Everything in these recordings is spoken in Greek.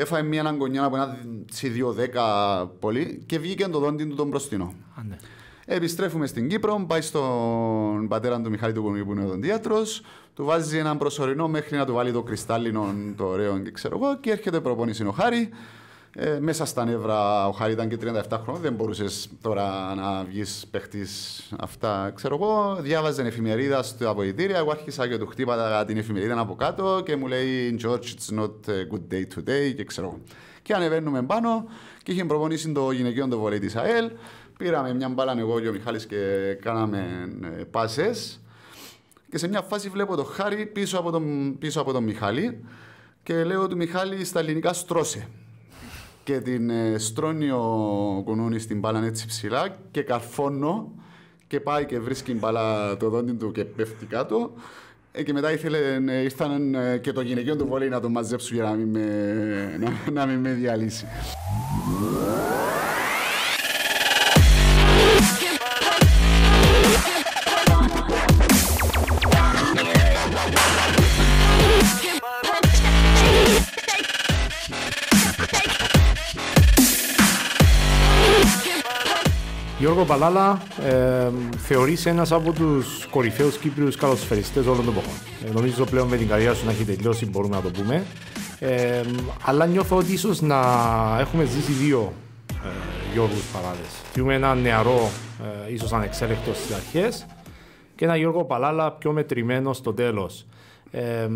έφαγε μια αγκονιά από ένα C2-10 πολύ και βγήκε το δόντι του τον προστινό. Επιστρέφουμε στην Κύπρο, πάει στον πατέρα του Μιχάλη του που είναι ο δοντίατρος, του βάζει έναν προσωρινό μέχρι να του βάλει το κρυστάλλινο, το ωραίο και ξέρω εγώ, και έρχεται προπονήσει ο Χάρη. Ε, μέσα στα νεύρα ο Χάρη ήταν και 37 χρόνια, δεν μπορούσες τώρα να βγεις παίχτης αυτά. Ξέρω εγώ, διάβαζε εφημερίδα στο αποδητήρια. Εγώ άρχισα και του χτύπα την εφημερίδα από κάτω και μου λέει George, it's not a good day today και ξέρω εγώ. Και ανεβαίνουμε πάνω και είχε προπονήσει το γυναικείο το βολέι της ΑΕΛ. Πήραμε μια μπάλα εγώ και ο Μιχάλης και κάναμε ε, πάσες. Και σε μια φάση βλέπω το Χάρη πίσω από τον, πίσω από τον Μιχάλη και λέω του Μιχάλη στα ελληνικά στρώσε και την ε, στρώνει ο κουνούνι στην μπάλα έτσι ψηλά και καρφώνω και πάει και βρίσκει μπάλα το δόντι του και πέφτει κάτω ε, και μετά ήθελε, ε, ήρθαν και το γυναικείο του βολή να το μαζέψουν για να μην με, να μην με διαλύσει. Γιώργο Παλάλα ε, θεωρείς ένας από τους κορυφαίους Κύπριους καλοσφαιριστές όλων των εποχών. Ε, νομίζω πλέον με την καρδιά σου να έχει τελειώσει μπορούμε να το πούμε. Ε, αλλά νιώθω ότι ίσως να έχουμε ζήσει δύο ε, Γιώργους Παλάλες. Θυμούμε ένα νεαρό, ε, ίσως ανεξέλεκτο στις αρχές και ένα Γιώργο Παλάλα πιο μετρημένο στο τέλος. Ε,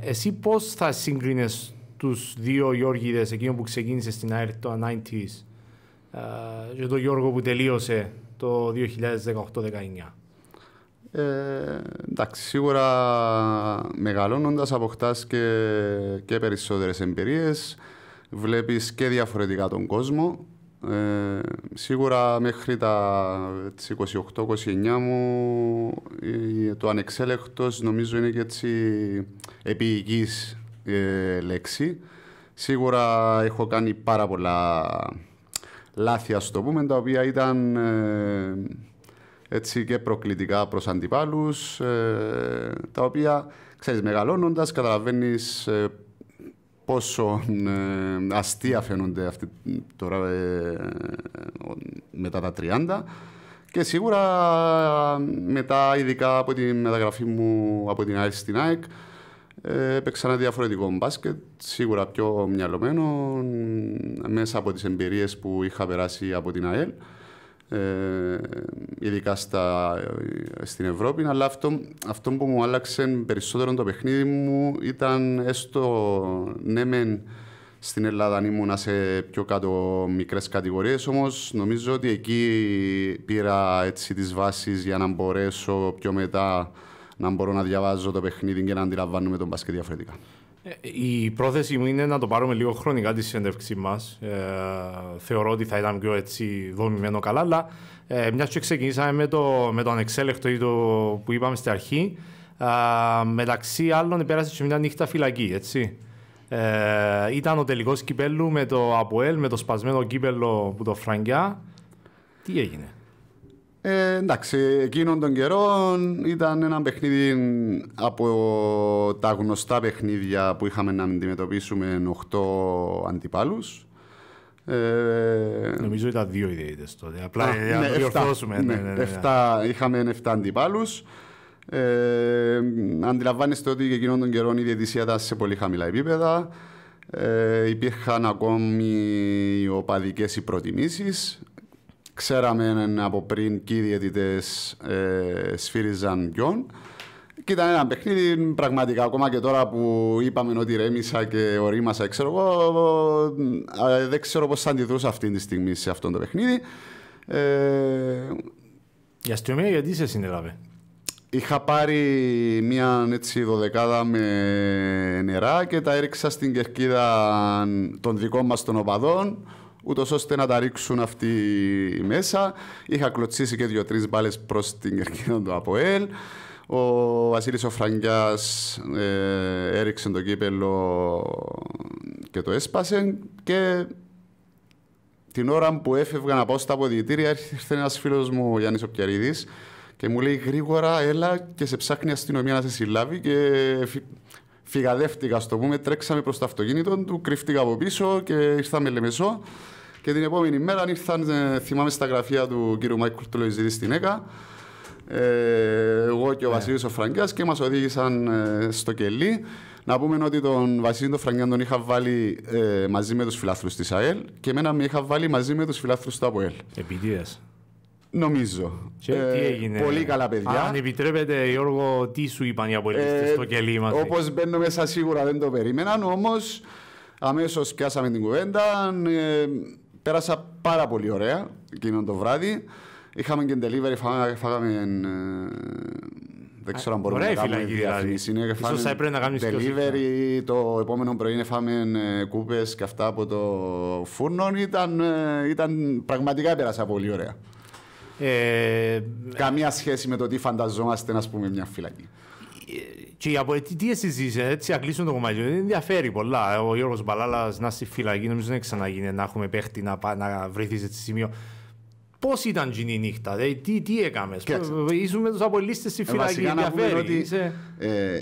εσύ πώς θα σύγκρινες τους δύο Γιώργιδες εκείνο που ξεκίνησε στην ΑΕΡΤΟΑ το 90 ε, για τον Γιώργο που τελείωσε το 2018-19. Ε, εντάξει, σίγουρα μεγαλώνοντας, αποκτάς και, και περισσότερες εμπειρίες. Βλέπεις και διαφορετικά τον κόσμο. Ε, σίγουρα μέχρι τα 28-29 μου το ανεξέλεκτος νομίζω είναι και έτσι επίηγης ε, λέξη. Σίγουρα έχω κάνει πάρα πολλά λάθη, στο το πούμε, τα οποία ήταν ε, έτσι και προκλητικά προς αντιπάλους, ε, τα οποία, ξέρεις, μεγαλώνοντας καταλαβαίνεις ε, πόσο αστεία φαίνονται αυτή, τώρα μετά τα 30 και σίγουρα μετά ειδικά από τη μεταγραφή μου από την ΑΕΚ στην ΑΕΚ ε, έπαιξα ένα διαφορετικό μπάσκετ, σίγουρα πιο μυαλωμένο, μέσα από τις εμπειρίες που είχα περάσει από την ΑΕΛ, ε, ειδικά στα, στην Ευρώπη, αλλά αυτό, αυτό που μου άλλαξε περισσότερο το παιχνίδι μου ήταν έστω ναι μεν στην Ελλάδα ήμουνα σε πιο κάτω μικρές κατηγορίες, όμως νομίζω ότι εκεί πήρα έτσι τις βάσεις για να μπορέσω πιο μετά να μπορώ να διαβάζω το παιχνίδι και να αντιλαμβάνομαι τον μπάσκετ διαφορετικά. Ε, η πρόθεση μου είναι να το πάρουμε λίγο χρονικά τη συνέντευξή μας. Ε, θεωρώ ότι θα ήταν πιο έτσι δομημένο καλά, αλλά ε, μιας και ξεκινήσαμε με το, με το ανεξέλεκτο ή το που είπαμε στην αρχή, ε, μεταξύ άλλων πέρασε σε μια νύχτα φυλακή, έτσι. Ε, ήταν ο τελικός κυπέλου με το Αποέλ, με το σπασμένο κύπελο που το Φραγκιά. Τι έγινε. Ε, εντάξει, εκείνον των καιρών ήταν ένα παιχνίδι από τα γνωστά παιχνίδια που είχαμε να αντιμετωπίσουμε 8 αντιπάλους. Ε, Νομίζω ήταν δύο ιδέε τότε. Απλά α, να το ναι, διορθώσουμε. Ναι, ναι, ναι είχαμε 7 αντιπάλους. Ε, αντιλαμβάνεστε ότι και εκείνων των καιρών η διαιτησία ήταν σε πολύ χαμηλά επίπεδα. Ε, υπήρχαν ακόμη οπαδικές οι προτιμήσεις ξέραμε από πριν οι διαιτητές ε, σφύριζαν ποιον. ήταν ένα παιχνίδι πραγματικά. Ακόμα και τώρα που είπαμε ότι ρέμισα και ορίμασα, ξέρω εγώ, ε, δεν ξέρω πώς θα αντιδρούσα αυτή τη στιγμή σε αυτό το παιχνίδι. Ε, η αστυνομία γιατί σε συνέλαβε. Είχα πάρει μια έτσι δωδεκάδα με νερά και τα έριξα στην κερκίδα των δικών μας των οπαδών ούτως ώστε να τα ρίξουν αυτοί μέσα. Είχα κλωτσίσει και δύο-τρει μπάλες προς την κερκίνα του ΑΠΟΕΛ. Ο Βασίλης ο Φραγκιά ε, έριξε το κύπελο και το έσπασε και την ώρα που έφευγα να πάω στα αποδητήρια ήρθε ένας φίλος μου, ο Γιάννης Οπιαρίδης και μου λέει γρήγορα έλα και σε ψάχνει η αστυνομία να σε συλλάβει φυγαδεύτηκα, στο πούμε, τρέξαμε προς το αυτοκίνητο του, κρύφτηκα από πίσω και ήρθαμε λεμεσό. Και την επόμενη μέρα ήρθαν, ε, θυμάμαι, στα γραφεία του κύριου Μάικλ Τουλοϊζίδης στην ΕΚΑ. Ε, εγώ και ο ναι. Βασίλης ο Φραγκιάς και μας οδήγησαν ε, στο κελί. Να πούμε ότι τον Βασίλη τον Φραγκιάν τον είχα βάλει μαζί με τους φιλάθρου της ΑΕΛ και εμένα με είχα βάλει μαζί με τους φιλάθρου του ΑΠΟΕΛ. Επιτίδε. Νομίζω. ε, τι έγινε. Πολύ καλά παιδιά. Αν επιτρέπετε Γιώργο, τι σου είπαν οι απολύτες ε, στο κελί Όπω Όπως μπαίνω μέσα σίγουρα δεν το περίμεναν, όμως, αμέσως πιάσαμε την κουβέντα. Ε, πέρασα πάρα πολύ ωραία εκείνο το βράδυ. Είχαμε και delivery, φάγαμε, φάγαμε ε, δεν ξέρω αν μπορούμε να κάνουμε διαφήμιση. Ναι, Ίσως θα έπρεπε να κάνουμε delivery, το επόμενο πρωί φάμε ε, κούπες και αυτά από το φούρνο. Ήταν, ήταν πραγματικά πέρασα πολύ ωραία. Ε, Καμία σχέση με το τι φανταζόμαστε, να πούμε, μια φυλακή. Και οι τι συζήτηση, έτσι, ακλείσουν το κομμάτι. Δεν ενδιαφέρει πολλά. Ο Γιώργος Μπαλάλας να στη φυλακή, νομίζω δεν ξαναγίνει να έχουμε παίχτη να, να βρεθεί σε σημείο. Πώς ήταν η νύχτα, τι, τι έκαμες. Ε, ε, ήσουν με τους απολύστες στη ε, φυλακή. Ε, ενδιαφέρει. Ότι, είσαι... ε,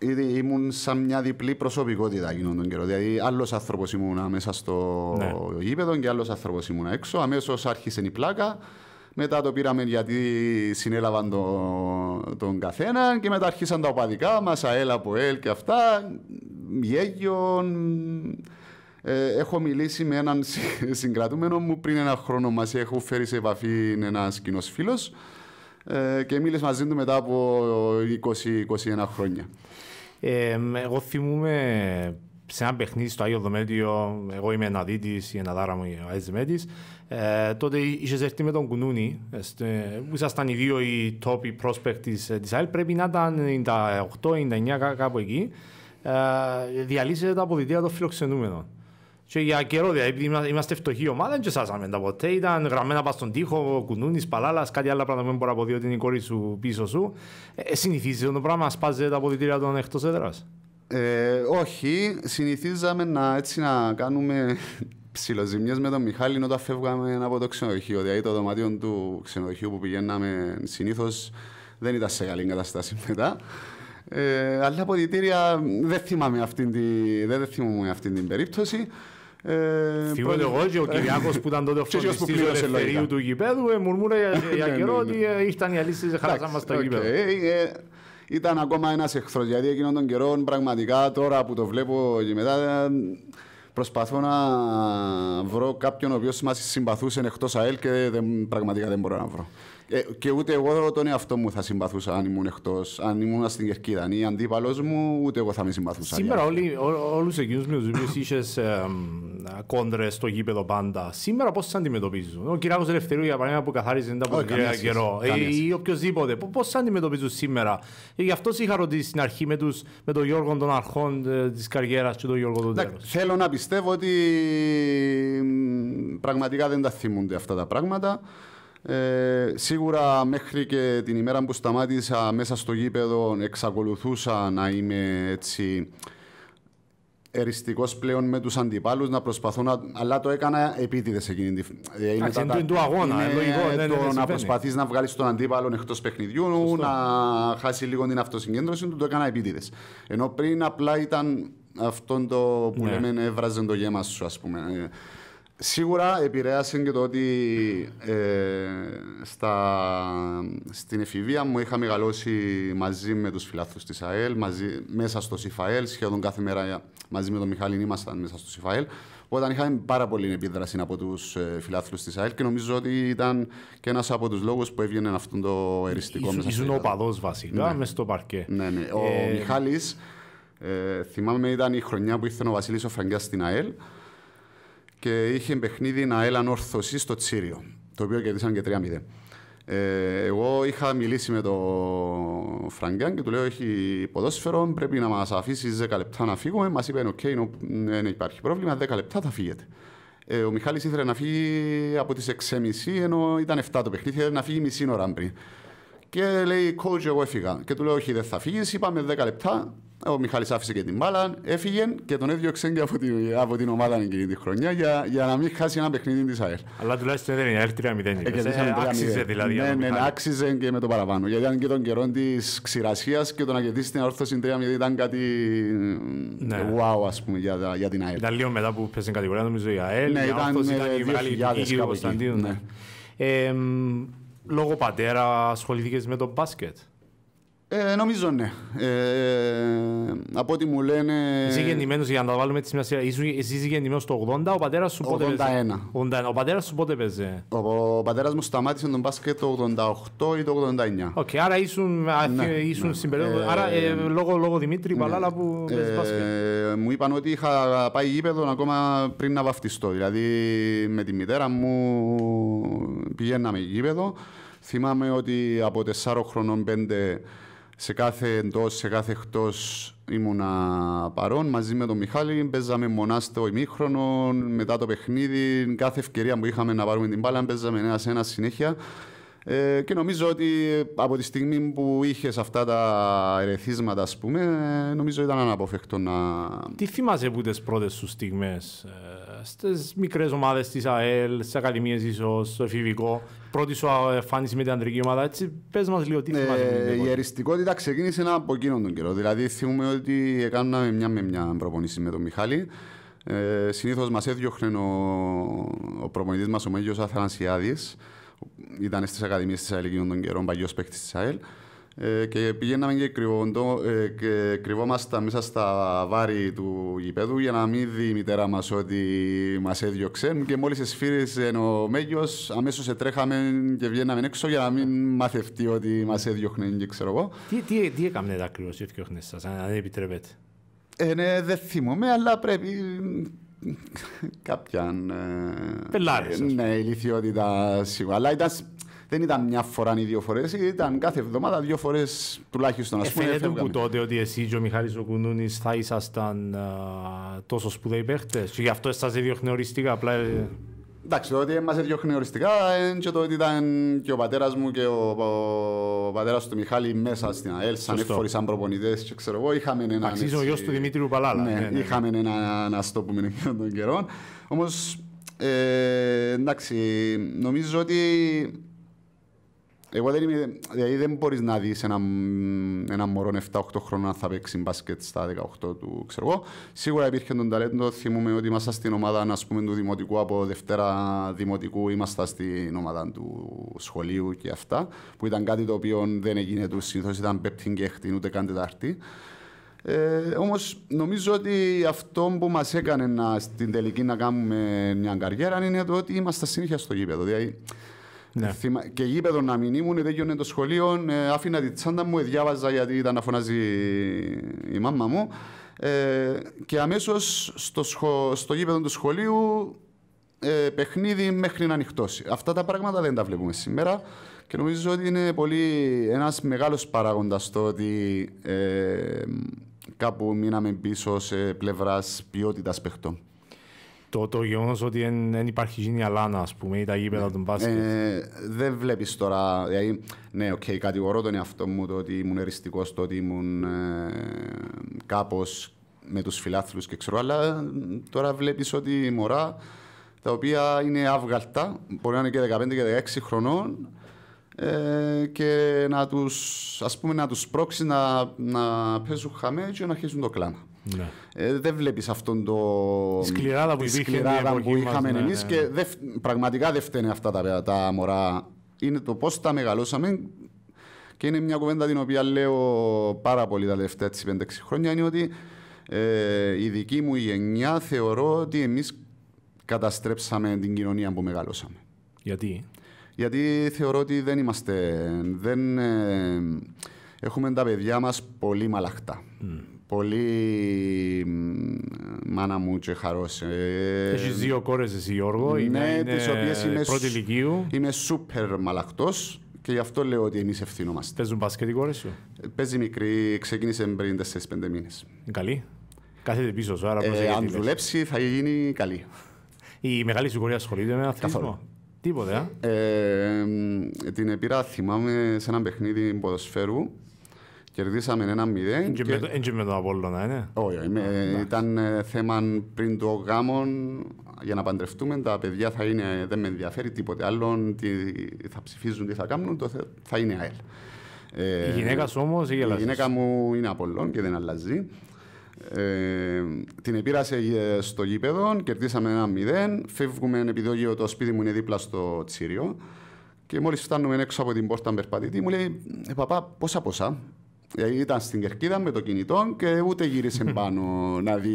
ήδη ήμουν σαν μια διπλή προσωπικότητα εκείνον τον καιρό. Δηλαδή, άλλος άνθρωπος ήμουν μέσα στο ναι. γήπεδο και άλλος άνθρωπος ήμουν έξω. Αμέσως άρχισε η πλάκα. Μετά το πήραμε γιατί συνέλαβαν τον, τον καθένα και μετά αρχίσαν τα οπαδικά μας, ΑΕΛ, από ΕΛ και αυτά. Μιέγιον... Ε, έχω μιλήσει με έναν συγκρατούμενο μου πριν ένα χρόνο μα έχω φέρει σε επαφή ένας κοινός φίλος ε, και μίλησε μαζί του μετά από 20-21 χρόνια. Ε, εγώ θυμούμαι σε ένα παιχνίδι στο Άγιο Δομέτιο, εγώ είμαι ένα δίτης, η εναδάρα μου η Αέζη ε, τότε είχες έρθει με τον Κουνούνι. που ήσασταν οι δύο οι top prospect τη ΑΕΛ. Πρέπει να ήταν 98-99 κάπου εκεί. Ε, διαλύσετε τα αποδητήρια των φιλοξενούμενων. Και για καιρό, δηλαδή, είμαστε φτωχοί ομάδα, δεν τσεσάσαμε τα ποτέ. Ήταν γραμμένα πας στον τοίχο, κουνούνι, παλάλας, κάτι άλλο πράγμα που μπορεί να πω, διότι είναι η κόρη σου πίσω σου. Ε, το πράγμα, σπάζεται τα αποδητήρια των εκτός έδρας. Ε, όχι, συνηθίζαμε να, έτσι, να κάνουμε με τον Μιχάλη όταν φεύγαμε από το ξενοδοχείο. Δηλαδή το δωμάτιο του ξενοδοχείου που πηγαίναμε συνήθως δεν ήταν σε καλή κατάσταση μετά. Ε, αλλά από τήρια δεν θυμάμαι αυτή δεν θυμάμαι αυτή την περίπτωση. Ε, Θυμούνται εγώ και ο Κυριάκος που ήταν τότε ο φωτιστή του ελευθερίου του γηπέδου, ε, μουρμούρε ναι, για ναι, καιρό ναι. ότι ε, ήρθαν οι τη χαρά μα στο ε, ε, ήταν ακόμα ένας εχθρός. Γιατί εκείνον τον καιρό, πραγματικά τώρα που το βλέπω και μετά, Προσπαθώ να βρω κάποιον ο οποίος μα συμπαθούσε εκτός ΑΕΛ και δεν, πραγματικά δεν μπορώ να βρω. Ε, και ούτε εγώ τον εαυτό μου θα συμπαθούσα αν ήμουν εκτός. Αν ήμουν στην Κερκίδα. Ή αντίπαλος μου, ούτε εγώ θα με συμπαθούσα. Σήμερα όλους εκείνους με τους οποίους είχες κόντρες στο γήπεδο πάντα, σήμερα πώς σε αντιμετωπίζουν. Ο κυράκο Ελευθερίου για παράδειγμα που καθάριζε ήταν από τον καιρό. Ή οποιοδήποτε. Πώ αντιμετωπίζουν σήμερα. Ε, γι' αυτό είχα ρωτήσει στην αρχή με, τους, με τον Γιώργο των Αρχών ε, της καριέρας και τον Γιώργο των Τέλο. Θέλω να πιστεύω ότι πραγματικά δεν τα θυμούνται αυτά τα πράγματα. Ε, σίγουρα μέχρι και την ημέρα που σταμάτησα μέσα στο γήπεδο εξακολουθούσα να είμαι έτσι εριστικός πλέον με τους αντιπάλους να προσπαθώ να. Αλλά το έκανα επίτηδες εκείνη τη ε, Είναι τα... του αγώνα, είναι λογικό. Ναι, ναι, το ναι, να προσπαθείς να βγάλεις τον αντίπαλο εκτός παιχνιδιού, να χάσει λίγο την αυτοσυγκέντρωση του, το έκανα επίτηδες. Ενώ πριν απλά ήταν αυτό το που λέμε έβραζε το γέμα σου, ας πούμε. Ε, Σίγουρα επηρέασε και το ότι ε, στα, στην εφηβεία μου είχα μεγαλώσει μαζί με τους φιλάθλους της ΑΕΛ, μαζί, μέσα στο ΣΥΦΑΕΛ, σχεδόν κάθε μέρα μαζί με τον Μιχάλη ήμασταν μέσα στο ΣΥΦΑΕΛ. Όταν είχαμε πάρα πολύ επίδραση από τους φιλάθλου ε, φιλάθλους της ΑΕΛ και νομίζω ότι ήταν και ένας από τους λόγους που έβγαινε αυτό το εριστικό μέσα. Ήσουν ο παδός βασικά, ναι. στο παρκέ. Ναι, ναι. Ο ε... Μιχάλης, ε, θυμάμαι ήταν η χρονιά που ήρθε ο Βασίλης ο Φραγκιάς στην ΑΕΛ και είχε παιχνίδι να έλαν ορθωσή στο Τσίριο, το οποίο κερδίσαν και 3-0. Ε, εγώ είχα μιλήσει με τον Φραγκιάν και του λέω: Έχει ποδόσφαιρο, πρέπει να μας αφήσεις 10 λεπτά να φύγουμε. Μας είπε: Οκ, ε, δεν υπάρχει πρόβλημα, 10 λεπτά θα φύγετε. Ε, ο Μιχάλης ήθελε να φύγει από τις 6.30 ενώ ήταν 7 το παιχνίδι, ήθελε να φύγει μισή ώρα πριν. Και λέει: Coach, εγώ έφυγα. Και του λέω: Όχι, δεν θα φύγεις. Είπαμε 10 λεπτά, ο Μιχάλης άφησε και την μπάλα, έφυγε και τον έδιωξε και από την, από την ομάδα εκείνη τη χρονιά για, για να μην χάσει ένα παιχνίδι της ΑΕΛ. Αλλά τουλάχιστον δεν είναι ΑΕΛ 3-0. Ε, ε, άξιζε δηλαδή. Ναι, ναι, άξιζε και με το παραπάνω. Γιατί ήταν και τον καιρό της ξηρασίας και το να κερδίσει την όρθωση 3-0 ήταν κάτι. Ναι. Wow, ας πούμε, για, για την ΑΕΛ. Ήταν λίγο μετά που πέσε κατηγορία, νομίζω η ΑΕΛ. Ναι, ήταν, με η μεγάλη νίκη ναι. ναι. Λόγω πατέρα ασχοληθήκες με το μπάσκετ. Ε, νομίζω ναι. Ε, από ό,τι μου λένε. Είσαι γεννημένος, για να το βάλουμε τη σημασία, εσύ είσαι γεννημένος το 80, ο πατέρας σου πότε 81. Ο πατέρας σου πότε παίζει. Ο, ο πατέρας μου σταμάτησε τον μπάσκετ το 88 ή το 89. okay, άρα ήσουν, ναι, ναι. ήσουν ναι. στην περίοδο. Ε, άρα ε, λόγω, λόγω Δημήτρη ναι. Παλάλα που ε, παίζεις μπάσκετ. μου είπαν ότι είχα πάει γήπεδο ακόμα πριν να βαφτιστώ. Δηλαδή με τη μητέρα μου πηγαίναμε γήπεδο. Θυμάμαι ότι από 4 χρονών 5 σε κάθε εντός, σε κάθε εκτός ήμουνα παρόν μαζί με τον Μιχάλη. Παίζαμε μονάς στο ημίχρονο, μετά το παιχνίδι. Κάθε ευκαιρία που είχαμε να πάρουμε την μπάλα, παίζαμε ένα-ένα συνέχεια. Ε, και νομίζω ότι από τη στιγμή που είχες αυτά τα ερεθίσματα, ας πούμε, νομίζω ήταν αναποφεκτό να. Τι θυμάσαι που τις πρώτες σου στιγμές, ε, στις μικρές ομάδες της ΑΕΛ, στις ακαδημίες ίσω, στο εφηβικό, πρώτης σου εμφάνιση με την αντρική ομάδα, έτσι, πες μας λίγο τι ε, θυμάσαι. Ε, η αριστικότητα ξεκίνησε από εκείνον τον καιρό. Δηλαδή, θυμούμε ότι έκαναμε μια με μια προπονήση με τον Μιχάλη. Ε, Συνήθως μας έδιωχνε ο, ο προπονητής μας, ο Μέγιος Αθανασιάδης. Ήταν στις Ακαδημίες της ΑΕΛ εκείνον τον καιρό, παλιός παίκτης της ΑΕΛ. Ε, και πηγαίναμε και, κρυβοντο, ε, και κρυβόμασταν μέσα στα βάρη του γηπέδου για να μην δει η μητέρα μας ότι μας έδιωξε. Και μόλις εσφύρισε ο Μέγιος, αμέσως τρέχαμε και βγαίναμε έξω για να μην μαθευτεί ότι μας έδιωχνε και ξέρω εγώ. Τι, τι, τι έκαμε ακριβώ, τι έδιωχνε σας, αν δεν επιτρέπετε. Ε, ναι, δεν θυμούμαι, αλλά πρέπει κάποιαν. Ε, Πελάρι. Ναι, ηλικιότητα σίγουρα δεν ήταν μια φορά ή δύο φορές, ήταν κάθε εβδομάδα δύο φορές τουλάχιστον. Ε, φαίνεται που τότε ότι εσύ και ο Μιχάλης ο θα ήσασταν τόσο σπουδαίοι παίχτες, και γι' αυτό σας έδιωχνε οριστικά. Απλά... Ε, εντάξει, το ότι μας έδιωχνε οριστικά και το ότι ήταν και ο πατέρας μου και ο, ο, ο πατέρας του Μιχάλη μέσα στην ΑΕΛ, σαν εύφοροι, σαν προπονητές, και ξέρω εγώ, είχαμε ένα... Αξίζει ο γιος του Δημήτριου Παλάλα. Ναι, ναι, ναι, ναι. είχαμε ένα να που πούμε των καιρών. Όμως, ε, εντάξει, νομίζω ότι εγώ δεν είμαι, δηλαδή δεν μπορείς να δεις ένα, ένα μωρό 7-8 χρόνων να θα παίξει μπάσκετ στα 18 του, ξέρω εγώ. Σίγουρα υπήρχε τον ταλέντο, θυμούμε ότι είμαστε στην ομάδα ας πούμε, του Δημοτικού, από Δευτέρα Δημοτικού ήμασταν στην ομάδα του σχολείου και αυτά, που ήταν κάτι το οποίο δεν έγινε τους συνήθως, ήταν πέπτην και έκτην ούτε καν τετάρτη. Ε, Όμως νομίζω ότι αυτό που μας έκανε να, στην τελική να κάνουμε μια καριέρα είναι το ότι είμαστε συνήθεια στο γήπεδο. Δηλαδή, ναι. Και γήπεδο να μην ήμουν, δεν γίνονται το σχολείο. Ε, άφηνα τη τσάντα μου, διάβαζα γιατί ήταν να φωνάζει η μάμα μου. Ε, και αμέσως στο, σχο... στο γήπεδο του σχολείου ε, παιχνίδι μέχρι να ανοιχτώσει. Αυτά τα πράγματα δεν τα βλέπουμε σήμερα και νομίζω ότι είναι πολύ ένας μεγάλος παράγοντας το ότι ε, κάπου μείναμε πίσω σε πλευράς ποιότητας παιχτών το, το γεγονός ότι δεν υπάρχει γίνει αλάνα, ας πούμε, ή τα γήπεδα ναι. των μπάσκετ. Ε, δεν βλέπεις τώρα. Δηλαδή, ναι, οκ, okay, κατηγορώ τον εαυτό μου το ότι ήμουν εριστικός, το ότι ήμουν ε, κάπως με τους φιλάθλους και ξέρω, αλλά τώρα βλέπεις ότι η μωρά τα οποία είναι αυγαλτά, μπορεί να είναι και 15 και 16 χρονών, ε, και να τους, ας πούμε, να τους πρόξει να, να παίζουν χαμέ και να αρχίσουν το κλάμα. Ναι. Ε, δεν βλέπεις αυτόν το. σκληρά σκληράδα που, είχαμε ναι, εμείς ναι, και ναι. δε, πραγματικά δεν φταίνε αυτά τα, τα μωρά. Είναι το πώς τα μεγαλώσαμε και είναι μια κουβέντα την οποία λέω πάρα πολύ τα τελευταία 5-6 χρόνια. Είναι ότι ε, η δική μου γενιά θεωρώ ότι εμείς καταστρέψαμε την κοινωνία που μεγαλώσαμε. Γιατί? Γιατί θεωρώ ότι δεν είμαστε. Δεν, ε, έχουμε τα παιδιά μας πολύ μαλαχτά πολύ μάνα μου και χαρός. Ε, Έχεις δύο κόρες, εσύ Γιώργο, ναι, είναι, οποίες είναι πρώτη ηλικίου. Είμαι σούπερ μαλακτός και γι' αυτό λέω ότι εμείς ευθυνόμαστε. Παίζουν μπάσκετ οι κόρες σου. Ε, παίζει μικρή, ξεκίνησε πριν 4-5 μήνες. Καλή. Κάθεται πίσω σου, άρα ε, Αν δουλέψει θα γίνει καλή. Η μεγάλη σου κορία ασχολείται με αθλητισμό. Καθόλου. Τίποτε, Ε, την επειρά θυμάμαι σε ένα παιχνίδι ποδοσφαίρου Κερδίσαμε ένα μηδέν. Και, και... με τον Απόλλωνα, είναι. Όχι, ε, ήταν ε, θέμα πριν το γάμο για να παντρευτούμε. Τα παιδιά θα είναι, δεν με ενδιαφέρει τίποτε άλλο. Τι, θα ψηφίζουν, τι θα κάνουν, το θα είναι ΑΕΛ. Ε, η γυναίκα σου όμως ή γελάζεις. Η γυναίκα μου είναι Απόλλων και δεν αλλάζει. Ε, την επήρασε στο γήπεδο, κερδίσαμε ένα μηδέν. Φεύγουμε επειδή το σπίτι μου είναι δίπλα στο Τσίριο. Και μόλις φτάνουμε έξω από την πόρτα, περπατητή μου λέει: ε, Παπά, πόσα πόσα. Ε, ήταν στην κερκίδα με το κινητό και ούτε γύρισε hm. πάνω να δει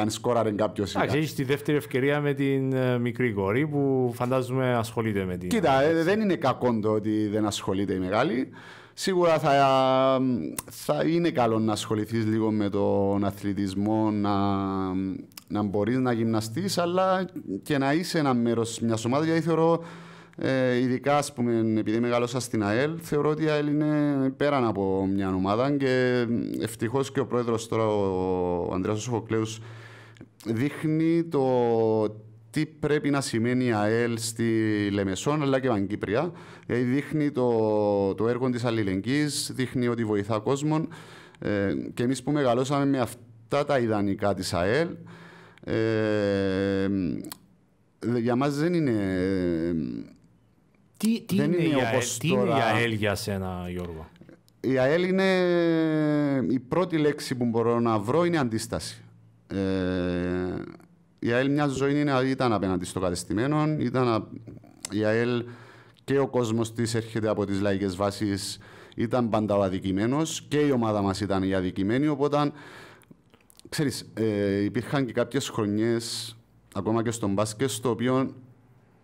αν σκόραρε κάποιος. Εντάξει, έχεις τη δεύτερη ευκαιρία με την ε, μικρή κορή που φαντάζομαι ασχολείται με την. Κοίτα, ε, δεν είναι κακό το ότι δεν ασχολείται η μεγάλη. Σίγουρα θα, θα είναι καλό να ασχοληθείς λίγο με τον αθλητισμό, να, να μπορείς να γυμναστείς, αλλά και να είσαι ένα μέρος μιας ομάδας. Γιατί θεωρώ ε, ειδικά, ας πούμε, επειδή μεγάλωσα στην ΑΕΛ, θεωρώ ότι η ΑΕΛ είναι πέραν από μια ομάδα και ευτυχώς και ο πρόεδρος τώρα, ο Ανδρέας Σοφοκλέους, δείχνει το τι πρέπει να σημαίνει η ΑΕΛ στη Λεμεσόν αλλά και Βανκύπρια. Ε, δείχνει το, το έργο της αλληλεγγύης, δείχνει ότι βοηθά κόσμον ε, και εμείς που μεγαλώσαμε με αυτά τα ιδανικά της ΑΕΛ ε, για μας δεν είναι ε, τι, δεν είναι, η ΑΕ, τι η ΑΕΛ για σένα, Γιώργο. Η ΑΕΛ είναι η πρώτη λέξη που μπορώ να βρω είναι αντίσταση. Ε, η ΑΕΛ μιας ζωής είναι, ήταν απέναντι στο κατεστημένο. Ήταν, η ΑΕΛ και ο κόσμος της έρχεται από τις λαϊκές βάσεις, ήταν πάντα ο αδικημένος και η ομάδα μας ήταν η αδικημένη. Οπότε, ξέρεις, ε, υπήρχαν και κάποιες χρονιές ακόμα και στον μπάσκετ, στο οποίο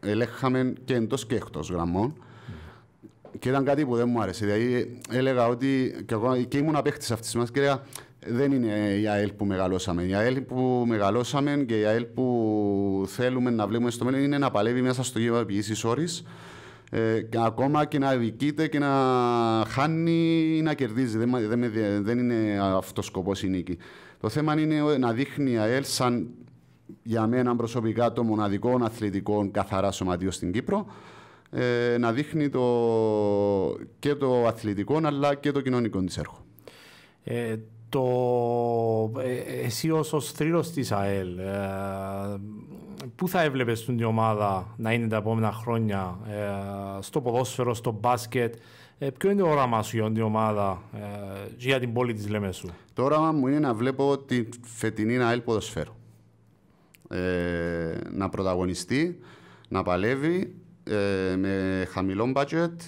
ελέγχαμε και εντός και εκτός γραμμών. Και ήταν κάτι που δεν μου άρεσε. Δηλαδή, έλεγα ότι. και, εγώ, και ήμουν απέχτη αυτής της μάς και δεν είναι η ΑΕΛ που μεγαλώσαμε. Η ΑΕΛ που μεγαλώσαμε και η ΑΕΛ που θέλουμε να βλέπουμε στο μέλλον είναι να παλεύει μέσα στο γήπεδο ποιήσης όρη. Ε, και ακόμα και να δικείται και να χάνει ή να κερδίζει. Δεν, δεν είναι αυτός ο σκοπός η νίκη. Το θέμα είναι να δείχνει η ΑΕΛ σαν για μένα προσωπικά το μοναδικό αθλητικό καθαρά σωματείο στην Κύπρο ε, να δείχνει το, και το αθλητικό αλλά και το κοινωνικό της έργο. Ε, το, ε, εσύ ως, ο της ΑΕΛ ε, πού θα έβλεπες την ομάδα να είναι τα επόμενα χρόνια ε, στο ποδόσφαιρο, στο μπάσκετ ε, ποιο είναι το όραμά σου για την ομάδα για την πόλη της Λεμεσού. Το όραμα μου είναι να βλέπω την φετινή ΑΕΛ ποδοσφαίρο. Ε, να πρωταγωνιστεί, να παλεύει ε, με χαμηλό μπάτζετ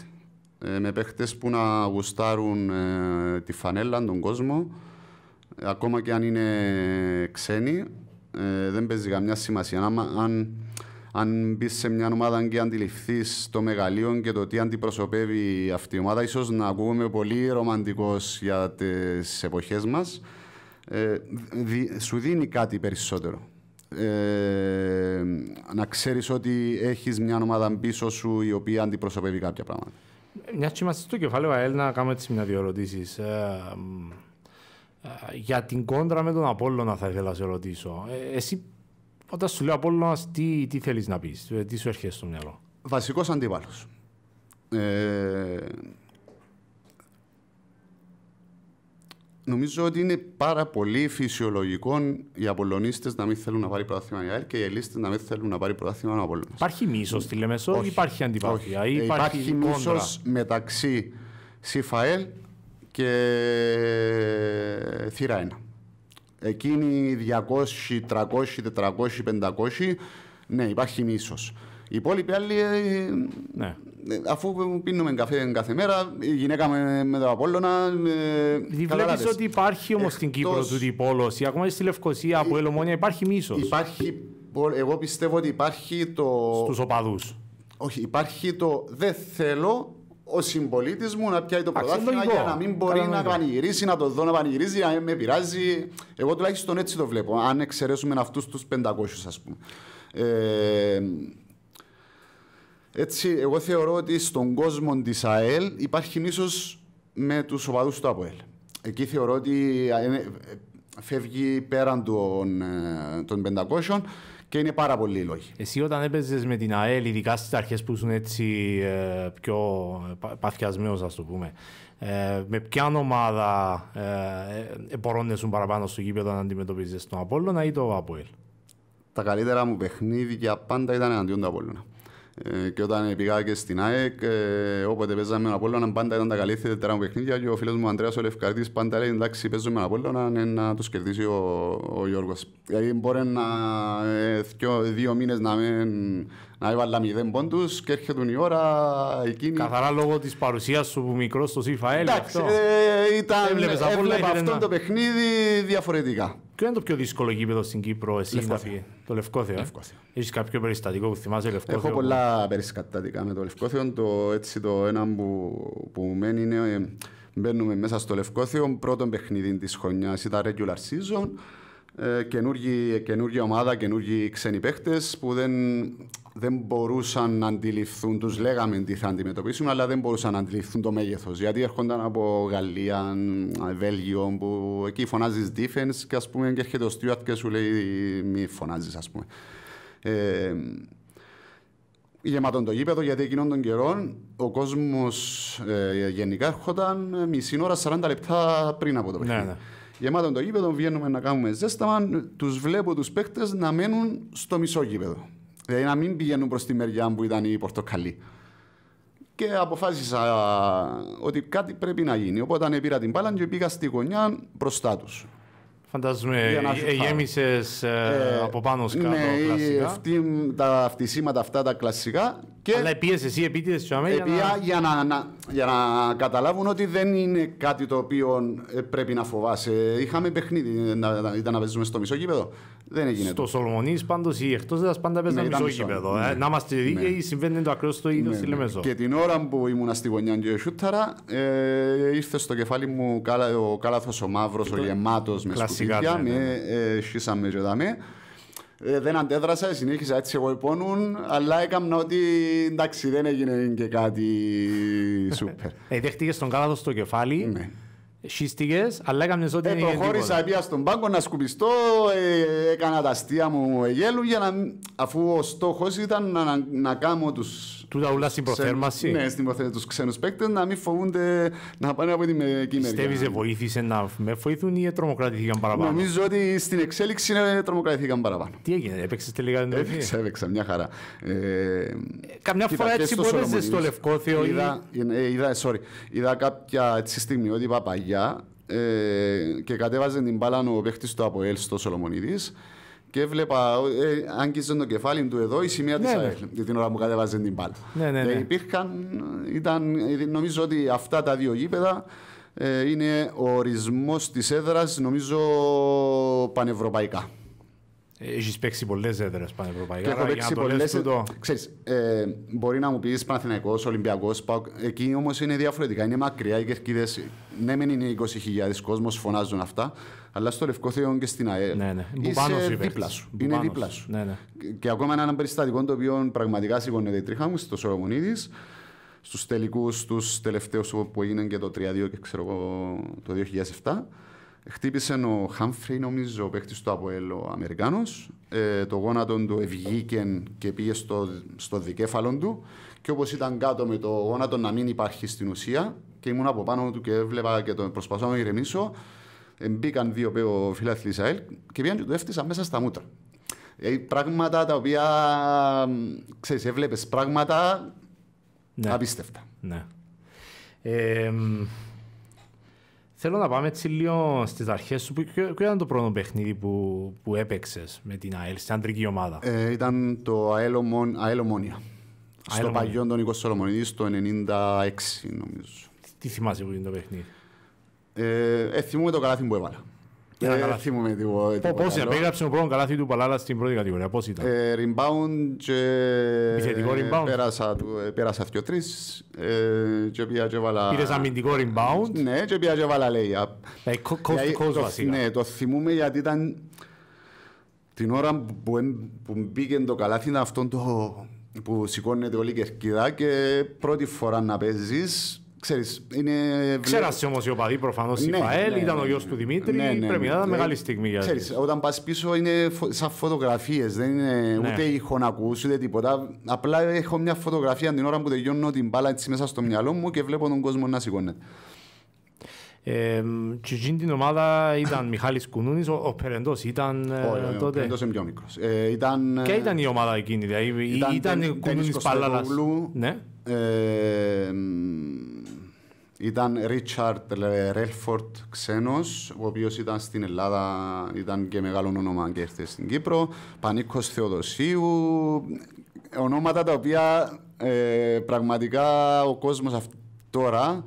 με παίχτες που να γουστάρουν ε, τη φανέλα, τον κόσμο, ακόμα και αν είναι ξένοι, δεν παίζει καμιά σημασία. Αν, αν μπεις σε μια ομάδα και αντιληφθείς το μεγαλείο και το τι αντιπροσωπεύει αυτή η ομάδα, ίσως να ακούμε πολύ ρομαντικός για τις εποχές μας. σου δίνει κάτι περισσότερο. Ε, να ξέρεις ότι έχεις μια ομάδα πίσω σου η οποία αντιπροσωπεύει κάποια πράγματα. Μια και είμαστε στο κεφάλαιο ΑΕΛ να κάνουμε έτσι μια-δυο ερωτήσεις. Ε, ε, για την κόντρα με τον Απόλλωνα θα ήθελα να σε ρωτήσω. Ε, εσύ όταν σου λέω Απόλλωνας, τι, τι θέλεις να πεις, τι σου έρχεται στο μυαλό. Βασικός αντίπαλος. Ε, Νομίζω ότι είναι πάρα πολύ φυσιολογικό οι Απολωνίστες να μην θέλουν να πάρει πρωτάθλημα η ΑΕΛ και οι Ελίστες να μην θέλουν να πάρει πρωτάθλημα ο Απολωνίστε. Υπάρχει μίσος στη Λεμεσό ή υπάρχει αντιπαθία Ή υπάρχει υπάρχει μίσος μεταξύ ΣΥΦΑΕΛ και Θύρα 1. Εκείνοι 200, 300, 400, 500, ναι, υπάρχει μίσος. Οι υπόλοιποι άλλοι. Ε, ναι. Ε, αφού πίνουμε καφέ κάθε μέρα, η γυναίκα με, με το Απόλλωνα. Δηλαδή ε, Βλέπει ότι υπάρχει όμως στην Κύπρο τούτη η πόλωση. Ακόμα στη Λευκοσία από Ελωμόνια, υπάρχει μίσος. Υπάρχει, εγώ πιστεύω ότι υπάρχει το. Στους οπαδούς. Όχι, υπάρχει το δεν θέλω ο συμπολίτης μου να πιάει το πρωτάθλημα για να μην μπορεί να πανηγυρίσει, να το δω να πανηγυρίζει, να με πειράζει. Εγώ τουλάχιστον έτσι το βλέπω, αν εξαιρέσουμε αυτούς τους 500, ας πούμε. Ε, έτσι, εγώ θεωρώ ότι στον κόσμο της ΑΕΛ υπάρχει μίσος με τους οπαδού του ΑΠΟΕΛ. Εκεί θεωρώ ότι ε, ε, φεύγει πέραν των, ε, των 500 και είναι πάρα πολλοί οι λόγοι. Εσύ όταν έπαιζες με την ΑΕΛ, ειδικά στις αρχές που ήσουν έτσι πιο παθιασμένος, ας το πούμε, με ποια ομάδα επορώνεσουν παραπάνω στο γήπεδο να αντιμετωπίζεις τον Απόλλωνα ή το ΑΠΟΕΛ. Τα καλύτερα μου παιχνίδια πάντα ήταν εναντίον του Απόλλωνα. Ε, και όταν πήγα και στην ΑΕΚ, ε, όποτε παίζαμε με Απόλλωνα, πάντα ήταν τα καλύτερα μου παιχνίδια και ο φίλος μου Ανδρέας ο πάντα λέει εντάξει παίζουμε με Απόλλωνα ναι, να τους κερδίσει ο, Γιώργος. Δηλαδή μπορεί να ε, δύο, δύο μήνες να μην να έβαλα μηδέν πόντους και έρχεται η ώρα εκείνη... Καθαρά λόγω της παρουσίας σου που μικρός στο ΣΥΦΑΕΛ. Εντάξει, αυτό. Ε, ήταν, ε, Έβλεπες, αυτό ένα... το παιχνίδι διαφορετικά. Ποιο είναι το πιο δύσκολο γήπεδο στην Κύπρο, εσύ Λευκόθεο. να Το Λευκόθεο. Ε? Λευκόθεο. Έχεις κάποιο περιστατικό που θυμάσαι Λευκόθεο. Έχω πολλά περιστατικά με το Λευκόθεο. Το, έτσι, το ένα που, που μένει είναι μπαίνουμε μέσα στο Λευκόθεο. Πρώτο παιχνίδι της χρονιάς ήταν regular season. Ε, καινούργια ομάδα, καινούργιοι ξένοι παίχτες που δεν, δεν μπορούσαν να αντιληφθούν, Τους λέγαμε τι θα αντιμετωπίσουν, αλλά δεν μπορούσαν να αντιληφθούν το μέγεθος. γιατί έρχονταν από Γαλλία, Βέλγιο, που εκεί φωνάζεις defense και ας πούμε και έρχεται ο Στιούαρτ και σου λέει μη φωνάζεις ας πούμε. Ε, γεμάτον το γήπεδο, γιατί εκείνον των καιρών ο κόσμος ε, γενικά έρχονταν μισή ώρα, 40 λεπτά πριν από το ναι, παιχνίδι. Ναι, ναι γεμάτο το γήπεδο, βγαίνουμε να κάνουμε ζέσταμα, τους βλέπω τους παίχτε να μένουν στο μισό γήπεδο. Δηλαδή να μην πηγαίνουν προς τη μεριά που ήταν η πορτοκαλί. Και αποφάσισα ότι κάτι πρέπει να γίνει. Οπότε πήρα την μπάλα και πήγα στη γωνιά μπροστά τους. Φαντάζομαι ε, γέμισες ε, ε, από πάνω σκάφο. Ναι, τα αυτισήματα αυτά τα κλασικά και Αλλά πίεσε εσύ επίτηδες στο Αμέ. Για, να... για, να, να, για να καταλάβουν ότι δεν είναι κάτι το οποίο ε, πρέπει να φοβάσαι. Είχαμε παιχνίδι, να, ήταν να παίζουμε στο μισό γήπεδο. Δεν έγινε. Στο Σολμονή πάντως ή εκτός δεν πάντα παίζαμε ναι, μισό γήπεδο. Ε. Ναι. Ε. Να είμαστε δίκαιοι, ναι. συμβαίνει το ακριβώ το ίδιο ναι, στη Ναι. Και την ώρα που ήμουν στη γωνιά και σούταρα, ε, ήρθε στο κεφάλι μου ο κάλαθο ο μαύρος, ο ε, γεμάτος με σκουπίδια. Με, ναι, ναι, ναι, ε, και δάμε. Ε, δεν αντέδρασα, συνέχισα έτσι εγώ υπόνουν, αλλά έκανα ότι εντάξει δεν έγινε και κάτι σούπερ. Ε, δέχτηκες τον κάλαθος στο κεφάλι. Ναι. Συστικές, αλλά έκαμε ό,τι ε, είναι γενικό. Προχώρησα πια στον πάγκο να σκουπιστώ, ε, έκανα τα αστεία μου γέλου, για να, αφού ο στόχος ήταν να, να, να κάνω τους Του τα στην προθέρμανση. Ναι, στην προθέρμαση, τους ξένους παίκτες, να μην φοβούνται να πάνε από την μερική μεριά. Πιστεύει βοήθησε να με βοηθούν ή τρομοκρατήθηκαν παραπάνω. Νομίζω ότι στην εξέλιξη ε, τρομοκρατήθηκαν παραπάνω. Τι έγινε, έπαιξες τελικά την Έπαιξε, έπαιξα, μια χαρά. Ε, ε Καμιά φορά έτσι που στο Λευκό Είδα, είδα, sorry, είδα κάποια στιγμή ότι ε, και κατέβαζε την μπάλα ο παίχτη του Αποέλ στο Σολομονίδης. Και βλέπα, ε, άγγιζε το κεφάλι του εδώ η σημεία ναι, τη ΑΕΛ ναι. την ώρα που κατέβαζε την μπάλα. Ναι, ναι, ναι. ήταν, νομίζω ότι αυτά τα δύο γήπεδα ε, είναι ο ορισμός της έδρας, νομίζω πανευρωπαϊκά. Έχεις παίξει πολλές έδρες πανευρωπαϊκά. Έχω παίξει πολλές έδρες. Ε, μπορεί να μου πεις Παναθηναϊκός, Ολυμπιακός, ΠΑΟΚ. Εκεί όμως είναι διαφορετικά. Είναι μακριά οι κερκίδες. Ναι, μεν είναι 20.000 κόσμος, φωνάζουν αυτά. Αλλά στο Λευκό Θεό και στην ΑΕΛ. Ναι, ναι. Είσαι δίπλα σου. Είναι δίπλα σου. Ναι, ναι. Και ακόμα ένα περιστατικό το οποίο πραγματικά σηκώνεται η τρίχα μου στο Σορομονίδης, στους τελικούς, του τελευταίους που έγιναν και το 32 και ξέρω εγώ το 2007. Χτύπησε ο Χάμφρι, νομίζω, ο παίχτη του Αποέλο Αμερικάνος. Ε, το γόνατο του ευγήκε και πήγε στο, στο δικέφαλο του. Και όπως ήταν κάτω με το γόνατο να μην υπάρχει στην ουσία, και ήμουν από πάνω του και έβλεπα και τον προσπαθώ να ηρεμήσω. Ε, μπήκαν δύο πέο φιλάθλοι Ισραήλ και πήγαν και το έφτιασαν μέσα στα μούτρα. Ε, πράγματα τα οποία ξέρεις, έβλεπες πράγματα ναι. απίστευτα. Ναι. Ε, Θέλω να πάμε έτσι λίγο στις αρχές σου. Ποιο, ήταν το πρώτο παιχνίδι που, που έπαιξες με την ΑΕΛ, στην αντρική ομάδα. Ε, ήταν το ΑΕΛ Ομόνια. Στο παλιό τον Νίκο Σολομονίδης το 1996, νομίζω. Τι, τι θυμάσαι που είναι το παιχνίδι. Ε, ε θυμούμαι το καλάθι που έβαλα. Δεν θυμούμε τίποτα. Πώς ήταν, πέγραψε ο πρώτο καλάθι του Παλάλας στην πρώτη κατηγορία, πώς ήταν. Ριμπάουντ ε, και... Επιθετικό rebound. Πέρασα ε, αυτοί ο τρεις ε, και πήγα αμυντικό ριμπάουντ Ναι, και πήγα και βάλα lay-up. Ναι, το θυμούμε γιατί ήταν την ώρα που μπήκε το καλάθι ήταν αυτό το που σηκώνεται όλη η κερκίδα και πρώτη φορά να παίζεις Ξέρεις, είναι... Ξέρασε η οι οπαδοί ναι, η ΠαΕΛ, ναι, ήταν ο ναι, γιος του ναι. Δημήτρη. Ναι, ναι, πρέπει να ήταν μεγάλη στιγμή για Ξέρεις, Όταν πας πίσω είναι φω... σαν φωτογραφίες δεν είναι ούτε ήχο να ακούς, ούτε τίποτα. Απλά έχω μια φωτογραφία την ώρα που τελειώνω την μπάλα έτσι μέσα στο μυαλό μου και βλέπω τον κόσμο να σηκώνεται. Ε, και την ομάδα ήταν Μιχάλης Κουνούνης, ο, ο Περεντός ήταν oh, τότε. Ο Περεντός είναι πιο μικρός. Ε, ήταν, Και ε, ήταν η ομάδα εκείνη, δηλαδή, ήταν, ήταν, ήταν Κουνούνης Παλάλας. Ναι. Ε, ήταν Ρίτσαρτ Ρέλφορτ ξένος, ο οποίος ήταν στην Ελλάδα, ήταν και μεγάλο όνομα και έρθε στην Κύπρο. Πανίκος Θεοδοσίου. Ονόματα τα οποία ε, πραγματικά ο κόσμος τώρα,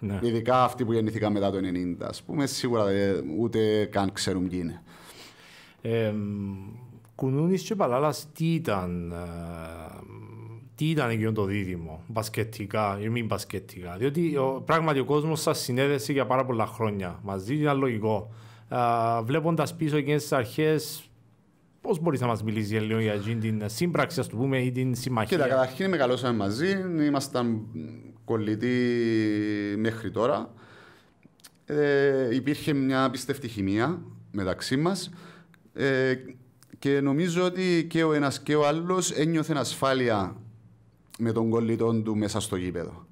ναι. ειδικά αυτοί που γεννήθηκαν μετά το 1990, ας πούμε, σίγουρα ε, ούτε καν ξέρουν τι είναι. Ε, και παλάλας τι ήταν ε, τι ήταν εκείνο το δίδυμο, μπασκετικά ή μη μπασκετικά. Διότι ο, πράγματι ο κόσμος σας συνέδεσε για πάρα πολλά χρόνια μαζί, είναι λογικό. Βλέποντας πίσω εκείνες τις αρχές, πώς μπορείς να μας μιλήσεις λίγο για την σύμπραξη, ας το πούμε, ή την συμμαχία. Κοίτα, καταρχήν μεγαλώσαμε μαζί, ήμασταν κολλητοί μέχρι τώρα. Ε, υπήρχε μια πιστευτή χημεία μεταξύ μας. Ε, και νομίζω ότι και ο ένας και ο άλλος ένιωθε ασφάλεια με τον κολλητό του μέσα στο γήπεδο.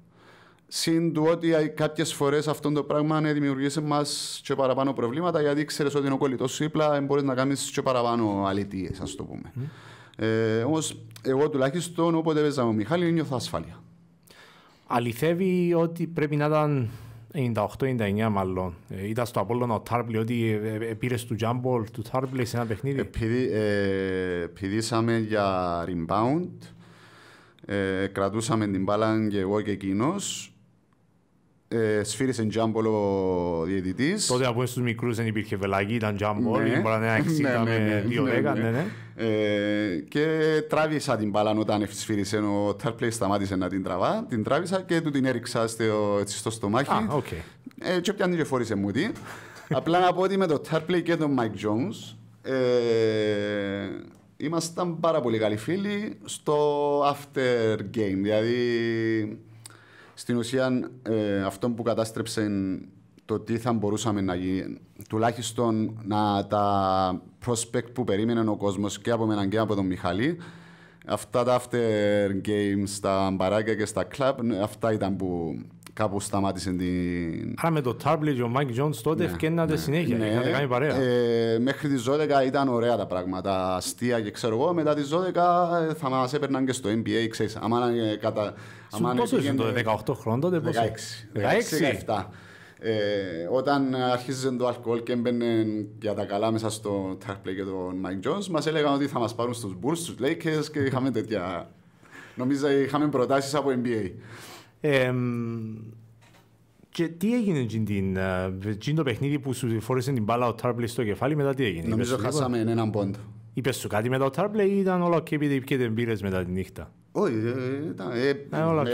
Συν του ότι κάποιες φορές αυτό το πράγμα ναι, δημιουργήσε μας και παραπάνω προβλήματα, γιατί ξέρεις ότι είναι ο κολλητός σου ύπλα, μπορείς να κάνεις και παραπάνω αλήθειε, ας το πούμε. Mm. Ε, Όμως, εγώ τουλάχιστον όποτε έπαιζα με Μιχάλη, νιώθω ασφάλεια. Αληθεύει ότι πρέπει να ήταν 98-99 μάλλον. Ε, ήταν στο Απόλλωνα ο Τάρπλη ότι ε, ε, ε πήρες του τζάμπολ του Τάρπλη σε ένα παιχνίδι. Επειδή, ε, πηδήσαμε για rebound, ε, κρατούσαμε την μπάλα και εγώ και εκείνος. Ε, σφύρισε τζάμπολ ο διαιτητής. Τότε από στου μικρούς δεν υπήρχε βελάκι, ήταν τζάμπολ. Ναι. Μπορεί να είναι 60 με 2 ναι ναι, ναι. ναι, ναι. Ε, και τράβησα την μπάλα όταν σφύρισε ο Τάρπλε, σταμάτησε να την τραβά. Την τράβησα και του την έριξα στο, έτσι, στο στομάχι. Α, okay. ε, και πιάνει και φόρησε μου τι. Απλά να πω ότι με τον Τάρπλε και τον Μάικ Jones ε, ήμασταν πάρα πολύ καλοί φίλοι στο after game. Δηλαδή, στην ουσία, ε, αυτό που κατάστρεψε το τι θα μπορούσαμε να γίνει, τουλάχιστον να τα prospect που περίμενε ο κόσμος και από μένα και από τον Μιχαλή, αυτά τα after games στα μπαράκια και στα club, αυτά ήταν που κάπου σταμάτησε την. Άρα με το Τάρμπλε και ο Μάικ Γιόντς τότε ναι, να ναι, συνέχεια. Ναι, παρέα. Ε, μέχρι τις 12 ήταν ωραία τα πράγματα. Αστεία και ξέρω εγώ. Μετά τις 12 ε, θα μας έπαιρναν και στο NBA. Ξέρεις, άμα ε, κατά. Σου πόσο ήσουν τότε, 18 χρόνια τότε. 16. 16. 17. όταν αρχίζει το αλκοόλ και έμπαινε για τα καλά μέσα στο και Μάικ μας έλεγαν ότι θα μας πάρουν στους Bulls, στους και είχαμε τέτοια. Νομίζω είχαμε προτάσεις από NBA. Ε, και τι έγινε την, ε, το παιχνίδι που σου φόρεσε την μπάλα ο Τάρπλε στο κεφάλι, μετά τι έγινε. Νομίζω χάσαμε έναν πόντο. Είπες σου κάτι μετά ο Τάρπλε ή ήταν όλα και επειδή δεν πήρες μετά τη νύχτα. Όχι, ε, ήταν.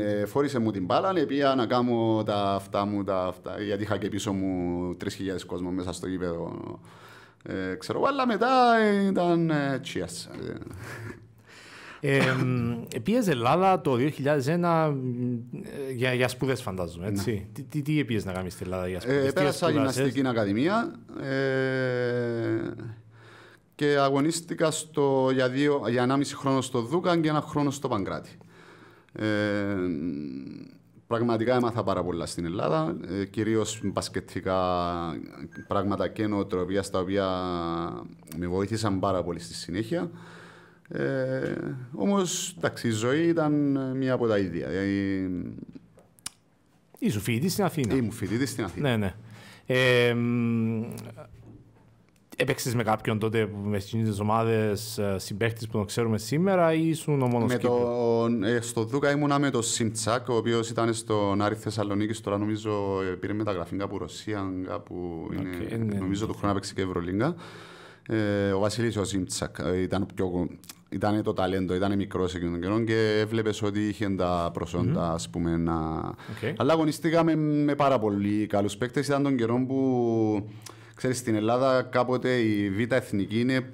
Ε, φόρησε μου την μπάλα, πήγα να κάνω τα αυτά μου, τα αυτά, γιατί είχα και πίσω μου 3.000 κόσμο μέσα στο γήπεδο. ξέρω, αλλά μετά ήταν cheers. Ε, Ελλάδα το 2001 για, για σπουδές, φαντάζομαι. Έτσι. Ναι. Τι, τι, τι επίεζε να κάνεις ε, στην Ελλάδα για σπουδέ. Ε, πέρασα γυμναστική ακαδημία ε, και αγωνίστηκα στο, για, δύο, για 1,5 χρόνο στο Δούκαν και ένα χρόνο στο Παγκράτη. Ε, Πραγματικά έμαθα πάρα πολλά στην Ελλάδα, ε, κυρίως μπασκετικά πράγματα και νοοτροπία, στα οποία με βοήθησαν πάρα πολύ στη συνέχεια. Ε, Όμως η ζωή ήταν ε, μία από τα ίδια. Ε, Ήσου φοιτητής στην Αθήνα. Ήμουν φοιτητής στην Αθήνα. Ναι, ναι. Ε, Έπαιξες με κάποιον τότε που με στι ομάδε συμπαίχτη που τον ξέρουμε σήμερα ή ήσουν ο μόνος ε, Στο Δούκα ήμουνα με τον Σιμτσάκ, ο οποίος ήταν στον Άρη Θεσσαλονίκης. Τώρα νομίζω ε, πήρε μεταγραφή κάπου Ρωσία, κάπου okay, είναι, ναι, ναι, νομίζω ναι, το χρόνο έπαιξε και Ευρωλίγκα. Ε, ο Βασίλης ο Σιμτσάκ ήταν πιο ήταν το ταλέντο, ήταν μικρός εκείνον τον καιρό και έβλεπες ότι είχε τα προσόντα, ας πούμε, να... Okay. Αλλά αγωνιστήκαμε με πάρα πολύ καλούς παίκτες. Ήταν τον καιρό που, ξέρεις, στην Ελλάδα κάποτε η Β' Εθνική είναι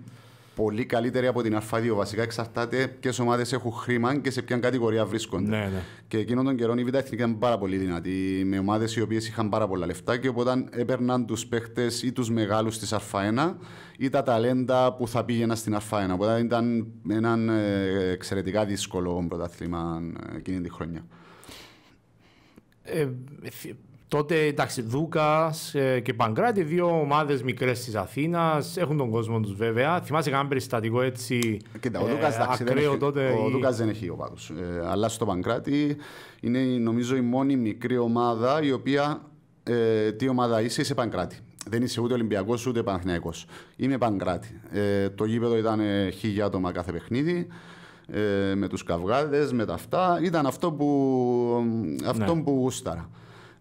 πολύ καλύτερη από την Α2. Βασικά εξαρτάται ποιες ομάδες έχουν χρήμα και σε ποια κατηγορία βρίσκονται. Ναι, ναι. Και εκείνον τον καιρό η Β' Εθνική ήταν πάρα πολύ δυνατή, με ομάδες οι οποίες είχαν πάρα πολλά λεφτά και οπότε έπαιρναν τους παίχτες ή τους μεγάλους της Α1 ή τα ταλέντα που θα πήγαιναν στην Α1. Οπότε ήταν ένα ε, εξαιρετικά δύσκολο πρωτάθλημα ε, εκείνη τη χρονιά. Ε, Τότε εντάξει, Δούκας ε, και Παγκράτη, δύο ομάδες μικρές της Αθήνας, έχουν τον κόσμο τους βέβαια. Θυμάσαι κανένα περιστατικό έτσι. Κοίτα, ο Δούκας ε, τότε. Ο Δούκας δεν έχει ο Ε, αλλά στο Παγκράτη είναι νομίζω η μόνη μικρή ομάδα η οποία. Ε, τι ομάδα είσαι, είσαι Παγκράτη. Δεν είσαι ούτε Ολυμπιακός ούτε Παναθυναϊκό. Είμαι Παγκράτη. Ε, το γήπεδο ήταν ε, χίλια άτομα κάθε παιχνίδι. Ε, με τους καυγάδες, με τα αυτά. Ήταν αυτό που, αυτό ναι. που γούσταρα.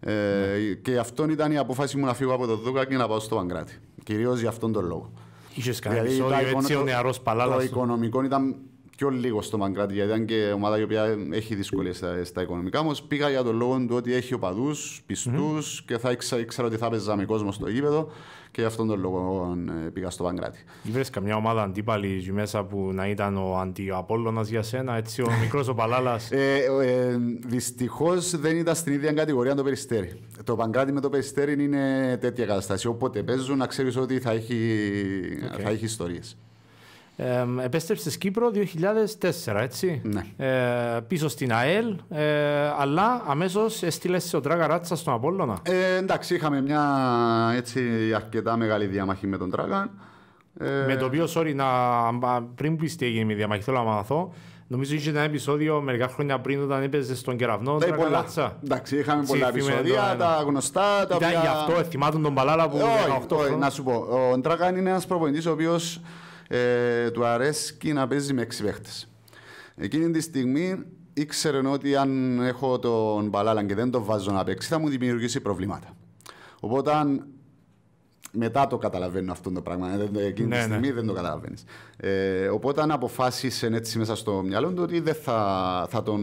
Ε, και αυτό ήταν η απόφαση μου να φύγω από το Δούκα και να πάω στο Παγκράτη. Κυρίως για αυτόν τον λόγο. Είχες κάνει δηλαδή, έτσι ο νεαρός παλάλας. Το οικονομικό ήταν πιο λίγο στο Παγκράτη, γιατί ήταν και ομάδα η οποία έχει δυσκολίες στα, οικονομικά. Όμως πήγα για τον λόγο του ότι έχει οπαδούς, και θα ήξερα ότι θα με κόσμο στο γήπεδο και γι' αυτόν τον λόγο ε, πήγα στο Παγκράτη. Βρες καμιά ομάδα αντίπαλη μέσα που να ήταν ο αντιαπόλλωνας για σένα, έτσι ο μικρός ο Παλάλας. Ε, ε, δυστυχώς δεν ήταν στην ίδια κατηγορία το Περιστέρι. Το Παγκράτη με το Περιστέρι είναι τέτοια κατάσταση, οπότε παίζουν να ξέρεις ότι θα έχει, okay. έχει ιστορίες. Ε, επέστρεψε στην Κύπρο 2004, έτσι. Ναι. Ε, πίσω στην ΑΕΛ, ε, αλλά αμέσως έστειλες ο Τράγκα Ράτσα στον Απόλλωνα. Ε, εντάξει, είχαμε μια έτσι, αρκετά μεγάλη διαμάχη με τον Ε, Με το οποίο, sorry, να, πριν πεις τι έγινε με διαμάχη, θέλω να μάθω. Νομίζω είχε ένα επεισόδιο μερικά χρόνια πριν όταν έπαιζε στον κεραυνό. Δεν πολλά. Εντάξει, είχαμε πολλά επεισόδια, τα γνωστά. Τα Ήταν οποία... γι' αυτό, θυμάτων τον Παλάλα που. Όχι, όχι, να σου πω. Ο Ντράγκαν είναι ένας προπονητής ο οποίος ε, αρέσει και να παίζει με έξι παίχτες. Εκείνη τη στιγμή ήξερε ότι αν έχω τον παλάλα και δεν τον βάζω να παίξει, θα μου δημιουργήσει προβλήματα. Οπότε μετά το καταλαβαίνουν αυτό το πράγμα. Ε, ε, εκείνη ναι, τη ναι. στιγμή δεν το καταλαβαίνεις. Ε, οπότε αν αποφάσισε έτσι μέσα στο μυαλό του ότι δεν θα, θα, τον,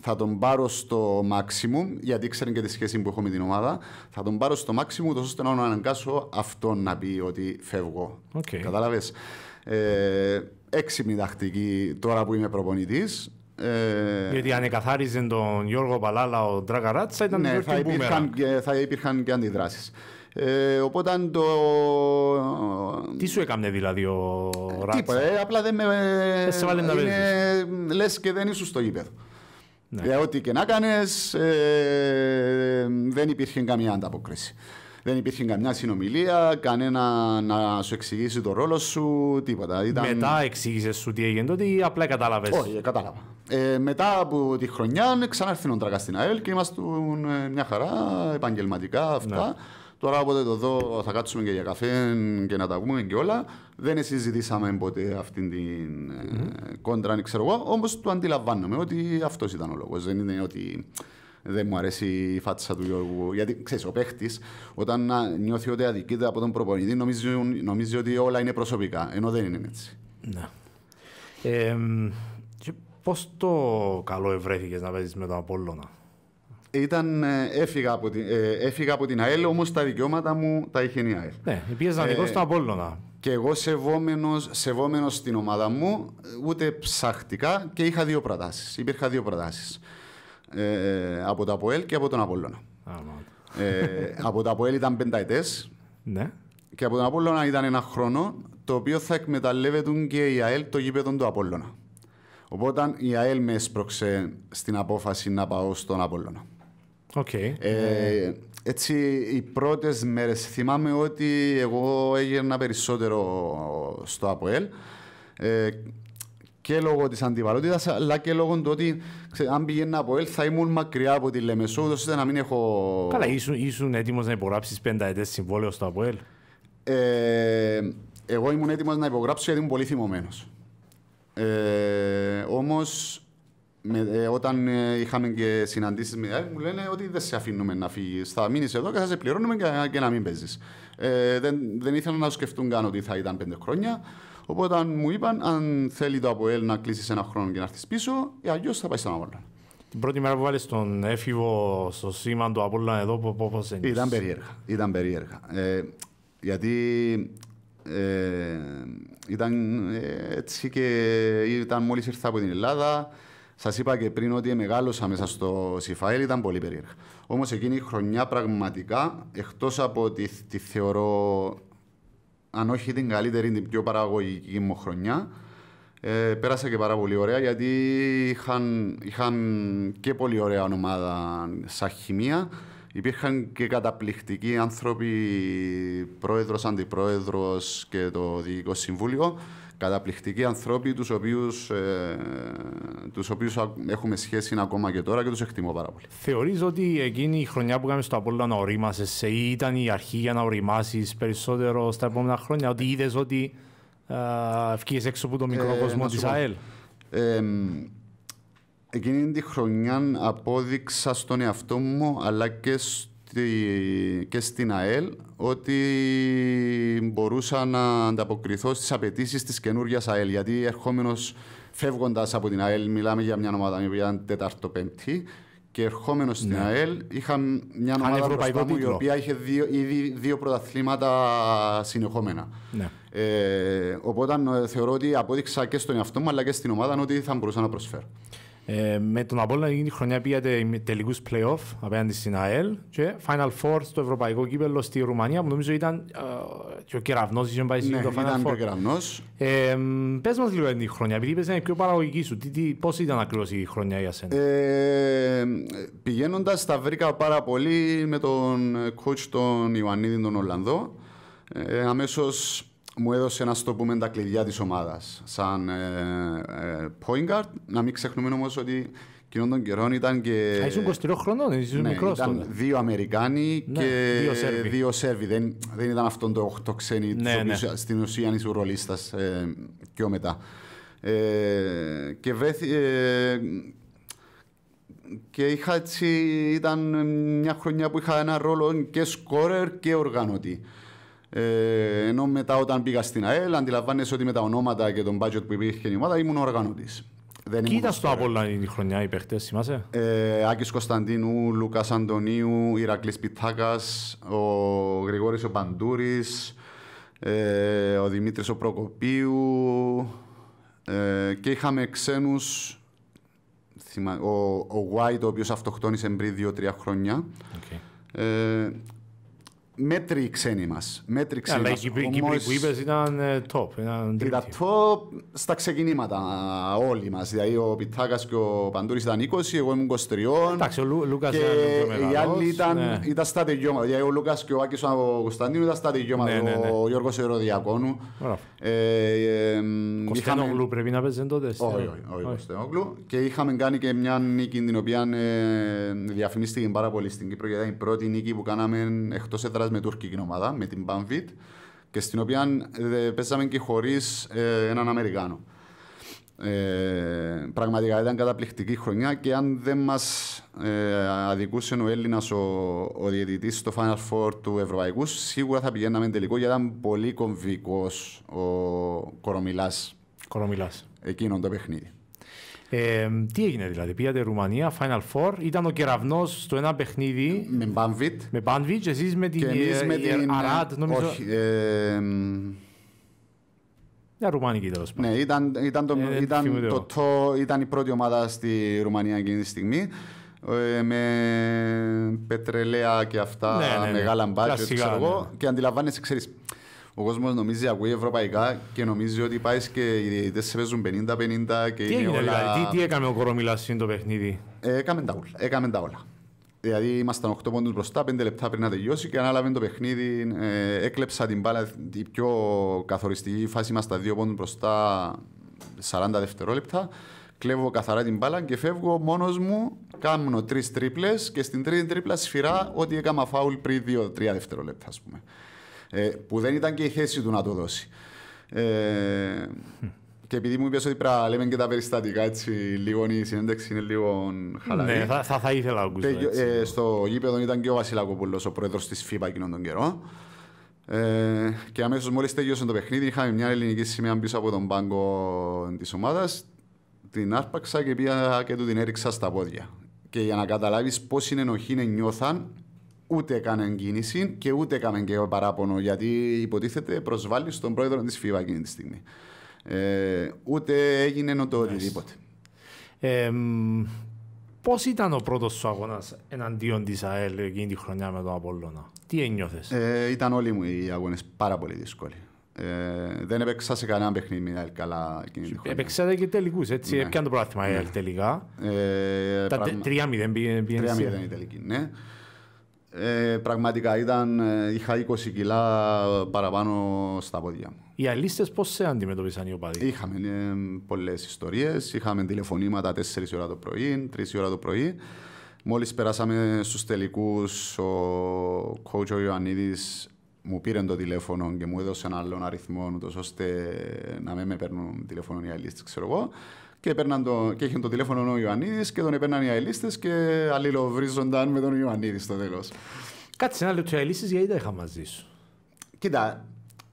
θα τον πάρω στο maximum, γιατί ξέρει και τη σχέση που έχω με την ομάδα, θα τον πάρω στο maximum τόσο ώστε να αναγκάσω αυτόν να πει ότι φεύγω. Okay. Κατάλαβε. Ε, έξυπνη τακτική τώρα που είμαι προπονητής. Ε... Γιατί αν τον Γιώργο Παλάλα ο Ράτσα, ήταν ναι, θα υπήρχαν, και, θα υπήρχαν και αντιδράσεις. Ε, οπότε το... Τι σου έκανε δηλαδή ο Ράτσα. Τίποτα, ε, απλά δεν με... Λες και δεν ήσουν στο γήπεδο. Ναι. Ε, ό,τι και να κάνεις, δεν υπήρχε καμία ανταποκρίση. Δεν υπήρχε καμιά συνομιλία, κανένα να σου εξηγήσει το ρόλο σου, τίποτα. Μετά εξήγησες σου τι έγινε τότε ή απλά κατάλαβες. Όχι, κατάλαβα. μετά από τη χρονιά ξανάρθει ο Ντραγκά στην ΑΕΛ και ήμασταν μια χαρά επαγγελματικά αυτά. Ναι. Τώρα όποτε το δω θα κάτσουμε και για καφέ και να τα πούμε και όλα. Δεν συζητήσαμε ποτέ αυτήν την mm-hmm. κόντρα, ξέρω εγώ. Όμως το αντιλαμβάνομαι ότι αυτός ήταν ο λόγος. Δεν είναι ότι δεν μου αρέσει η φάτσα του Γιώργου. Γιατί ξέρεις, ο παίχτης, όταν νιώθει ότι αδικείται από τον προπονητή, νομίζει, νομίζει ότι όλα είναι προσωπικά. Ενώ δεν είναι έτσι. Ναι. Ε, Πώς το καλό ευρέθηκες να παίζεις με τον Απόλλωνα. Ήταν, ε, έφυγα, από την, ε, έφυγα από την ΑΕΛ, όμως τα δικαιώματα μου τα είχε η ΑΕΛ. Ναι, πήγε να ε, στο Απόλλωνα. Και εγώ σεβόμενος στην ομάδα μου, ούτε ψαχτικά και είχα δύο προτάσεις. υπήρχαν δύο προτάσεις. Ε, από το ΑΠΟΕΛ και από τον Απόλλωνα. ε, από το ΑΠΟΕΛ ήταν πενταετές. Ναι. Και από τον Απόλλωνα ήταν ένα χρόνο, το οποίο θα εκμεταλλεύεται και η ΑΕΛ το γήπεδο του Απόλλωνα. Οπότε η ΑΕΛ με έσπρωξε στην απόφαση να πάω στον Απόλλωνα. Okay. Ε, ναι. έτσι, οι πρώτες μέρες θυμάμαι ότι εγώ έγινα περισσότερο στο ΑΠΟΕΛ. Ε, και λόγω της αντιπαλότητα, αλλά και λόγω του ότι αν πηγαίνα από ΑΠΟΕΛ θα ήμουν μακριά από τη Λεμεσό, ούτω ώστε να μην έχω. Καλά, ήσουν, ήσουν έτοιμος να υπογράψεις ετέ συμβόλαιο στο ΑΠΟΕΛ. Ε, εγώ ήμουν έτοιμος να υπογράψω γιατί ήμουν πολύ θυμωμένος. Όμως με, ε, όταν ε, είχαμε και συναντήσεις με ε, μου λένε ότι δεν σε αφήνουμε να φύγεις. Θα μείνεις εδώ και θα σε πληρώνουμε και, και να μην παίζεις. Ε, δεν, δεν ήθελα να σκεφτούν καν ότι θα ήταν πέντε χρόνια. Οπότε μου είπαν, αν θέλει το ΑΠΟΕΛ να κλείσει ένα χρόνο και να έρθεις πίσω, ή αλλιώς θα πάει στον Αποέλ. Την πρώτη μέρα που βάλεις τον έφηβο στο σήμα του Αποέλ εδώ, πώ ένιωσε. Ήταν περίεργα. Ήταν περίεργα. Ε, γιατί ε, ήταν έτσι και ήταν μόλις ήρθα από την Ελλάδα. Σας είπα και πριν ότι μεγάλωσα μέσα στο Σιφαέλ, ήταν πολύ περίεργα. Όμως εκείνη η χρονιά πραγματικά, εκτός από ότι τη θεωρώ, αν όχι την καλύτερη, την πιο παραγωγική μου χρονιά, ε, πέρασε και πάρα πολύ ωραία γιατί είχαν, είχαν και πολύ ωραία ομάδα σαν χημεία. Υπήρχαν και καταπληκτικοί άνθρωποι, πρόεδρος, αντιπρόεδρος και το Διοικητικό Συμβούλιο καταπληκτικοί ανθρώποι τους οποίους, ε, τους οποίους έχουμε σχέση ακόμα και τώρα και τους εκτιμώ πάρα πολύ. Θεωρείς ότι εκείνη η χρονιά που κάνεις στο Απόλλωνα να ορίμασες ή ε, ήταν η αρχή για να οριμάσεις περισσότερο στα επόμενα χρόνια ότι είδες ότι ευκείες έξω από το ε, μικρό κόσμο της ΑΕΛ. Ε, εκείνη τη χρονιά απόδειξα στον εαυτό μου αλλά και στο και στην ΑΕΛ ότι μπορούσα να ανταποκριθώ στις απαιτήσεις της καινούργιας ΑΕΛ γιατί ερχόμενος φεύγοντας από την ΑΕΛ μιλάμε για μια ομάδα που ήταν πέμπτη και ερχόμενος στην ναι. ΑΕΛ είχα μια ομάδα μπροστά η οποία είχε δύο, ήδη δύο πρωταθλήματα συνεχόμενα. Ναι. Ε, οπότε ε, θεωρώ ότι απόδειξα και στον εαυτό μου αλλά και στην ομάδα ότι θα μπορούσα να προσφέρω. Ε, με τον Απόλλωνα εκείνη τη χρονιά πήγατε τελικούς play-off απέναντι στην ΑΕΛ και Final Four στο Ευρωπαϊκό Κύπελλο στη Ρουμανία που νομίζω ήταν ε, και ο Κεραυνός είχε πάει ναι, το Final ήταν Four. Και Ε, πες μας λίγο την χρονιά, επειδή είπες είναι πιο παραγωγική σου, τι, τι, πώς ήταν ακριβώς η χρονιά για σένα. Ε, πηγαίνοντας τα βρήκα πάρα πολύ με τον coach τον Ιωαννίδη τον Ολλανδό. Ε, αμέσως μου έδωσε να το πούμε τα κλειδιά της ομάδας. Σαν ε, ε, point guard, να μην ξεχνούμε όμως ότι εκείνον των καιρών ήταν και. Α, ήσουν 23 χρονών, ήσουν ναι, μικρός. Ήταν δύο Αμερικάνοι ναι, και δύο Σέρβοι. Δεν, δεν ήταν αυτόν το 8 ξένοι, ναι, ναι. στην ουσία είναι ρολίστα ε, πιο μετά. Ε, και βέθη, και είχα έτσι, ήταν μια χρονιά που είχα ένα ρόλο και σκόρερ και οργανωτή. Ε, ενώ μετά όταν πήγα στην ΑΕΛ, αντιλαμβάνεσαι ότι με τα ονόματα και τον budget που υπήρχε η ομάδα ήμουν οργανωτή. Κοίτας στο Απόλλα η χρονιά οι παίχτε, θυμάσαι. Ε, Άκης Κωνσταντίνου, Λούκας Αντωνίου, Ηρακλής Πιθάκα, ο Γρηγόρης ο Παντούρης, ε, ο Δημήτρης ο Προκοπίου ε, και είχαμε ξένους, ο, ο White ο οποίος αυτοκτόνησε πριν δύο-τρία χρόνια μέτρη οι ξένοι μας. Μέτρη ξένοι Αλλά οι Κύπροι που είπες ήταν ε, top. Ήταν top στα ξεκινήματα όλοι μας. Δηλαδή ο Πιθάκα και ο Παντούρης ήταν 20, εγώ ήμουν 23. Εντάξει, ο Λούκας και οι άλλοι ήταν, ναι. ήταν στα τελειώματα. Δηλαδή ο Λούκας και ο Άκης ο Κωνσταντίνο ήταν στα τελειώματα. Ναι, ναι, ναι. Ο Γιώργος Ερωδιακόνου. Ε, πρέπει να παίζει τότε. Όχι, όχι, Και είχαμε κάνει και μια νίκη την οποία ε, διαφημίστηκε πάρα πολύ στην Κύπρο η πρώτη νίκη που κάναμε εκτός έδρας με με τουρκική ομάδα, με την Banvit, και στην οποία ε, πέσαμε και χωρίς ε, έναν Αμερικάνο. Ε, πραγματικά ήταν καταπληκτική χρονιά και αν δεν μας ε, αδικούσε ο Έλληνας ο, ο διαιτητής στο Final Four του Ευρωπαϊκούς, σίγουρα θα πηγαίναμε τελικό γιατί ήταν πολύ κομβικός ο Κορομιλάς. Κορομιλάς. Εκείνον το παιχνίδι. Ε, τι έγινε δηλαδή, πήγατε Ρουμανία, Final Four, ήταν ο κεραυνός στο ένα παιχνίδι. Με Μπάνβιτ. Με Μπάνβιτ, εσείς με την, και ε, με την Αράτ, νομίζω. Όχι, ε, Ρουμάνικη τέλος πάντων. Ναι, ήταν, ήταν, το, ε, ήταν, το, το, ήταν η πρώτη ομάδα στη Ρουμανία εκείνη τη στιγμή. Ε, με πετρελαία και αυτά, ναι, ναι, ναι. μεγάλα μπάτια, ξέρω εγώ. Ναι, ναι. Και αντιλαμβάνεσαι, ξέρεις, ο κόσμος νομίζει ακούει ευρωπαϊκά και νομίζει ότι πάεις και οι διαιτητές σε παίζουν 50-50 και τι είναι όλα... Δηλαδή, τι, έκανε έκαμε ο Κορομιλάς στην το παιχνίδι. Ε, έκαμε τα όλα. Έκαμε τα όλα. Δηλαδή ήμασταν 8 πόντους μπροστά, 5 λεπτά πριν να τελειώσει και ανάλαβε το παιχνίδι. Ε, έκλεψα την μπάλα. την πιο καθοριστική φάση ήμασταν 2 πόντους μπροστά, 40 δευτερόλεπτα. Κλέβω καθαρά την μπάλα και φεύγω μόνος μου. κάνω τρεις τρίπλες και στην τρίτη τρίπλα σφυρά ότι έκανα φάουλ πριν 2-3 δευτερόλεπτα, ας πούμε. Ε, που δεν ήταν και η θέση του να το δώσει. Ε, και επειδή μου είπες ότι πρέπει λέμε και τα περιστατικά, έτσι, λίγο η συνέντευξη είναι λίγο χαλαρή. Ναι, θα, θα, θα ήθελα να ακούσω. Ε, έτσι. ε, στο γήπεδο ήταν και ο Βασιλακόπουλος, ο προέδρο της ΦΥΠΑ εκείνον τον καιρό. Ε, και αμέσως μόλις τελειώσε το παιχνίδι, είχαμε μια ελληνική σημαία πίσω από τον πάγκο της ομάδας. Την άρπαξα και πήγα και του την έριξα στα πόδια. Και για να καταλάβεις πόση ενοχή νιώθαν ούτε έκανε κίνηση και ούτε έκαναν και παράπονο γιατί υποτίθεται προσβάλλει στον πρόεδρο της ΦΥΒΑ εκείνη τη στιγμή. Ε, ούτε έγινε το οτιδήποτε. Ε, Πώς ήταν ο πρώτος σου αγώνας εναντίον της ΑΕΛ εκείνη τη χρονιά με τον Απόλλωνα, τι ένιωθες. Ε, ήταν όλοι μου οι αγώνες πάρα πολύ δύσκολοι. Ε, δεν έπαιξα σε κανένα παιχνίδι με ΑΕΛ καλά εκείνη τη χρονιά. Έπαιξατε και τελικούς, έτσι. Ναι. είναι το πρόγραμμα, ΑΕΛ ναι. τελικά. Ε, Τα πράγμα... 3-0 πήγαινε. 3-0 η τελική, ναι. Ε, πραγματικά ήταν, ε, είχα 20 κιλά παραπάνω στα πόδια μου. Οι αλίστες πώς σε αντιμετωπίσαν οι οπαδοί. Είχαμε ε, πολλές ιστορίες. Είχαμε τηλεφωνήματα 4 ώρα το πρωί, 3 ώρα το πρωί. Μόλις περάσαμε στους τελικούς, ο coach ο Ιωαννίδης μου πήρε το τηλέφωνο και μου έδωσε ένα άλλον αριθμό, ώστε να μην με παίρνουν τηλέφωνο οι αλίστες, ξέρω εγώ. Και, το, και είχε το τηλέφωνο ο Ιωαννίδης και τον επέναν οι αελίστες και αλληλοβρίζονταν με τον Ιωαννίδη στο τέλος. Κάτσε ένα λεπτό, οι αελίστε γιατί τα είχα μαζί σου. Κοίτα,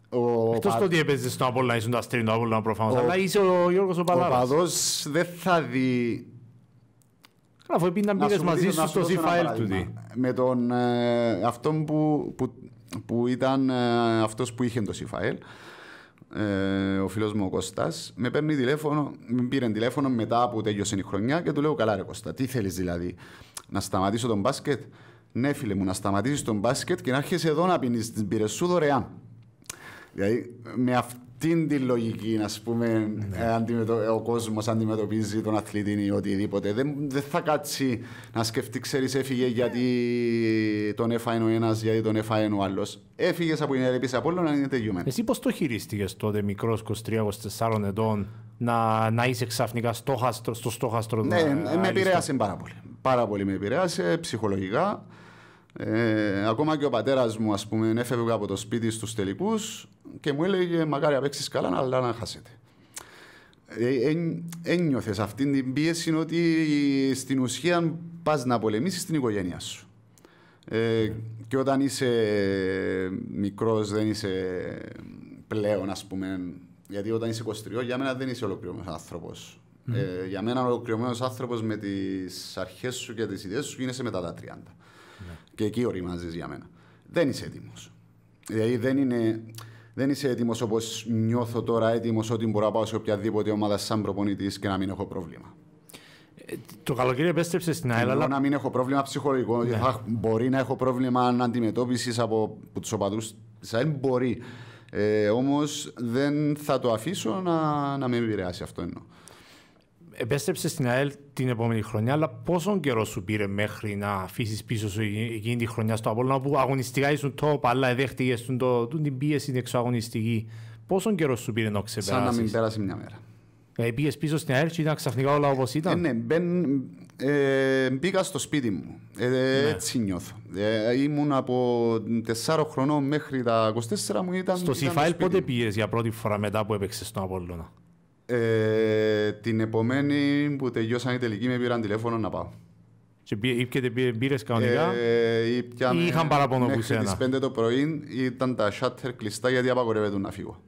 ο... Εκτό το ότι έπαιζες στον Απόλλωνα, ήσουν το Απόλλωνα προφανώς. Αλλά είσαι ο Γιώργος ο Παλάρας. Ο παδός δεν θα δει. Καλά, αφού να μπήκε μαζί σου στο z του δει. Με τον ε, αυτόν που, που, που ήταν ε, αυτός που είχε το z ε, ο φίλος μου ο Κωστά, με παίρνει τηλέφωνο, με πήρε τηλέφωνο μετά που τέλειωσε η χρονιά και του λέω: Καλά, ρε Κωστά, τι θέλεις δηλαδή, να σταματήσω τον μπάσκετ. Ναι, φίλε μου, να σταματήσεις τον μπάσκετ και να έρχεσαι εδώ να πίνεις την πυρεσού δωρεάν. Δηλαδή, με, αυτό αυτήν τη λογική, να πούμε, ναι. ο κόσμος αντιμετωπίζει τον αθλητή ή οτιδήποτε. Δεν, δεν θα κάτσει να σκεφτεί, ξέρεις, έφυγε γιατί τον έφαγε ο ένας, γιατί τον έφαγε ο άλλος. Έφυγες από την Ερεπίση από όλο να είναι τελειωμένος. Εσύ πώς το χειρίστηκες τότε, μικρός 23-24 ετών, να, να είσαι ξαφνικά στο στόχαστρο Ναι, με επηρέασε πάρα πολύ. Πάρα πολύ με επηρέασε ψυχολογικά. Ε, ακόμα και ο πατέρας μου, ας πούμε, έφευγε από το σπίτι στους τελικούς και μου έλεγε Μακάρι να παίξεις καλά, αλλά να χάσετε. Ένιωθε ε, αυτή την πίεση ότι στην ουσία πας να πολεμήσεις την οικογένειά σου. Ε, και όταν είσαι μικρός, δεν είσαι πλέον, ας πούμε. Γιατί όταν είσαι 23, για μένα δεν είσαι ολοκληρωμένος άνθρωπος. Mm. Ε, για μένα, ολοκληρωμένος άνθρωπος με τις αρχές σου και τις ιδέες σου γίνεσαι μετά τα 30. Και εκεί οριμάζεις για μένα. Δεν είσαι έτοιμος. Δηλαδή δεν είναι. Δεν είσαι έτοιμος όπως νιώθω τώρα έτοιμος ότι μπορώ να πάω σε οποιαδήποτε ομάδα σαν προπονητής και να μην έχω πρόβλημα. Ε, το καλοκαίρι επέστρεψες στην ΑΕΛ. Αλλά να μην έχω πρόβλημα ψυχολογικό. Ναι. Θα, μπορεί να έχω πρόβλημα αντιμετώπισης από τους οπαδούς της ΑΕΛ. Μπορεί. Ε, Όμως δεν θα το αφήσω να, να με επηρεάσει αυτό εννοώ επέστρεψε στην ΑΕΛ την επόμενη χρονιά, αλλά πόσο καιρό σου πήρε μέχρι να αφήσεις πίσω σου εκείνη τη χρονιά στο Απόλλωνα που αγωνιστικά ήσουν τόπο, αλλά δέχτηκε την πίεση την εξωαγωνιστική. Πόσο καιρό σου πήρε να ξεπεράσει. Σαν να μην πέρασε μια μέρα. Ε, πήγες πίσω στην ΑΕΛ και ήταν ξαφνικά όλα όπως ήταν. Ε, ναι, ε, μπήκα στο σπίτι μου. Ε, ναι. Έτσι νιώθω. Ε, ήμουν από 4 χρονών μέχρι τα 24 μου ήταν. Στο Σιφάιλ πότε πήγες για πρώτη φορά μετά που έπαιξες στον απόλυνό. Ε, την επομένη που τελειώσαν οι τελικοί με πήραν τηλέφωνο να πάω. Και πήρες κανονικά ε, ή είχαν παραπονό που σένα. Μέχρι 5 το πρωί ήταν τα shutter κλειστά γιατί απαγορεύεται να φύγω.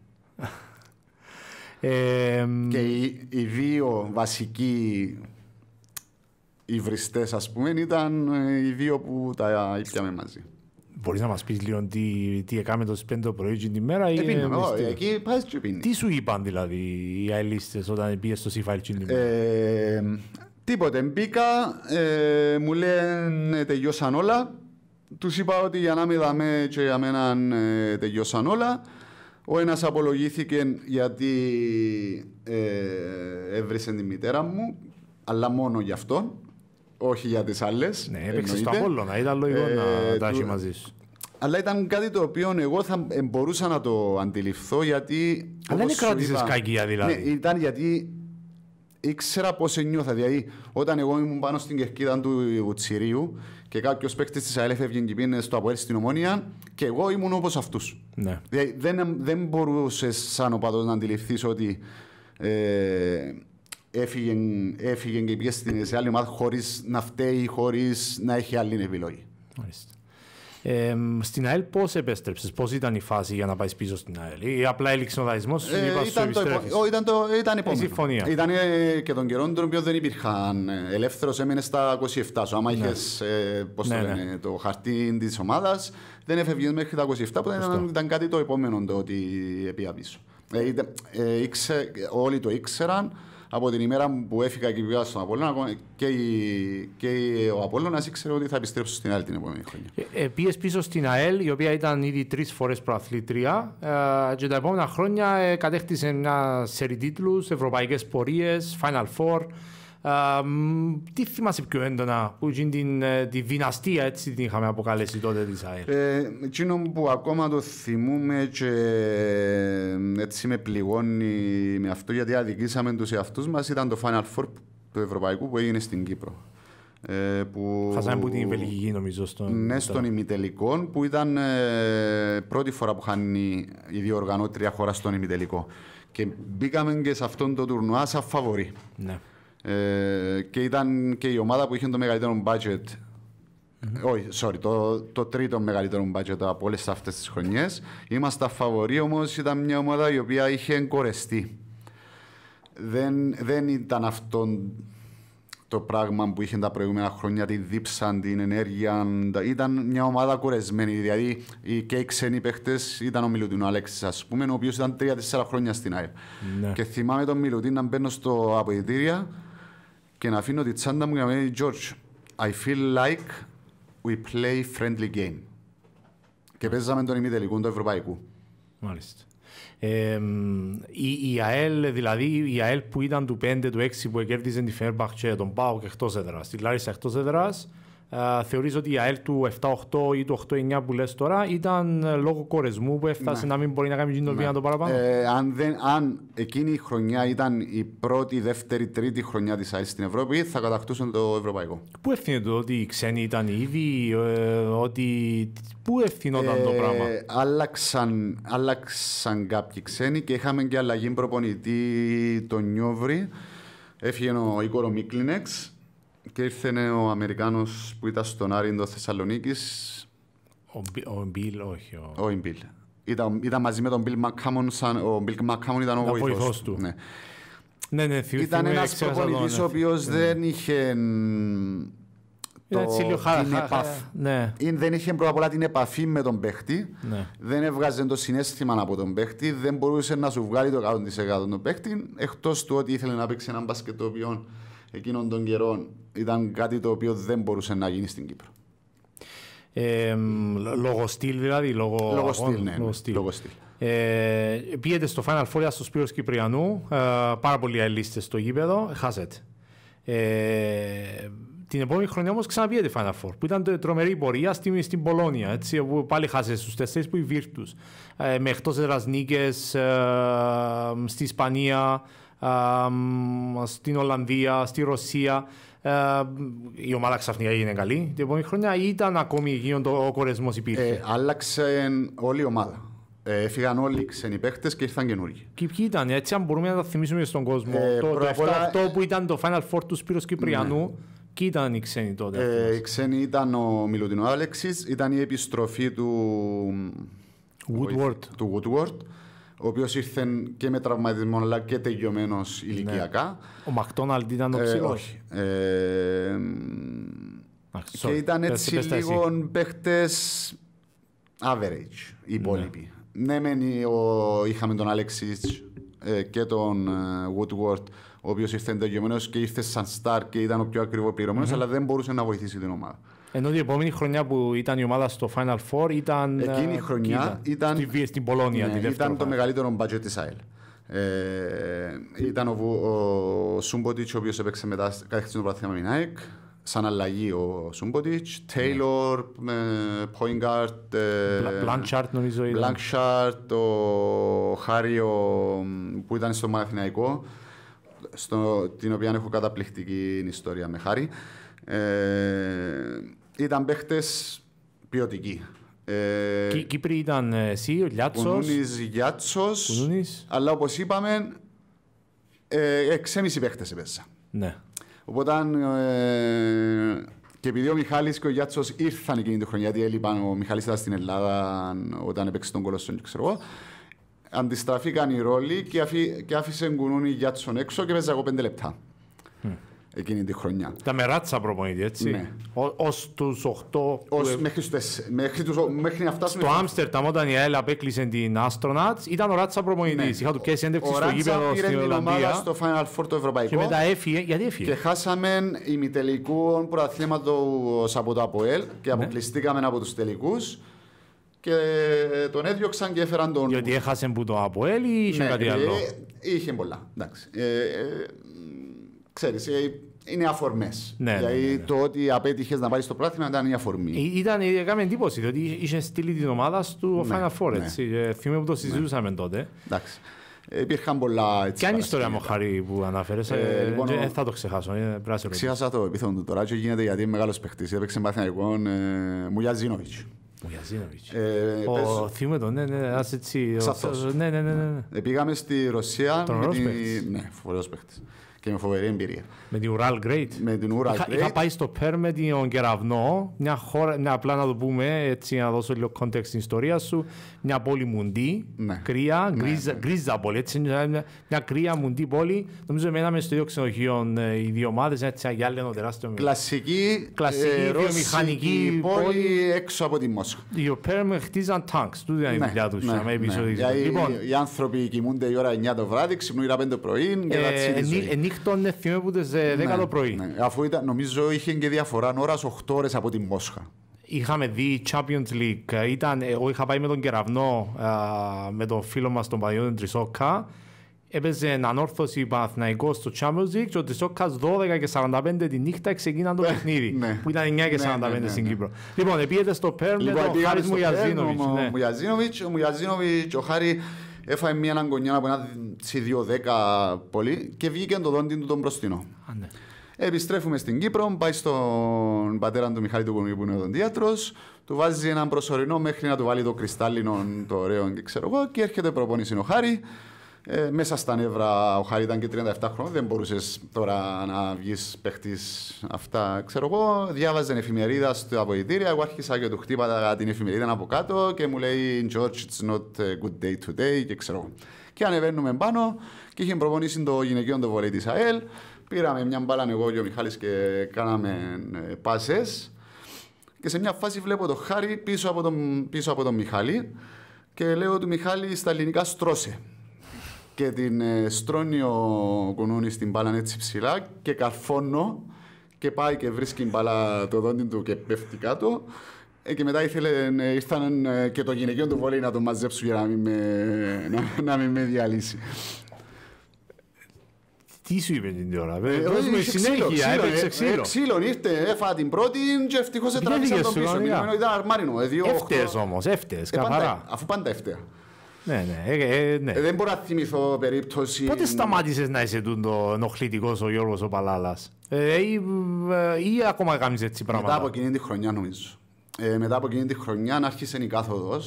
και οι, δύο βασικοί υβριστές ας πούμε ήταν ε, οι δύο που τα ήπιαμε μαζί. Μπορείς να μας πεις λίγο τι, τι έκαμε το σπέντο πρωί την ημέρα ή... ε, όχι, εκεί πάει και πίνει. Τι σου είπαν δηλαδή οι αελίστες όταν πήγες στο C-File ημέρα. την Τίποτε, μπήκα, ε, μου λένε τελειώσαν όλα. Τους είπα ότι για να μην δαμε και για μένα ε, τελειώσαν όλα. Ο ένας απολογήθηκε γιατί ε, έβρισε τη μητέρα μου, αλλά μόνο γι' αυτόν όχι για τις άλλες. Ναι, έπαιξες στο Απόλλωνα, ήταν λογικό ε, να τα έχεις μαζί σου. Αλλά ήταν κάτι το οποίο εγώ θα ε, μπορούσα να το αντιληφθώ γιατί. Αλλά δεν κράτησε κακία ναι, δηλαδή. Ναι, ήταν γιατί ήξερα πώς νιώθα. Δηλαδή, όταν εγώ ήμουν πάνω στην κερκίδα του Τσιρίου και κάποιος παίκτης της ΑΕΛ έφευγε και πήγαινε στο Αποέλ στην Ομόνια, και εγώ ήμουν όπως αυτούς. Ναι. Δηλαδή, δεν, δεν μπορούσες σαν οπαδός να αντιληφθείς ότι. Ε, έφυγε, και πήγε στην, σε άλλη ομάδα χωρίς να φταίει, χωρίς να έχει άλλη επιλογή. Ε, στην ΑΕΛ πώς επέστρεψες, πώς ήταν η φάση για να πάεις πίσω στην ΑΕΛ, ή απλά έλειξε ο δανεισμό, η ε, ήταν, ήταν, το, ήταν επόμενο. Η Ήταν ε, και των καιρών των οποίων δεν υπήρχαν. Ελεύθερος έμενε στα 27. Σου, άμα ναι. είχες ναι, ε, το, ναι. ναι. το, χαρτί της ομάδας, δεν έφευγες μέχρι τα 27, που ήταν, ήταν, κάτι το επόμενο το ότι πήγα πίσω. Ε, όλοι το ήξεραν από την ημέρα που έφυγα και πήγα στον Απόλλωνα και, η, και η, ο Απόλλωνας ήξερε ότι θα επιστρέψω στην ΑΕΛ την επόμενη χρονιά. Ε, ε πίσω στην ΑΕΛ η οποία ήταν ήδη τρεις φορές προαθλήτρια ε, και τα επόμενα χρόνια ε, κατέκτησε μια σερή τίτλους, ευρωπαϊκές πορείες, Final Four τι θυμάσαι πιο έντονα που την, ε, τη δυναστεία έτσι την είχαμε αποκαλέσει τότε της ΑΕΛ. Ε, εκείνο που ακόμα το θυμούμε και ε, έτσι με πληγώνει με αυτό γιατί αδικήσαμε τους εαυτούς μας ήταν το Final Four του Ευρωπαϊκού που έγινε στην Κύπρο. Ε, που... Χάσαμε που την Βελγική νομίζω στον... Ναι, στον ημιτελικό που ήταν πρώτη φορά που χάνει η διοργανώτρια χώρα στον ημιτελικό. Και μπήκαμε και σε αυτόν τον τουρνουά σαν φαβορή. Ναι. Ε, και ήταν και η ομάδα που είχε το μεγαλύτερο budget. Mm-hmm. Όχι, sorry, το, το τρίτο μεγαλύτερο budget από όλες αυτές τις χρονιές. Είμαστε φαβοροί, όμως ήταν μια ομάδα η οποία είχε κορεστεί. Δεν, δεν ήταν αυτό το πράγμα που είχε τα προηγούμενα χρόνια, τη δίψαν, την ενέργεια. Ήταν μια ομάδα κορεσμένη. Δηλαδή, οι και οι ξένοι παίχτες ήταν ο Μιλουτίν, ο Αλέξης, ας πούμε, ο οποίος ήταν τρία-τέσσερα χρόνια στην ΑΕΠ. Ναι. Και θυμάμαι τον Μιλουτίν να μπαίνω στο αποδητήρια και να αφήνω τη τσάντα μου για να λέει George, I feel like we play friendly game. Και παίζαμε τον ημιτελικό του Ευρωπαϊκού. Μάλιστα. Ε, η, η, ΑΕΛ, δηλαδή η ΑΕΛ που ήταν του 5, του 6 που κέρδισε τη Φέρμπαχτσε, τον Πάο και εκτός έδρας, τη Λάρισα εκτός έδρας, ε, θεωριζω ότι η ΑΕΛ του 7-8 ή του 8-9 που λες τώρα ήταν ε, λόγω κορεσμού που έφτασε ναι. να μην μπορεί να κάνει γίνει το το παραπάνω. Ε, αν, αν εκείνη η χρονιά ήταν η πρώτη, δεύτερη, τρίτη χρονιά της ΑΕΛ στην Ευρώπη θα κατακτούσαν το ευρωπαϊκό. Πού ευθύνεται ότι οι ξένοι ήταν ήδη, ότι... Πού ευθυνόταν το πράγμα. Άλλαξαν, άλλαξαν κάποιοι ξένοι και είχαμε και αλλαγή προπονητή τον Νιόβρη. Έφυγε ο Ίκορο Μίκλινεξ και ήρθε ναι, ο Αμερικάνος που ήταν στον Άριντο Θεσσαλονίκης. Ο Μπιλ, όχι. Ο, ο Μπιλ. Ήταν, ήταν, μαζί με τον Μπιλ Μακχάμον, ο Μπιλ Μακχάμον ήταν ο βοηθό του. Ναι. Ναι, ναι, ήταν ένα προπονητή ο οποίος ναι. δεν είχε. Το, έτσι λίγο χα, την χα, ναι. Δεν είχε πρώτα απ' όλα την επαφή με τον παίχτη. Ναι. Δεν έβγαζε το συνέστημα από τον παίχτη. Δεν μπορούσε να σου βγάλει το 100% τον παίχτη. Εκτός του ότι ήθελε να παίξει έναν μπασκετόπιόν εκείνων των καιρών ήταν κάτι το οποίο δεν μπορούσε να γίνει στην Κύπρο. Ε, λόγω στυλ δηλαδή, λόγω, λόγω στυλ. Ναι, ναι, ναι λόγω στυλ. Ε, πήγαινε στο Final Four στο Σπύρος Κυπριανού, ε, πάρα πολλοί αελίστες στο γήπεδο, χάσετε. Ε, την επόμενη χρονιά όμως ξαναπήγε Final Four που ήταν τρομερή πορεία στην, στην Πολώνια. Έτσι, που πάλι χάσετε στους τέσσερις που η Βίρτου. Ε, με εκτός έδρας νίκες ε, στη Ισπανία στην Ολλανδία, στη Ρωσία. Ε, η ομάδα ξαφνικά έγινε καλή την επόμενη χρονιά ή ήταν ακόμη γίνονται ο κορεσμός υπήρχε. Ε, άλλαξε όλη η ηταν ακομη το ο κορεσμο Έφυγαν όλοι οι ξένοι παίχτε και ήρθαν καινούργοι Και ποιοι ήταν, έτσι, αν μπορούμε να τα θυμίσουμε στον κόσμο. Ε, το 7-8 που ήταν το Final Four τους Σπύρος Κυπριανού. Ναι. και ήταν οι ξένοι τότε. Ε, οι ξένοι ήταν ο Μιλουτινός Άλεξης, ήταν η επιστροφή του Woodward. Του Woodward ο οποίος ήρθε και με τραυματισμό αλλά και τελειωμένος ναι. ηλικιακά. Ο Μακτόναλντ ήταν ο ε, ψηλό. όχι. Ε, και ήταν έτσι λίγο παίχτες average οι ναι. υπόλοιποι. Ναι, μεν είχαμε τον Αλέξη ε, και τον Woodward, ο οποίος ήρθε εντεγειωμένο και ήρθε σαν στάρ και ήταν ο πιο ακριβό αλλά δεν μπορούσε να βοηθήσει την ομάδα. Ενώ η επόμενη χρονιά που ήταν η ομάδα στο Final Four ήταν. Εκείνη η ε, χρονιά ήταν. Στη, στην Πολώνια. Ναι, ήταν το μεγαλύτερο budget της ΑΕΛ. Ε, ήταν ο, ο Σούμποτιτ, ο οποίος έπαιξε μετά κάτι στο Πρωτάθλημα Μινάικ. Σαν αλλαγή ο Σούμποτιτ, Τέιλορ, Πόιγκαρτ, Μπλάνκσαρτ νομίζω. Μπλάνκσαρτ, ο Χάριο που ήταν στο Μαθηναϊκό. στο, την οποία έχω καταπληκτική ιστορία με χάρη. Ε, ήταν παίχτες ποιοτικοί. Ε, Κύ, Κύπροι ήταν ε, εσύ, ο Λιάτσος. Ο Γιάτσο. Αλλά όπως είπαμε, ε, 6,5 παίχτες έπαιζα. Ναι. Οπότε ε, και επειδή ο Μιχάλης και ο Γιάτσος ήρθαν εκείνη τη χρονιά, γιατί έλειπαν, ο Μιχάλης ήταν στην Ελλάδα όταν έπαιξε τον Κολοσσόν, ξέρω εγώ. Αντιστραφήκαν οι ρόλοι και, αφή, και άφησε γκουνούνι Γιάτσον έξω και παίζα εγώ πέντε λεπτά εκείνη τη χρονιά. Τα μεράτσα προπονητή, έτσι. Ναι. Ως τους 8. Ως, μέχρι, ε- μέχρι, τους, μέχρι να φτάσουμε. Στο Άμστερνταμ, όταν η ΑΕΛ απέκλεισε την Άστρονατ, ήταν ο Ράτσα προπονητή. Ναι. Είχα του πιάσει έντευξη στο γήπεδο στην την ομάδα στο Final Four το Ευρωπαϊκό. Και μετά έφυγε. Γιατί έφυγε. Και χάσαμε ημιτελικού προαθλήματο από το ΑΠΟΕΛ και ναι. αποκλειστήκαμε από τους τελικούς και τον έδιωξαν και έφεραν τον. Γιατί έχασε που το Αποέλ ή είχε ναι, κάτι άλλο. Είχε πολλά. Εντάξει. Ε, ε ξέρεις, ε, είναι αφορμές. Ναι, ναι, δηλαδή ναι, ναι, το ότι απέτυχες να πάρει το πράγμα ήταν η αφορμή. Ε, ήταν, η ε, έκαμε εντύπωση, διότι είχε στείλει την ομάδα του ναι, Final Four. Ναι. Έτσι. Θυμάμαι που το συζητούσαμε τότε. Εντάξει. Υπήρχαν πολλά έτσι. Ποια είναι η ιστορία μου, Χάρη, που αναφέρεσαι. Ε, λοιπόν, ε, θα το ξεχάσω. Ξέχασα το επίθετο του τώρα. Και γίνεται γιατί είναι μεγάλος παιχτή. Έπαιξε λοιπόν, ε, Μουλιαζίνοβιτ. Ε, ο Θήμετο, πες... ναι, ναι, ας έτσι. Ο... Ναι, ναι, ναι, ναι. Πήγαμε στη Ρωσία. Τον Ρώσπεχτης. Ναι, φοβερός παίχτης και με φοβερή εμπειρία. Με την Ural Great. Με την Ural είχα, Great. Είχα πάει στο Πέρ με τον Κεραυνό, μια χώρα, ναι, απλά να το πούμε έτσι, να δώσω λίγο context στην ιστορία σου μια πόλη μουντή, ναι. κρύα, ναι, γκρίζα, ναι. πόλη. Έτσι, μια, μια κρύα μουντή πόλη. Νομίζω μέναμε στο ίδιο ξενοχείο ε, οι δύο ομάδες. Έτσι, για άλλο τεράστιο Κλασική, κλασική ε, βιομηχανική πόλη, πόλη, έξω από τη Μόσχα. Οι οποίοι χτίζαν τάγκ. Του ήταν η ναι, δουλειά τους. Ναι, λοιπόν, οι άνθρωποι κοιμούνται η ώρα 9 το βράδυ, ξυπνούν 5 το πρωί. Ενύχτωνε θυμέ 10 το πρωί. Αφού νομίζω είχε και διαφορά ώρα 8 ώρες από τη Μόσχα. Είχαμε δει η Champions League. Ήταν, εγώ είχα πάει με τον κεραυνό με τον φίλο μας τον τον Τρισόκα. Έπαιζε ανόρθωση Παναθηναϊκός στο Champions League και ο Τρισόκας 12 και 45 τη νύχτα ξεκίναν το ναι, παιχνίδι. Ναι. που ήταν 9 και 45 ναι, στην Κύπρο. Λοιπόν, επίεται στο Πέρν με λοιπόν, τον Χάρη Μουγιαζίνοβιτ. Ο Μουγιαζίνοβιτ, ο Χάρη έφαγε μια αναγκονιά απο από ένα C2-10 πολύ και βγήκε το δόντι του τον Προστίνο. ναι. Επιστρέφουμε στην Κύπρο, πάει στον πατέρα του Μιχάλη του Κομίου που είναι διάτρο, του βάζει έναν προσωρινό μέχρι να του βάλει το κρυστάλλινο, το ωραίο και ξέρω εγώ, και έρχεται προπονήσει ο Χάρη. Ε, μέσα στα νεύρα, ο Χάρη ήταν και 37 χρόνια, δεν μπορούσες τώρα να βγεις παιχτή αυτά, ξέρω εγώ. Διάβαζε εφημερίδα στο αποδητήρια. Εγώ άρχισα και του χτύπα την εφημερίδα από κάτω και μου λέει George, it's not a good day today, και ξέρω εγώ. Και ανεβαίνουμε πάνω και είχε προπονήσει το γυναικείο το βολέι της ΑΕΛ πήραμε μια μπάλα εγώ και ο Μιχάλης και κάναμε ε, πάσες και σε μια φάση βλέπω το Χάρη πίσω από τον, πίσω από τον Μιχάλη και λέω του Μιχάλη στα ελληνικά στρώσε και την ε, στρώνει ο κουνούνι στην μπάλα έτσι ψηλά και καρφώνω και πάει και βρίσκει μπαλά το δόντι του και πέφτει κάτω ε, και μετά ήθελε, ήρθαν και το γυναικείο του βολή να το μαζέψουν για να με, να, να μην με διαλύσει. Τι σου είπε την ώρα, βέβαια. Ε, συνέχεια, έπαιξε ξύλο. Ε, ε, ξύλο, ήρθε, ε, έφα την πρώτη και ευτυχώς έτραξε τον πίσω. Ήταν αρμάρινο. Έφτες όμως, έφτες, καθαρά. Αφού πάντα έφταια. Ναι, ναι, ναι. Δεν μπορώ να θυμηθώ περίπτωση. Πότε σταμάτησες να είσαι τούντο ενοχλητικός ο Γιώργος ο Παλάλας, ή, ακόμα κάνει έτσι πράγματα. Μετά από εκείνη τη χρονιά, νομίζω. Ε, μετά από εκείνη τη χρονιά άρχισε η καθοδο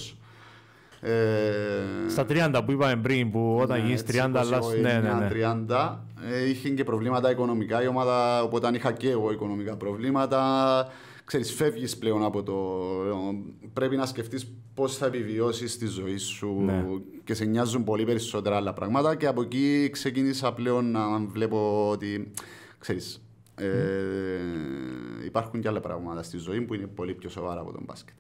ε, Στα 30 που είπαμε πριν, που όταν γίνει 30, αλλά. Ναι, 30, ναι, ναι, ναι. ε, είχε και προβλήματα οικονομικά η ομάδα. Οπότε αν είχα και εγώ οικονομικά προβλήματα, ξέρεις, φεύγεις πλέον από το... Πρέπει να σκεφτείς πώς θα επιβιώσεις τη ζωή σου και σε νοιάζουν πολύ περισσότερα άλλα πράγματα και από εκεί ξεκίνησα πλέον να βλέπω ότι, ξέρεις, ε, υπάρχουν και άλλα πράγματα στη ζωή που είναι πολύ πιο σοβαρά από τον μπάσκετ.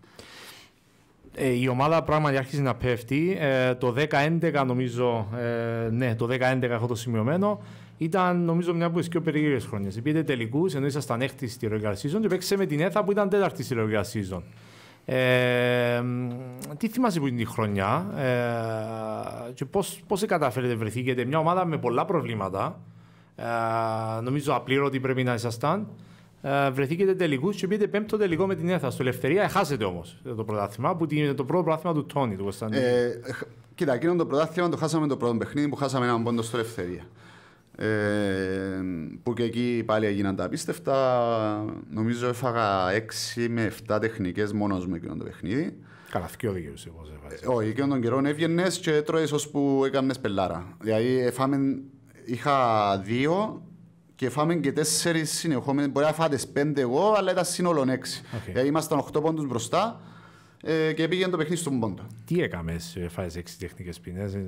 Ε, η ομάδα πράγματι άρχισε να πέφτει. Ε, το 2011 νομίζω, ε, ναι, το 2011 11 έχω το σημειωμένο. Ήταν νομίζω μια από τις πιο περίεργες χρόνια. Πήρε τελικούς ενώ ήσασταν έκτης στη regular season και παίξε με την ΕΘΑ που ήταν τέταρτη στη regular season. Ε, τι θυμάσαι που είναι η χρονιά ε, και πώς, πώς καταφέρετε βρεθήκετε μια ομάδα με πολλά προβλήματα ε, νομίζω απλήρωτη πρέπει να ήσασταν ε, βρεθήκετε τελικούς και πείτε πέμπτο τελικό με την Έθα. Στο Ελευθερία χάσετε όμως το πρωτάθλημα, που είναι το πρώτο πρωτάθλημα του Τόνι, του Κωνσταντίνου. Ε, κοίτα, εκείνο το πρωτάθλημα το χάσαμε το πρώτο παιχνίδι που χάσαμε έναν πόντο στο Ελευθερία. Ε, που και εκεί πάλι έγιναν τα απίστευτα. Νομίζω έφαγα 6 με 7 τεχνικές μόνος μου εκείνο το παιχνίδι. Καλά, θυκείο δεν εγώ. Όχι, εκείνον τον καιρό έβγαινες και τρώει ώσπου έκανες πελάρα. Δηλαδή, εφάμεν, είχα δύο και φάμε και τέσσερις συνεχόμενε. Μπορεί να φάτε πέντε εγώ, αλλά ήταν σύνολο έξι. Okay. Ε, ήμασταν οχτώ πόντους μπροστά ε, και πήγαινε το παιχνίδι στον πόντο. Τι έκαμες, ε, φάει έξι τεχνικές ποινές. Ε,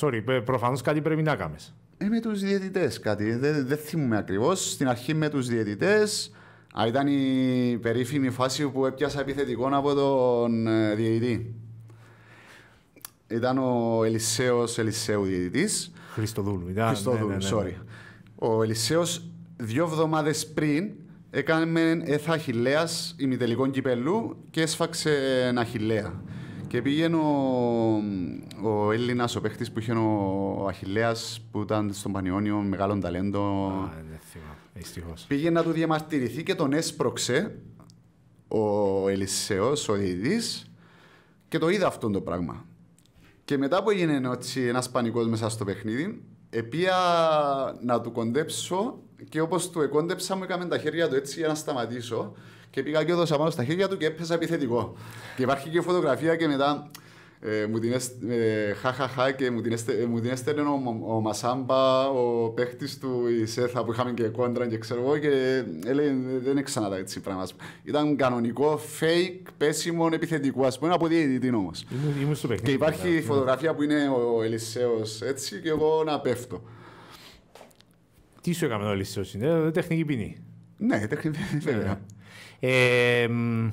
sorry, προφανώς κάτι πρέπει να έκαμες. Ε, με τους διαιτητές κάτι. Δεν, δεν θυμούμαι ακριβώς. Στην αρχή με τους διαιτητές. Ήταν η περίφημη φάση που έπιασα επιθετικό από τον διαιτητή. Ήταν ο Ελισσαίος Ελισσέου διαιτητής. Χριστοδούλου. Ήταν, Χριστοδούλου, ναι, ναι, ναι. Ο Ελισέος δύο εβδομάδες πριν έκανε έθα Αχηλέα ημιτελικών κυπελού και έσφαξε ένα Αχηλέα. Και πήγαινε ο, ο Έλληνας, ο παίχτης που είχε ο Αχηλέας που ήταν στον Πανιόνιο, μεγάλο ταλέντο. Α, Πήγε να του διαμαρτυρηθεί και τον έσπρωξε ο Ελισσέο, ο είδη και το είδα αυτό το πράγμα. Και μετά που έγινε ένας πανικός μέσα στο παιχνίδι, Επία να του κοντέψω και όπως του εκόντεψα μου έκαμε τα χέρια του έτσι για να σταματήσω και πήγα και έδωσα πάνω στα χέρια του και έπεσα επιθετικό. και υπάρχει και φωτογραφία και μετά ε, μου την ε, χαχαχά και ε, μου την, έστελνε ο, ο Μασάμπα, ο παίχτης του η Σέθα που είχαμε και κόντρα και ξέρω εγώ και έλεγε δεν είναι ξανά έτσι πράγμα. Ήταν κανονικό, fake, πέσιμο, επιθετικό ας πούμε, από διαιτητή όμως. Και υπάρχει η φωτογραφία που είναι ο Ελισσαίο έτσι και εγώ να πέφτω. Τι σου έκανε ο Ελισσαίο, είναι τεχνική ποινή. Ναι, τεχνική ποινή, βέβαια. Ναι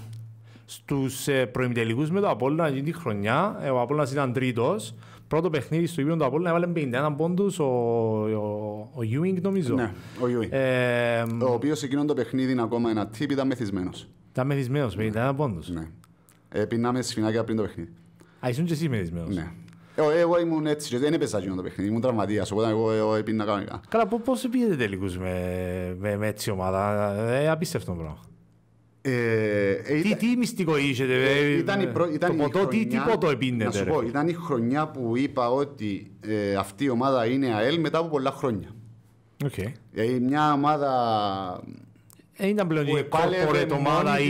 στους ε, προημιτελικούς με το Απόλλωνα εκείνη τη χρονιά. Ε, ο Απόλλωνας ήταν τρίτος. Πρώτο παιχνίδι στο Ιούιν του Απόλλωνα έβαλε 51 πόντους ο, ο, ο Ewing, νομίζω. Ναι, ο Ewing. Ε, ο οποίος εκείνο το παιχνίδι είναι ακόμα ένα τύπ, ήταν μεθυσμένος. Ήταν μεθυσμένος, 51 ναι. πόντους. Ναι. Ε, πεινάμε σφινάκια πριν το παιχνίδι. Α, ήσουν και εσύ μεθυσμένος. Ναι. Ε, εγώ ήμουν έτσι, δεν έπαιζα εκείνο το παιχνίδι, ήμουν τραυματίας, οπότε εγώ έπινα κάνω. Καλά, πώς πήγαινε τελικούς με, με, με έτσι ομάδα, ε, απίστευτο πράγμα. Ε, ε, τι, τι μυστικό είχε, ε, ε, ήταν η προ, ήταν το ποτό, τι, ποτό επίνεται. Να σου πω, ήταν η χρονιά που είπα ότι ε, αυτή η ομάδα είναι ΑΕΛ μετά από πολλά χρόνια. Okay. Ε, μια ομάδα ε, ήταν πλέον η ομάδα η...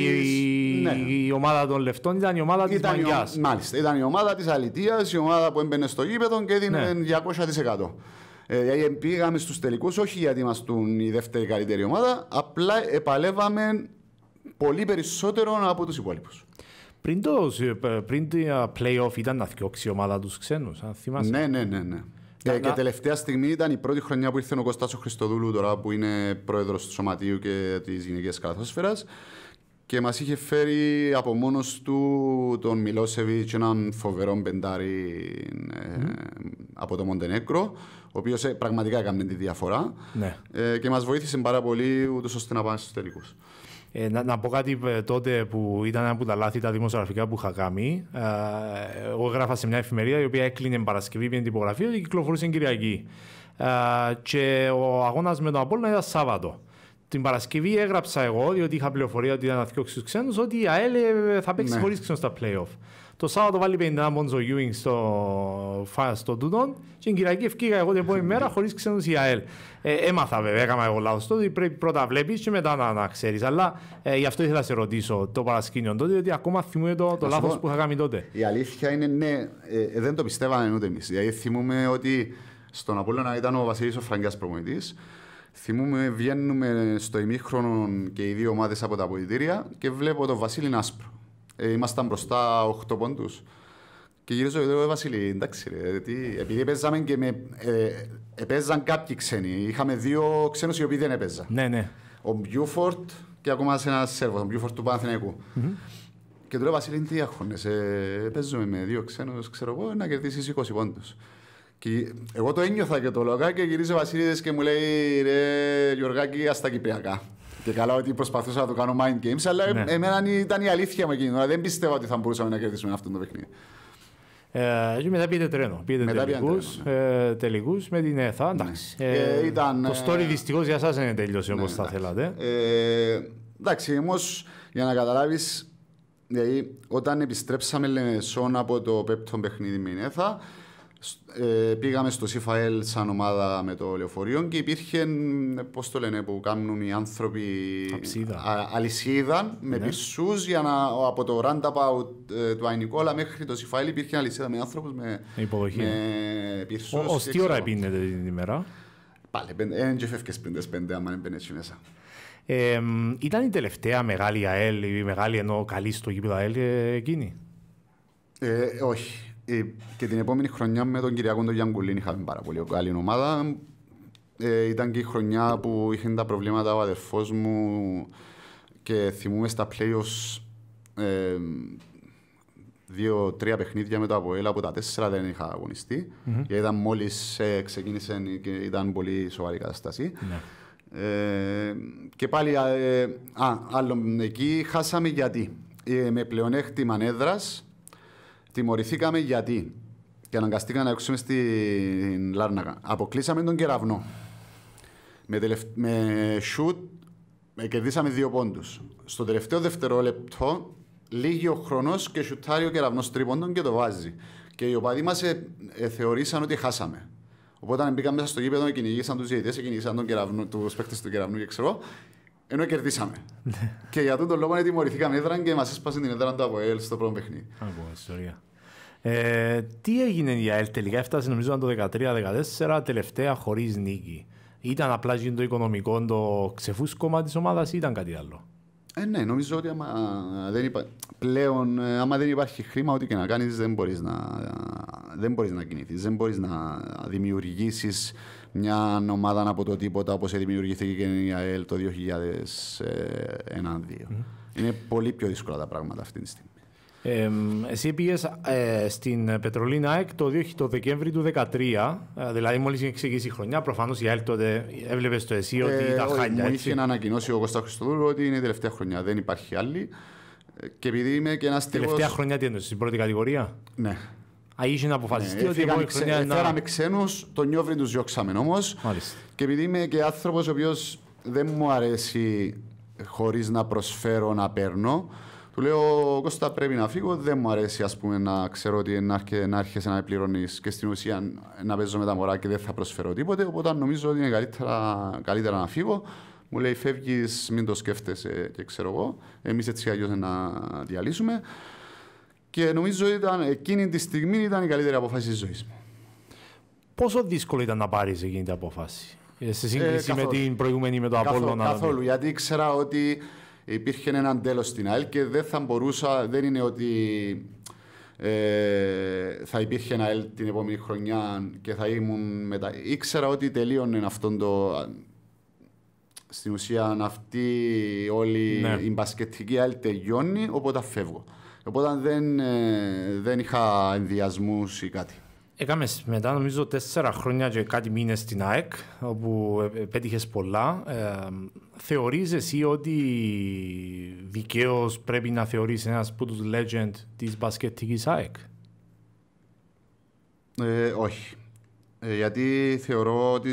Ναι. η ομάδα των λεφτών, ήταν η ομάδα της μαγιάς Ο... Μάλιστα, ήταν η ομάδα της αλητείας η ομάδα που έμπαινε στο γήπεδο και έδινε ναι. 200%. Ε, ε, πήγαμε στους τελικούς, όχι γιατί ήμασταν η δεύτερη καλύτερη ομάδα, απλά επαλέβαμε πολύ περισσότερο από τους υπόλοιπους. Πριν, το, ε, ε, playoff ήταν να θυκόξει η ομάδα τους ξένους, αν θυμάσαι. Ναι, ναι, ναι. ναι. ε, και τελευταία στιγμή ήταν η πρώτη χρονιά που ήρθε ο Κωστάς Χριστοδούλου τώρα που είναι πρόεδρος του Σωματείου και της Γυναικείας Καλαθόσφαιρας. και μας είχε φέρει από μόνος του τον Μιλόσεβιτ έναν φοβερό πεντάρι ε, από το Μοντενέκρο ο οποίος πραγματικά έκανε τη διαφορά ναι. και μας βοήθησε πάρα πολύ ούτως ώστε να πάμε στους τελικούς. Ε, να, να πω κάτι ε, τότε που ήταν από τα λάθη τα δημοσιογραφικά που είχα κάνει. Ε, εγώ έγραφα σε μια εφημερία η οποία έκλεινε Παρασκευή, πήγαινε τυπογραφία και κυκλοφορούσε Κυριακή. Ε, και ο αγώνας με τον Απόλυν ήταν Σάββατο. Την Παρασκευή έγραψα εγώ, διότι είχα πληροφορία ότι ήταν του ξένου, ότι η ΑΕΛ ε, θα παίξει ναι. χωρίς ξένου στα playoff. Το Σάββατο βάλει 50 Μόντζο Γιούινγκ στο, στο τούτων και την Κυριακή ευκήγα εγώ την επόμενη μέρα χωρίς ξένους η Ε, έμαθα βέβαια, έκανα εγώ λάθος τότε. Πρέπει πρώτα να βλέπεις και μετά να, να ξέρεις. Αλλά ε, γι' αυτό ήθελα να σε ρωτήσω το παρασκήνιο τότε, γιατί ακόμα θυμούμαι το, το λάθο που είχα κάνει τότε. Η αλήθεια είναι ναι, ε, ε δεν το πιστεύαμε ούτε εμείς. Δηλαδή θυμούμε ότι στον Απόλαιο ήταν ο Βασίλης ο Φραγκιάς προμονητή. Θυμούμε, βγαίνουμε στο ημίχρονο και οι δύο ομάδες από τα πολιτήρια και βλέπω τον Βασίλη Άσπρο. Ε, ήμασταν μπροστά 8 πόντους. Και γύριζω και λέω, «Ε, Βασίλη, εντάξει, ρε, επειδή παίζαμε και με. Ε, κάποιοι ξένοι. Είχαμε δύο ξένους οι οποίοι δεν έπαιζαν. Ναι, ναι. Ο Μπιούφορτ και ακόμα σε ένας σερβο, ο Μπιούφορτ του παναθηναικου mm-hmm. Και του λέω, Βασίλη, τι έχουνε, ε, παίζουμε με δύο ξένους, ξέρω εγώ, να κερδίσεις 20 πόντους. Και εγώ το ένιωθα και το λογά και γυρίζει ο Βασίλης και μου λέει, Ρε Γιωργάκη, ας τα κυπριακά. Και καλά ότι προσπαθούσα να το κάνω mind games, αλλά ναι. εμένα ήταν η αλήθεια μου εκείνη. Δηλαδή, δεν πιστεύω ότι θα μπορούσαμε να κερδίσουμε αυτό το παιχνίδι. Ε, μετά πήγαινε τρένο. Πήγαινε τελικού ναι. ε, τελικούς με την ΕΘΑ. Ναι. Ε, ε, ήταν, το ε, story δυστυχώς για εσάς δεν τελειώσει ναι, όπως θα θέλατε. Ε, εντάξει, όμως για να καταλάβεις, δηλαδή, όταν επιστρέψαμε σόνα από το πέπτον παιχνίδι με την ΕΘΑ, ε, πήγαμε στο ΣΥΦΑΕΛ σαν ομάδα με το λεωφορείο και υπήρχε, πώς το λένε, που κάνουν οι άνθρωποι α, αλυσίδα με ναι. για να από το roundabout ε, του Αϊνικόλα μέχρι το ΣΥΦΑΕΛ υπήρχε αλυσίδα με άνθρωπους με, υποδοχή. με πυρσού. Ω τι ώρα επίνεται την ημέρα. Πάλι, δεν τζεφεύκε πέντε πέντε, άμα δεν έτσι μέσα. Ε, ήταν η τελευταία μεγάλη ΑΕΛ, η μεγάλη ενώ καλή στο γήπεδο ΑΕΛ ε, εκείνη. Ε, όχι. Ε, και την επόμενη χρονιά με τον Κυριακό τον Γιάνγκουλίν είχαμε πάρα πολύ καλή ομάδα. Ε, ήταν και η χρονιά που είχε τα προβλήματα ο αδερφός μου και θυμούμαι στα πλεον δύο-τρία παιχνίδια με το έλα που τα τέσσερα δεν είχα αγωνιστεί mm-hmm. γιατί ήταν μόλις ε, ξεκίνησε και ήταν πολύ σοβαρή κατάσταση. Ναι. Ε, και πάλι, α, άλλο, εκεί χάσαμε γιατί. με πλεονέκτημα Ε, Τιμωρηθήκαμε γιατί. Και αναγκαστήκαμε να έξουμε στην Λάρνακα. Αποκλείσαμε τον κεραυνό. Με, τελευ... με shoot κερδίσαμε δύο πόντους. Στο τελευταίο δευτερόλεπτο, λίγει ο χρόνος και σουτάρει ο κεραυνός τρίποντων και το βάζει. Και οι οπαδοί μας ε, ε, θεωρήσαν ότι χάσαμε. Οπότε μπήκαμε μέσα στο γήπεδο, κυνηγήσαν τους διαιτητές, κυνηγήσαν τον του παίχτε του κεραυνού και ξέρω ενώ κερδίσαμε. και για αυτόν τον λόγο τιμωρηθήκαμε. έδραν και μας έσπασε την έδρα του ΑΠΟΕΛ στο πρώτο παιχνίδι. ιστορία. Ε, τι έγινε η ΑΕΛ τελικά, έφτασε νομίζω το 2013-2014, τελευταία χωρίς νίκη. Ήταν απλά το οικονομικό το ξεφούσκωμα της ομάδας ή ήταν κάτι άλλο. Ε, ναι, νομίζω ότι άμα δεν, υπα... πλέον, ε, άμα δεν υπάρχει χρήμα, ό,τι και να κάνεις, δεν μπορείς να, μπορείς να κινηθείς, δεν μπορείς να δημιουργήσεις μια ομάδα από το τίποτα όπως δημιουργήθηκε και η ΑΕΛ το 2001-2002. Mm. Είναι πολύ πιο δύσκολα τα πράγματα αυτή τη στιγμή. Ε, εσύ πήγες ε, στην Πετρολίνα ΑΕΚ το, το Δεκέμβρη του 2013, ε, δηλαδή μόλις είχε ξεκινήσει η χρονιά, προφανώς η ΑΕΛ τότε έβλεπες στο εσύ ότι ε, ήταν χάλια. Μου είχε ανακοινώσει ο Κωστά Χριστοδούλου ότι είναι η τελευταία χρονιά, δεν υπάρχει άλλη. Ε, και επειδή είμαι και ένας Τελευταία τύπος... χρονιά τι εννοείς, στην πρώτη κατηγορία. Ναι. Αγίσιο να αποφασιστεί ναι, ότι η Φέραμε ξένους, τον νιόβρι τους διώξαμε όμως. Και επειδή είμαι και άνθρωπος ο οποίος δεν μου αρέσει χωρίς να προσφέρω να παίρνω, του λέω, Κώστα, πρέπει να φύγω. Δεν μου αρέσει ας πούμε, να ξέρω ότι να έρχεσαι να με πληρώνεις και στην ουσία να παίζω με τα μωρά και δεν θα προσφέρω τίποτε. Οπότε νομίζω ότι είναι καλύτερα, καλύτερα να φύγω. Μου λέει, Φεύγεις, μην το σκέφτεσαι και ξέρω εγώ. Εμείς έτσι αλλιώς να διαλύσουμε. Και νομίζω ότι εκείνη τη στιγμή ήταν η καλύτερη απόφαση της ζωής μου. Πόσο δύσκολο ήταν να πάρεις εκείνη την απόφαση, ε, σε σύγκριση ε, με την προηγούμενη με το Απόλλωνα. Καθόλου, γιατί ήξερα ότι υπήρχε ένα τέλος στην ΑΕΛ και δεν θα μπορούσα, δεν είναι ότι ε, θα υπήρχε ένα ΑΕΛ την επόμενη χρονιά και θα ήμουν μετά. Ήξερα ότι τελείωνε αυτό το. Στην ουσία αυτή όλη ναι. η μπασκετική ΑΕΛ τελειώνει, οπότε φεύγω. Οπότε δεν, ε, δεν είχα ενδιασμούς ή κάτι. Έκαμες μετά νομίζω τέσσερα χρόνια και κάτι μήνες στην ΑΕΚ όπου ε, ε, πέτυχες πολλά. Ε, θεωρείς εσύ ότι δικαίως πρέπει να θεωρείς ένας που τους legend της μπασκετικής ΑΕΚ? όχι. γιατί θεωρώ ότι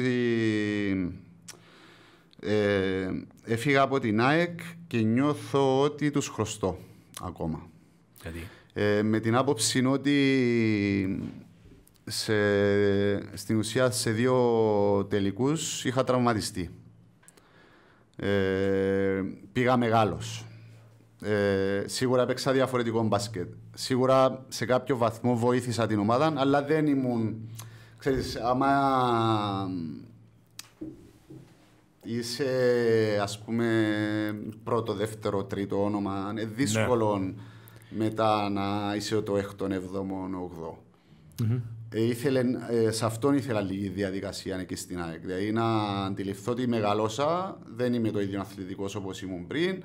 έφυγα από την ΑΕΚ και νιώθω ότι τους χρωστώ ακόμα. Δηλαδή. Ε, με την άποψη ότι σε, στην ουσία σε δύο τελικούς είχα τραυματιστεί. Ε, πήγα μεγάλος. Ε, σίγουρα έπαιξα διαφορετικό μπάσκετ. Σίγουρα σε κάποιο βαθμό βοήθησα την ομάδα, αλλά δεν ήμουν... Ξέρεις, άμα είσαι, ας πούμε, πρώτο, δεύτερο, τρίτο όνομα, είναι δύσκολο ναι μετά να είσαι το έκτον, των 7 8 σε αυτόν ήθελα λίγη διαδικασία να και στην ΑΕΚ. Δηλαδή να αντιληφθώ ότι μεγαλώσα, δεν είμαι το ίδιο αθλητικός όπως ήμουν πριν.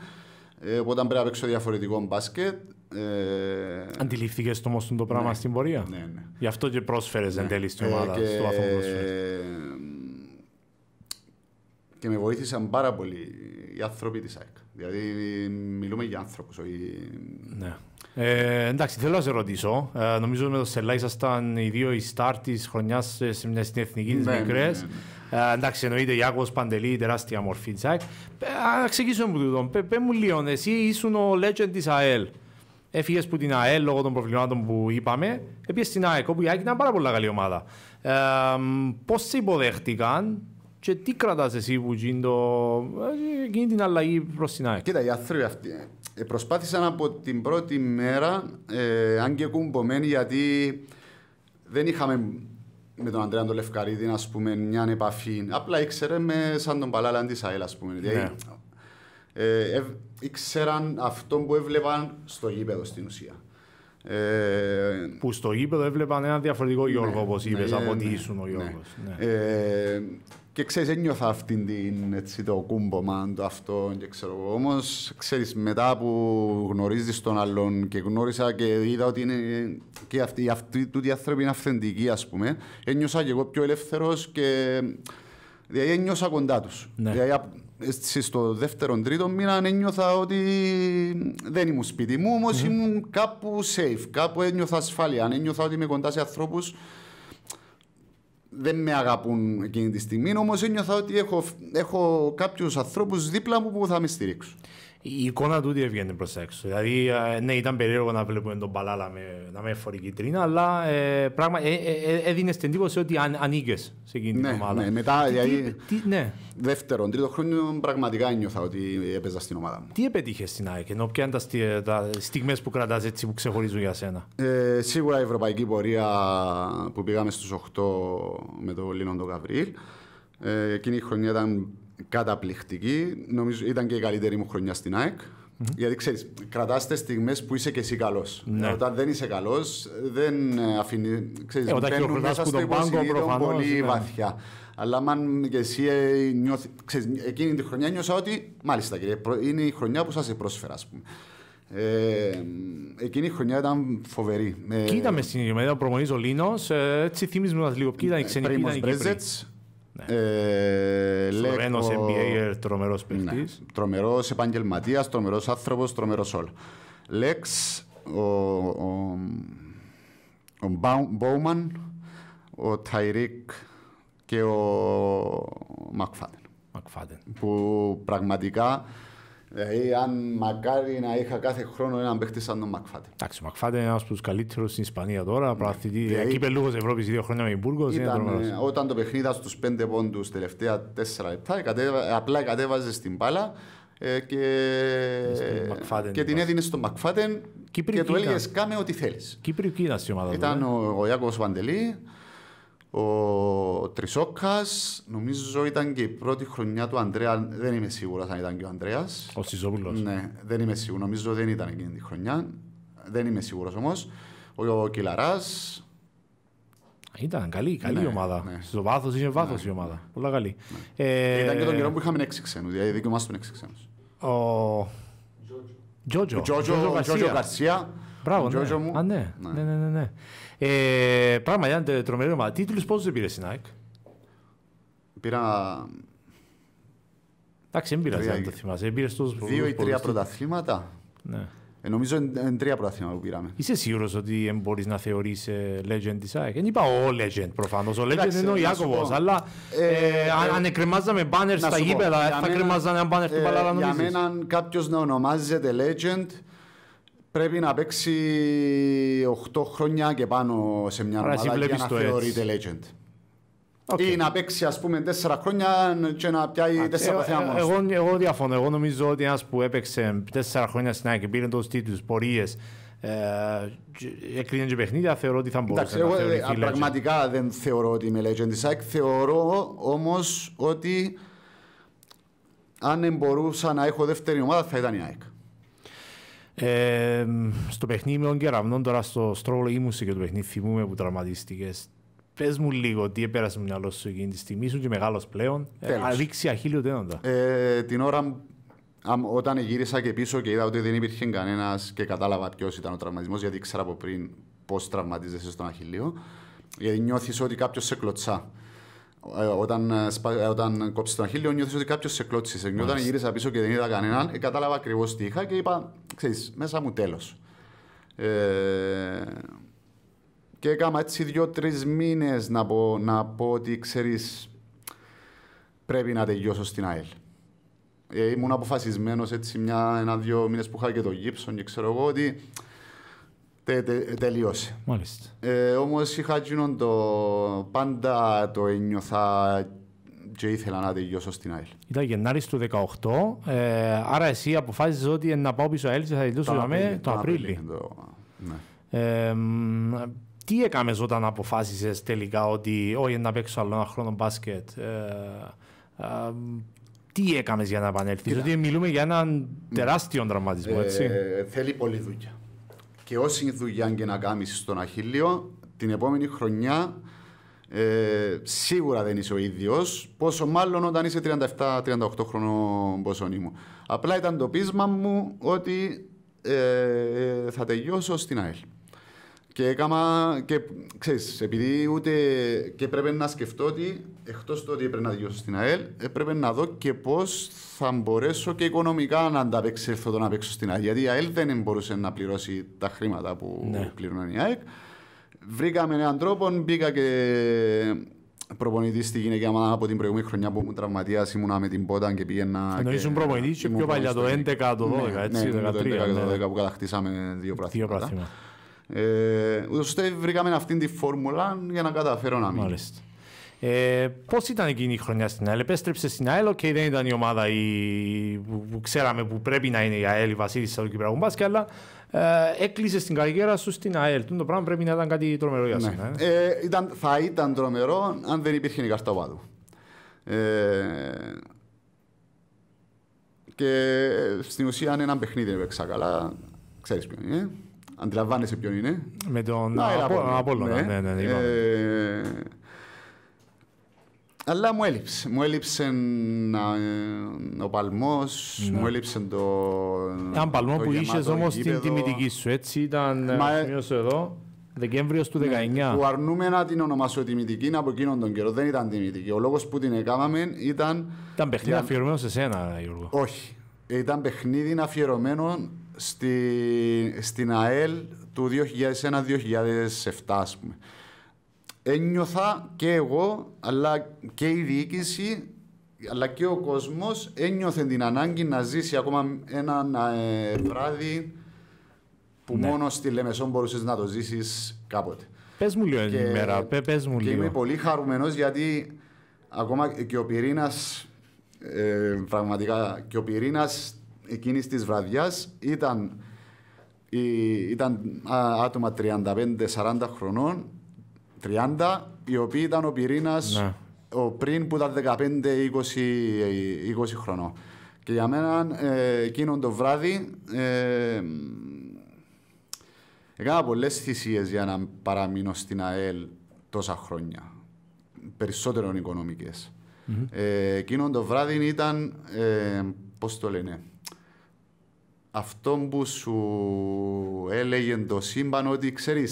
Ε, οπότε πρέπει να παίξω διαφορετικό μπάσκετ. Ε, Αντιληφθήκες όμως το πράγμα ναι. στην πορεία. Ναι, ναι. Γι' αυτό και πρόσφερες ναι. εν τέλει στην ε, ομάδα, και... Και με βοήθησαν πάρα πολύ οι άνθρωποι της ΑΕΚ. Δηλαδή μιλούμε για άνθρωπος, όχι... Ναι. Ε, εντάξει, θέλω να σε ρωτήσω. Ε, νομίζω με το Σελά ήσασταν οι δύο οι στάρ της χρονιάς σε μια στην εθνική της ναι, ναι, μικρές. Ναι, ναι. Ε, εντάξει, εννοείται Ιάκωβος Παντελή, τεράστια μορφή της ΑΕΚ. Ε, α ξεκινήσουμε από τούτο. Πε, μου λίγο, εσύ ήσουν ο legend της ΑΕΛ. Έφυγες από την ΑΕΛ λόγω των προβλημάτων που είπαμε. Έπειε στην ΑΕΚ, όπου η ΑΕΚ ήταν πάρα πολύ καλή ομάδα. Ε, Πώς σε υποδέχτηκαν, και τι κρατάς εσύ που γίνει την αλλαγή προς την ΑΕΚ. Κοίτα, οι άνθρωποι αυτοί προσπάθησαν από την πρώτη μέρα, αν και κουμπωμένοι, γιατί δεν είχαμε με τον Αντρέα τον Λευκαρίδη, ας πούμε, μια επαφή. Απλά ήξερε με σαν τον Παλάλαν της ΑΕΛ, ας πούμε. Ναι. ήξεραν αυτό που έβλεπαν στο γήπεδο στην ουσία. Ε, που στο γήπεδο έβλεπαν ένα διαφορετικό Γιώργο, ναι, όπω είπε, ναι, από ότι ήσουν ο Γιώργο. Ναι. Ε, και ξέρει ένιωθα αυτή την, έτσι, το κούμπομα, το αυτό και ξέρω εγώ. Όμως, ξέρεις, μετά που γνωρίζεις τον άλλον και γνώρισα και είδα ότι είναι και αυτοί, αυτοί άνθρωποι είναι αυθεντικοί, ας πούμε, ένιωσα και εγώ πιο ελεύθερος και δηλαδή ένιωσα κοντά τους. Ναι. Δηλαδή, στο δεύτερο τρίτο μήνα ένιωθα ότι δεν ήμουν σπίτι μου, όμως mm mm-hmm. ήμουν κάπου safe, κάπου ένιωθα ασφάλεια. Ένιωθα ότι είμαι κοντά σε ανθρώπους δεν με αγαπούν εκείνη τη στιγμή, όμως ένιωθα ότι έχω, έχω κάποιους ανθρώπους δίπλα μου που θα με στηρίξουν η εικόνα του έβγαινε προς έξω. Δηλαδή, ε, ναι, ήταν περίεργο να βλέπουμε τον Παλάλα με, να με φορεί τρίνα, αλλά ε, πράγμα, ε, ε, ε έδινε την εντύπωση ότι αν, ανήκες σε εκείνη την ναι, ομάδα. Ναι, μετά, τι, δηλαδή, τι, ναι. δεύτερον, τρίτο χρόνο πραγματικά νιώθα ότι έπαιζα στην ομάδα μου. Τι επέτυχες στην ΑΕΚ, ενώ ποια είναι τα, τα στιγμές που κρατάς έτσι που ξεχωρίζουν για σένα. Ε, σίγουρα η ευρωπαϊκή πορεία που πήγαμε στους 8 με τον Λίνον τον Καβρίλ. Ε, εκείνη η χρονιά ήταν καταπληκτική. Νομίζω ήταν και η καλύτερη μου χρονιά στην ΑΕΚ. Mm-hmm. Γιατί ξέρεις, κρατάς τις στιγμές που είσαι και εσύ καλός. Ναι. Όταν δεν είσαι καλός, δεν ε, αφήνει. Ξέρεις, ε, όταν αφήνει. που τον πάγκο προφανώς. Πολύ ναι. βαθιά. Αλλά αν και εσύ ε, νιώθει. εκείνη τη χρονιά νιώσα ότι. Μάλιστα, κύριε, είναι η χρονιά που σας πρόσφερα, ας πούμε. Ε, εκείνη η χρονιά ήταν φοβερή. Ε, Κοίταμε στην ημέρα ο Προμονής ο Λίνος, έτσι θύμιζε μας λίγο. Ποιοι ήταν οι ξενικοί, ήταν οι ναι. Ε, Σλοβαίνος NBA, ε, τρομερός παίχτη. Ναι. Τρομερός επαγγελματίας, τρομερός άνθρωπος, τρομερός όλα. Λέξ, ο, ο, ο Μπόουμαν, ο Ταϊρίκ και ο Μακφάδεν. Μακφάδεν. Που πραγματικά Δηλαδή, αν μακάρι να είχα κάθε χρόνο έναν παίχτη σαν τον Μακφάτε. Εντάξει, ο Μακφάτε είναι ένας από τους καλύτερους στην Ισπανία τώρα. Ναι. Δηλαδή, εκεί δηλαδή, πελούχο Ευρώπης δύο χρόνια με Υπουργό. Ε, όταν το παιχνίδι στους πέντε πόντους τελευταία τέσσερα λεπτά, απλά κατέβαζε στην μπάλα ε, και, και την ναι. έδινε στον Μακφάτεν και του έλεγες κάμε ό,τι θέλεις. Κύπριο Κίνα η ομάδα. Ήταν δηλαδή. ο, ο Ιάκος Βαντελή. Ο Τρισόκας, νομίζω ήταν και η πρώτη χρονιά του Ανδρέα, Δεν είμαι σίγουρος αν ήταν και ο Αντρέα. Ο Σιζόπουλος. Ναι, δεν είμαι σίγουρος. Νομίζω δεν ήταν εκείνη τη χρονιά. Δεν είμαι σίγουρος όμως. Ο Κιλαρά. Ήταν καλή, καλή ναι, ομάδα. Ναι. Στο βάθος είχε βάθο ναι, η ομάδα. Ναι. Πολλά καλή. Ναι. Ε... Ήταν και τον καιρό που είχαμε έξι ξένους. Δηλαδή δίκιο μας ήταν έξι ξένους. Ο. Τζότζο. Τζότζο Γκαρσία. Μπράβο, ναι. ναι. ναι, ναι, ναι. ναι, ναι. Ε, πράγμα ήταν τρομερό μα. Τίτλους πόσους πήρες στην ΑΕΚ. Πήρα... Εντάξει, δεν πήρα, αν το θυμάσαι. Δύο ή τρία πρωταθλήματα. Ναι. Ε, νομίζω είναι τρία πρωταθλήματα που πήραμε. Είσαι σίγουρος ότι δεν μπορείς να θεωρείς ε, legend της ΑΕΚ. Δεν είπα ο legend προφανώς. Ο legend είναι ο Ιάκωβος. Αλλά ε, ε, αν εκκρεμάζαμε μπάνερ στα γήπεδα, θα κρεμάζανε ένα μπάνερ στην Παλάρα Για μένα κάποιος να ονομάζεται legend πρέπει να παίξει 8 χρόνια και πάνω σε μια ομάδα για να θεωρείται legend. Okay. Ή να παίξει ας πούμε 4 χρόνια και να πιάει 4 ε, παθιά ε, μόνος. Εγώ, εγώ διαφωνώ. Εγώ νομίζω ότι ένας που έπαιξε 4 χρόνια στην ΑΕΚ, πήρε τους τίτλους, πορείες, ε, έκρινε και παιχνίδια, θεωρώ ότι θα μπορούσε να θεωρηθεί legend. Πραγματικά δεν θεωρώ ότι είμαι legend της ΑΕΚ. Θεωρώ όμως ότι αν μπορούσα να έχω δεύτερη ομάδα θα ήταν η ΑΕΚ. Ε, στο παιχνίδι με τον Κεραυνόν, τώρα στο στρόλο ή μουσική και το παιχνίδι θυμούμε που τραυματίστηκες. Πες μου λίγο τι έπερασε μυαλό σου εκείνη τη στιγμή, σου και μεγάλος πλέον. Ε, Τέλος. αδείξει αχίλιο τένοντα. Ε, την ώρα όταν γύρισα και πίσω και είδα ότι δεν υπήρχε κανένας και κατάλαβα ποιος ήταν ο τραυματισμός, γιατί ήξερα από πριν πώς τραυματίζεσαι στον αχίλιο. Γιατί ε, νιώθεις ότι κάποιος σε κλωτσά. Ε, όταν, ε, ε, όταν κόψει τον χείλιο, νιώθεις ότι κάποιος σε κλώτησε. Όταν γύρισα πίσω και δεν είδα κανέναν, κατάλαβα ακριβώς τι είχα και είπα, ξέρεις, μέσα μου τέλος. Ε, και έκανα έτσι δύο-τρει μήνες να, πω, να πω ότι ξέρεις, πρέπει να τελειώσω στην ΑΕΛ. Ε, ήμουν αποφασισμένος έτσι ένα-δύο μήνες που είχα και το γύψον και ξέρω εγώ ότι τε, τε, τελειώσει. Μάλιστα. Ε, Όμως είχα γίνον το πάντα το ένιωθα και ήθελα να τελειώσω στην ΑΕΛ. Ήταν Γενάρης του 18, ε, άρα εσύ αποφάσισες ότι να πάω πίσω ΑΕΛ και θα τελειώσω το, το Απρίλιο. Ναι. Ε, τι έκαμες όταν αποφάσισες τελικά ότι όχι να παίξω άλλο ένα χρόνο μπάσκετ. Ε, ε, τι έκαμες για να επανέλθεις, ότι μιλούμε για έναν τεράστιο τραυματισμό, ε, θέλει πολλή δουλειά και όσοι δουλειά και να κάνεις στον Αχίλιο, την επόμενη χρονιά ε, σίγουρα δεν είσαι ο ίδιος, πόσο μάλλον όταν είσαι 37-38 χρονών πόσο ήμουν. Απλά ήταν το πείσμα μου ότι ε, θα τελειώσω στην ΑΕΛ. Και έκανα και ξέρεις, επειδή ούτε και πρέπει να σκεφτώ ότι εκτός το ότι έπρεπε να διώσω στην ΑΕΛ, ε, έπρεπε να δω και πώς θα μπορέσω και οικονομικά να ανταπεξέλθω το να παίξω στην ΑΕΛ. Γιατί η ΑΕΛ δεν μπορούσε να πληρώσει τα χρήματα που ναι. πληρώνει η ΑΕΚ. Βρήκαμε έναν τρόπο, μπήκα και προπονητής στη γυναίκα μου από την προηγούμενη χρονιά που ήμουν τραυματίας, ήμουνα με την πόταν και πήγαινα. Ενώ ήσουν προπονητής και πιο παλιά, το 11, το 12, ναι, έτσι, ναι, το 11, το ναι. που κατακτήσαμε δύο πράγματα. Ε, ώστε βρήκαμε αυτή τη φόρμουλα για να καταφέρω να μην. Ε, Πώς ήταν εκείνη η χρονιά στην ΑΕΛ, επέστρεψε στην ΑΕΛ, και δεν ήταν η ομάδα η... που, ξέραμε που πρέπει να είναι η ΑΕΛ, η Βασίλισσα του Κυπριακού αλλά ε, έκλεισε την καριέρα σου στην ΑΕΛ. το πράγμα πρέπει να ήταν κάτι τρομερό για ναι. σένα. Ναι. Ε. Ε, ήταν, θα ήταν τρομερό αν δεν υπήρχε η κάρτα ε, και στην ουσία, είναι ένα παιχνίδι έπαιξα καλά, ξέρεις ποιο είναι. Ε. Αντιλαμβάνεσαι ποιον είναι. Με τον Απόλλωνα. Ναι, ναι, ναι. ναι ε, αλλά μου έλειψε. Μου έλειψε ε, ο παλμός, ναι. μου έλειψε το. ήταν ε, παλμό το που είχες όμως την τιμητική σου, έτσι ήταν. Μα... Σημειώσω εδώ. Δεκέμβριο του 19. Ναι, που αρνούμε να την ονομάσω τιμητική από εκείνον τον καιρό. Δεν ήταν τιμητική. Ο λόγος που την έκαναμε ήταν. Ήταν παιχνίδι αφιερωμένο σε σένα, Γιώργο. Όχι. Ήταν παιχνίδι αφιερωμένο στη, στην ΑΕΛ του 2001-2007 ας πούμε. Ένιωθα και εγώ, αλλά και η διοίκηση, αλλά και ο κόσμος ένιωθε την ανάγκη να ζήσει ακόμα ένα ε, βράδυ που ναι. μόνο στη Λεμεσό μπορούσες να το ζήσεις κάποτε. Πες μου λίγο και, ημέρα, πες μου λίγο. Και είμαι πολύ χαρούμενος γιατί ακόμα και ο πυρήνας. Ε, πραγματικά και ο πυρήνας εκείνης της βραδιάς ήταν, ήταν άτομα 35-40 χρονών, 30, οι οποίοι ήταν ο πυρήνας ναι. πριν που ήταν 15-20 χρονών. Και για μένα ε, εκείνον το βράδυ ε, έκανα πολλές θυσίες για να παραμείνω στην ΑΕΛ τόσα περισσότερο Περισσότερων οικονομικές. Ε, εκείνον το βράδυ ήταν, ε, πώς το λένε, αυτό που σου έλεγε το σύμπαν ότι ξέρεις.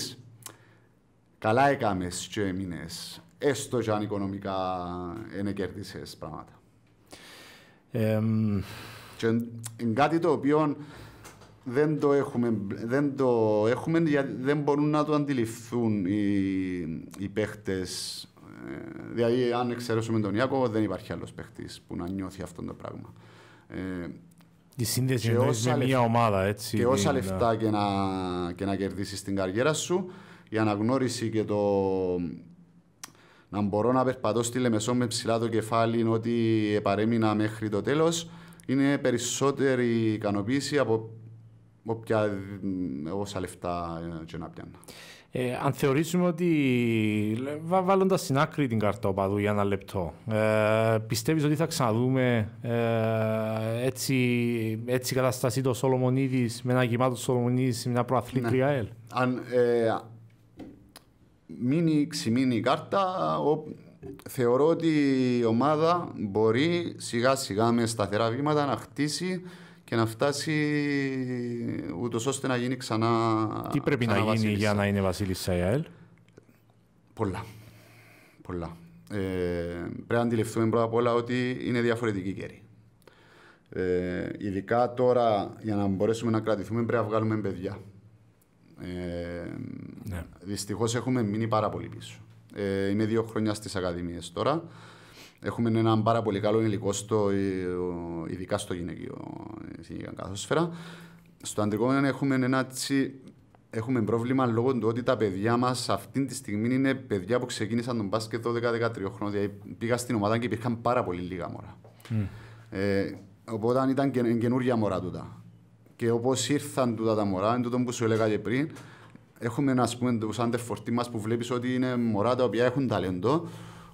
καλά έκαμες και έμεινες, έστω και αν οικονομικά δεν κέρδισε πράγματα. και κάτι το οποίο δεν το έχουμε, δεν το έχουμε γιατί δεν μπορούν να το αντιληφθούν οι, οι παίχτες ε, Δηλαδή, αν εξαιρέσουμε τον Ιάκο, δεν υπάρχει άλλος παίχτης που να νιώθει αυτό το πράγμα. Ε, και όσα λεφτά και να, και την καριέρα σου, η αναγνώριση και το... Να μπορώ να περπατώ στη Λεμεσό με ψηλά το κεφάλι είναι ότι παρέμεινα μέχρι το τέλος είναι περισσότερη ικανοποίηση από όσα λεφτά ε, και να πιάνω. Ε, αν θεωρήσουμε ότι βάλλοντα την στην άκρη την καρτόπαδου για ένα λεπτό ε, πιστεύεις ότι θα ξαναδούμε ε, έτσι, έτσι καταστασή το Σολομονίδης με ένα γεμάτο Σολομονίδης σε μια προαθλήτρια ναι. ΕΛ. Αν ε, ξημείνει η κάρτα ο, θεωρώ ότι η ομάδα μπορεί σιγά σιγά με σταθερά βήματα να χτίσει και να φτάσει ούτως ώστε να γίνει ξανά. Τι πρέπει να γίνει για να είναι Βασίλισσα η ΑΕΛ, Πολλά. Πολλά. Ε, πρέπει να αντιληφθούμε πρώτα απ' όλα ότι είναι διαφορετική καιρή. Ε, ειδικά τώρα για να μπορέσουμε να κρατηθούμε πρέπει να βγάλουμε παιδιά. Δυστυχώ ε, ναι. Δυστυχώς έχουμε μείνει πάρα πολύ πίσω. είμαι δύο χρόνια στις ακαδημίες τώρα. Έχουμε έναν πάρα πολύ καλό υλικό ειδικά στο γυναικείο στο αντρικό έχουμε ένα τσι, έχουμε πρόβλημα λόγω του ότι τα παιδιά μας αυτή τη στιγμή είναι παιδιά που ξεκίνησαν τον μπάσκετ 12-13 χρόνια. Δηλαδή πήγα στην ομάδα και υπήρχαν πάρα πολύ λίγα μωρά. Mm. Ε, οπότε ήταν και, καινούργια μωρά τούτα. Και όπως ήρθαν τούτα τα μωρά, είναι τούτο που σου έλεγα και πριν, έχουμε ένα πούμε τους Φορτή μας που βλέπεις ότι είναι μωρά τα οποία έχουν ταλέντο.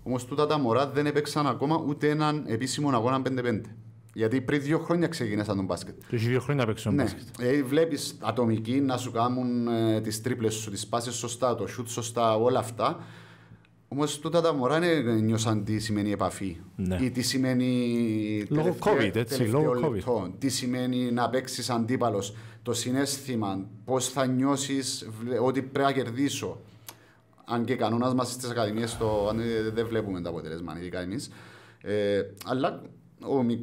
Όμως τούτα τα μωρά δεν έπαιξαν ακόμα ούτε έναν επίσημο αγώνα 5-5. Γιατί πριν δύο χρόνια ξεκίνησα τον μπάσκετ. Του δύο χρόνια παίξει τον ναι. μπάσκετ. Δηλαδή ε, βλέπεις ατομική να σου κάνουν ε, τις τρίπλες σου, τις πάσει σωστά, το shoot σωστά, όλα αυτά. Όμως τότε τα μωρά ε, νιώσαν τι σημαίνει επαφή. Ναι. Ή τι σημαίνει. Λόγω COVID, έτσι. Λόγω COVID. Λεπτό, τι σημαίνει να παίξεις αντίπαλος. Το συνέστημα, πώς θα νιώσεις ότι πρέπει να κερδίσω. Αν και κανόνας μας στις ακαδημίες ε, δεν βλέπουμε τα αποτελέσματα, ειδικά εμείς. Ε, αλλά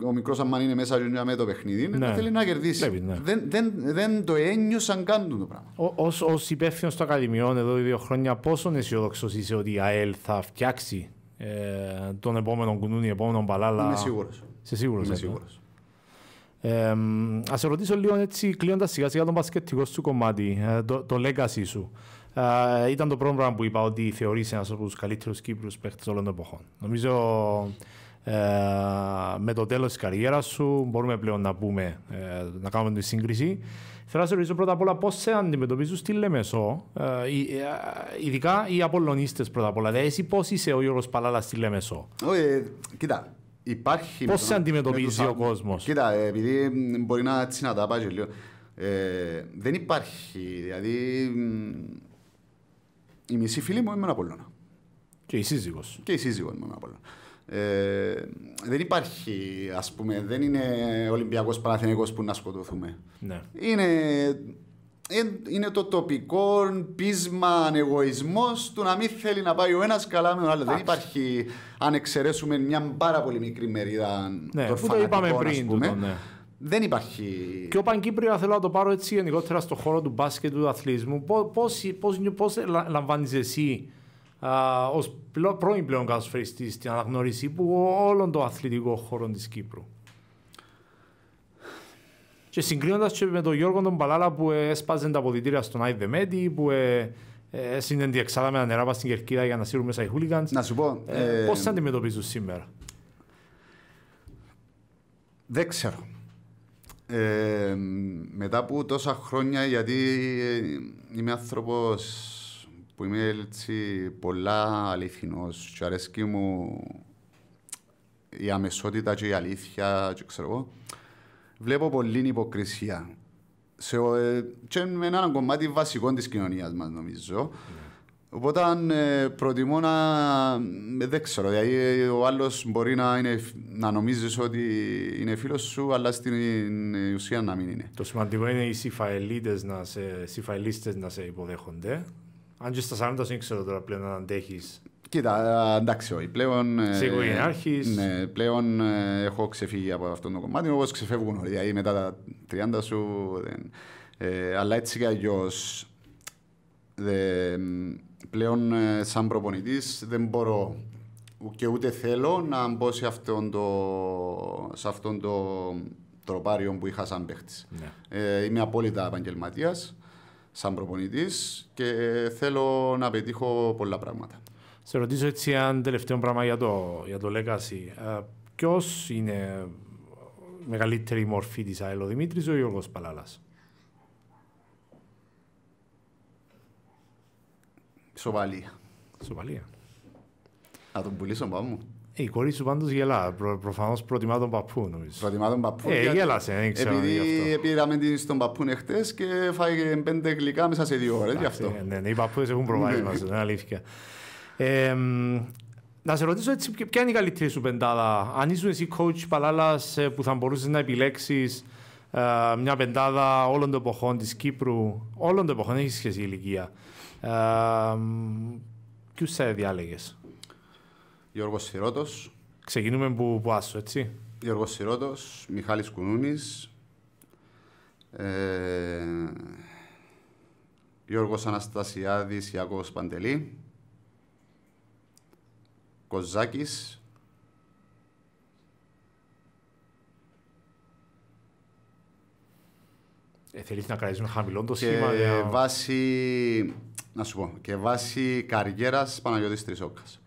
ο, μικρός, αν είναι μέσα με το παιχνίδι, ναι. θέλει να κερδίσει. Πρέπει, ναι. δεν, δεν, δεν, το ένιωσαν καν το πράγμα. Ω υπεύθυνος των Ακαδημιών εδώ δύο χρόνια, πόσο αισιόδοξος είσαι ότι η ΑΕΛ θα φτιάξει ε, τον επόμενο κουνούνι, επόμενο μπαλάλα. Είμαι σίγουρος. Σε σίγουρος. Είμαι σίγουρο. Ε, Α ναι. σε ρωτήσω λίγο έτσι, κλείνοντας σιγά σιγά τον πασκετικό σου κομμάτι, ε, το, το legacy σου. Ε, ήταν το πρόγραμμα που είπα ότι θεωρείς ένας από τους καλύτερους Κύπρους παίχτε όλων των εποχών. Νομίζω ε, με το τέλος της καριέρας σου μπορούμε πλέον να πούμε, ε, να κάνουμε τη σύγκριση. Θέλω να σε ρωτήσω πρώτα απ' όλα πώς σε αντιμετωπίζουν στη Λεμεσό, ε, ε, ειδικά οι Απολλωνίστες πρώτα απ' όλα. Δηλαδή εσύ πώς είσαι ο Γιώργος Παλάλας στη Λεμεσό. Όχι, κοίτα, υπάρχει... Πώς σε αντιμετωπίζει ο κόσμος. Κοίτα, επειδή μπορεί να, έτσι να τα πάει λίγο. δεν υπάρχει, δηλαδή η μισή φίλη μου είναι ένα Απολώνα. Και η σύζυγος. Και η σύζυγος ένα Απολλώνα. Ε, δεν υπάρχει, ας πούμε, δεν είναι ολυμπιακός Παναθηναϊκός που να σκοτωθούμε. Ναι. Ε, είναι, το τοπικό πείσμα ανεγωισμός του να μην θέλει να πάει ο ένας καλά με τον άλλο. Δεν υπάρχει, αν εξαιρέσουμε μια πάρα πολύ μικρή μερίδα ναι, των το είπαμε πριν. Τούτο, ναι. Δεν υπάρχει. Και ο Πανκύπριο, θέλω να το πάρω έτσι γενικότερα στον χώρο του μπάσκετ του αθλητισμού. Πώ λαμβάνεις εσύ ως πρώην πλέον καθοσφαιριστή στην αναγνώριση που όλων των αθλητικών χώρων της Κύπρου. Και συγκρίνοντας και με τον Γιώργο τον Παλάλα που ε, έσπαζε τα αποδητήρια στον Άιδε Μέντι, που έσυνεν ε, ε με τα νερά στην Κερκίδα για να σύρουν μέσα οι χούλιγκαντς. Να σου πω... Ε, ε, πώς θα αντιμετωπίζουν σήμερα. Δεν ξέρω. Ε, μετά από τόσα χρόνια, γιατί ε, είμαι άνθρωπος που είμαι έτσι πολλά αληθινός και αρέσκει μου η αμεσότητα και η αλήθεια και ξέρω εγώ. Βλέπω πολλή υποκρισία σε, ε, και έναν κομμάτι βασικό της κοινωνίας μας νομίζω. Οπότε ε, προτιμώ να. Ε, δεν ξέρω. Δηλαδή, ο άλλος μπορεί να, είναι, να νομίζεις ότι είναι φίλος σου, αλλά στην ουσία να μην είναι. Το σημαντικό είναι οι συμφαλίστε να να σε υποδέχονται αν και στα 40 δεν ξέρω τώρα πλέον αν αντέχει. Κοίτα, ε, εντάξει, όχι. Πλέον. Ε, Σίγουρα Ναι, πλέον ε, έχω ξεφύγει από αυτό το κομμάτι. Όπως ξεφεύγουν όλοι. Δηλαδή μετά τα 30 σου. Ε, αλλά έτσι κι αλλιώς. Πλέον, σαν προπονητής, δεν μπορώ και ούτε θέλω να μπω σε αυτόν το, σε το τροπάριο που είχα σαν παίχτης. Ναι. Ε, είμαι απόλυτα επαγγελματίας σαν προπονητής και θέλω να πετύχω πολλά πράγματα. Σε ρωτήσω έτσι ένα τελευταίο πράγμα για το, για το Legacy. Ε, Ποιος είναι μεγαλύτερη μορφή της ΑΕΛ, ο Δημήτρης ή ο Γιώργος Παλάλας. Σοβαλία. Σοβαλία. Να τον πουλήσω πάμε. Ε, η κόρη σου πάντως γελά. Προ, προφανώς προτιμά τον παππού νομίζω. Προτιμά τον παππού. Ε, γέλασε, δεν ξέρω Επειδή πήραμε την στον παππού εχθές και φάγε πέντε γλυκά μέσα σε δύο ώρες γι' αυτό. Ναι, ναι, οι παππούδες έχουν προβάδισμα, ναι. είναι αλήθεια. να σε ρωτήσω έτσι, ποια είναι η καλύτερη σου πεντάδα. Αν ήσουν εσύ coach Παλάλας ε, που θα μπορούσες να επιλέξεις ε, μια πεντάδα όλων των εποχών της Κύπρου, όλων των εποχών, έχεις σχέση η ηλικία. Ε, ποιους θα Γιώργος Σιρότος. Ξεκινούμε που, που άσο, έτσι. Γιώργος Σιρότος, Μιχάλης Κουνούνης, ε, Γιώργος Αναστασιάδης, Ιάκωβος Παντελή, Κοζάκης, ε, θέλεις να καλέσουμε χαμηλό το σχήμα. Και για... βάση, να σου πω, και βάση καριέρας Παναγιώτης Τρισόκας.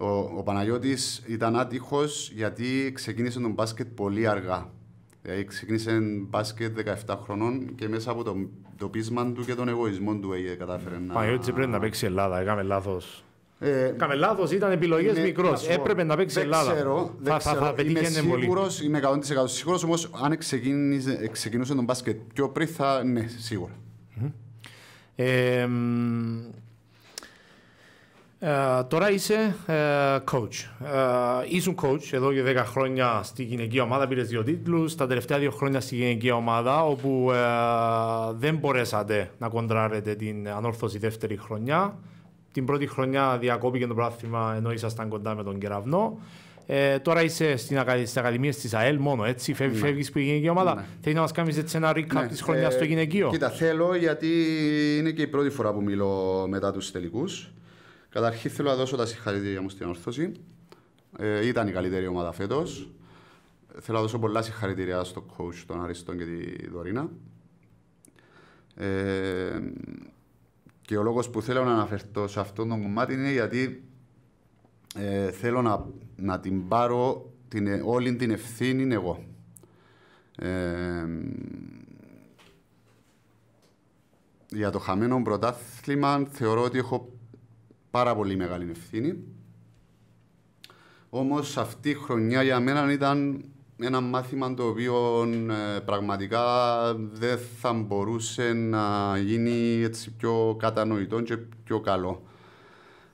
Ο, ο Παναγιώτης ήταν άτυχος γιατί ξεκίνησε τον μπάσκετ πολύ αργά. Δηλαδή ξεκίνησε μπάσκετ 17 χρονών και μέσα από το, το πείσμα του και τον εγωισμό του κατάφερε να... δεν πρέπει να παίξει Ελλάδα, έκαμε λάθος. Ε, Κάμε λάθος, ήταν επιλογές μικρό. Έπρεπε να παίξει δεν Ελλάδα. Ξέρω, δεν θα, Θα, θα, θα είμαι σίγουρος, είμαι 100% σίγουρος όμως αν ξεκίνησε ξεκινούσε τον μπάσκετ πιο πριν θα είναι σίγουρα. Mm-hmm. Ε, ε, τώρα είσαι ε, coach. Ε, ήσουν coach εδώ και 10 χρόνια στη γυναική ομάδα, πήρες δύο τίτλους. Τα τελευταία δύο χρόνια στη γυναική ομάδα, όπου ε, δεν μπορέσατε να κοντράρετε την ανόρθωση δεύτερη χρονιά. Την πρώτη χρονιά διακόπηκε το πράθυμα ενώ ήσασταν κοντά με τον κεραυνό. Ε, τώρα είσαι στην ακαδη, στις της ΑΕΛ μόνο, έτσι. Φεύγεις ναι. φεύγεις που η γυναική ομάδα. Ναι. Θέλεις να μας κάνεις έτσι ένα recap ναι. της χρονιάς ε, στο γυναικείο. Κοίτα, θέλω γιατί είναι και η πρώτη φορά που μιλώ μετά τους τελικούς. Καταρχήν θέλω να δώσω τα συγχαρητήρια μου στην όρθωση. Ε, ήταν η καλύτερη ομάδα φέτος. Θέλω να δώσω πολλά συγχαρητήρια στον coach, τον Αριστόν και τη Δωρίνα. Ε, και ο λόγος που θέλω να αναφερθώ σε αυτό το κομμάτι είναι γιατί ε, θέλω να, την πάρω όλη την ευθύνη εγώ. για το χαμένο πρωτάθλημα θεωρώ ότι έχω πάρα πολύ μεγάλη ευθύνη. Όμως αυτή η χρονιά για μένα ήταν ένα μάθημα το οποίο ε, πραγματικά δεν θα μπορούσε να γίνει έτσι πιο κατανοητό και πιο καλό.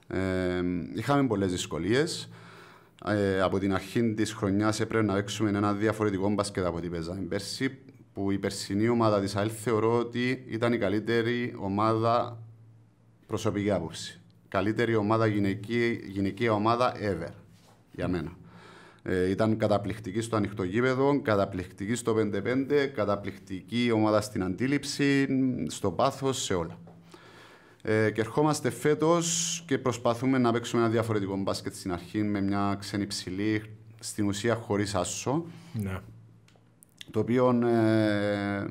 Ε, είχαμε πολλές δυσκολίες. Ε, από την αρχή της χρονιάς έπρεπε να παίξουμε ένα διαφορετικό μπασκετ από την παίζαμε πέρσι, που η περσινή ομάδα της ΑΕΛ θεωρώ ότι ήταν η καλύτερη ομάδα προσωπική άποψη καλύτερη ομάδα γυναική, ομάδα ever για μένα. Ε, ήταν καταπληκτική στο ανοιχτό γήπεδο, καταπληκτική στο 5-5, καταπληκτική ομάδα στην αντίληψη, στο πάθος, σε όλα. Ε, και ερχόμαστε φέτος και προσπαθούμε να παίξουμε ένα διαφορετικό μπάσκετ στην αρχή με μια ξένη ψηλή, στην ουσία χωρίς άσο. Ναι. Το οποίο ε,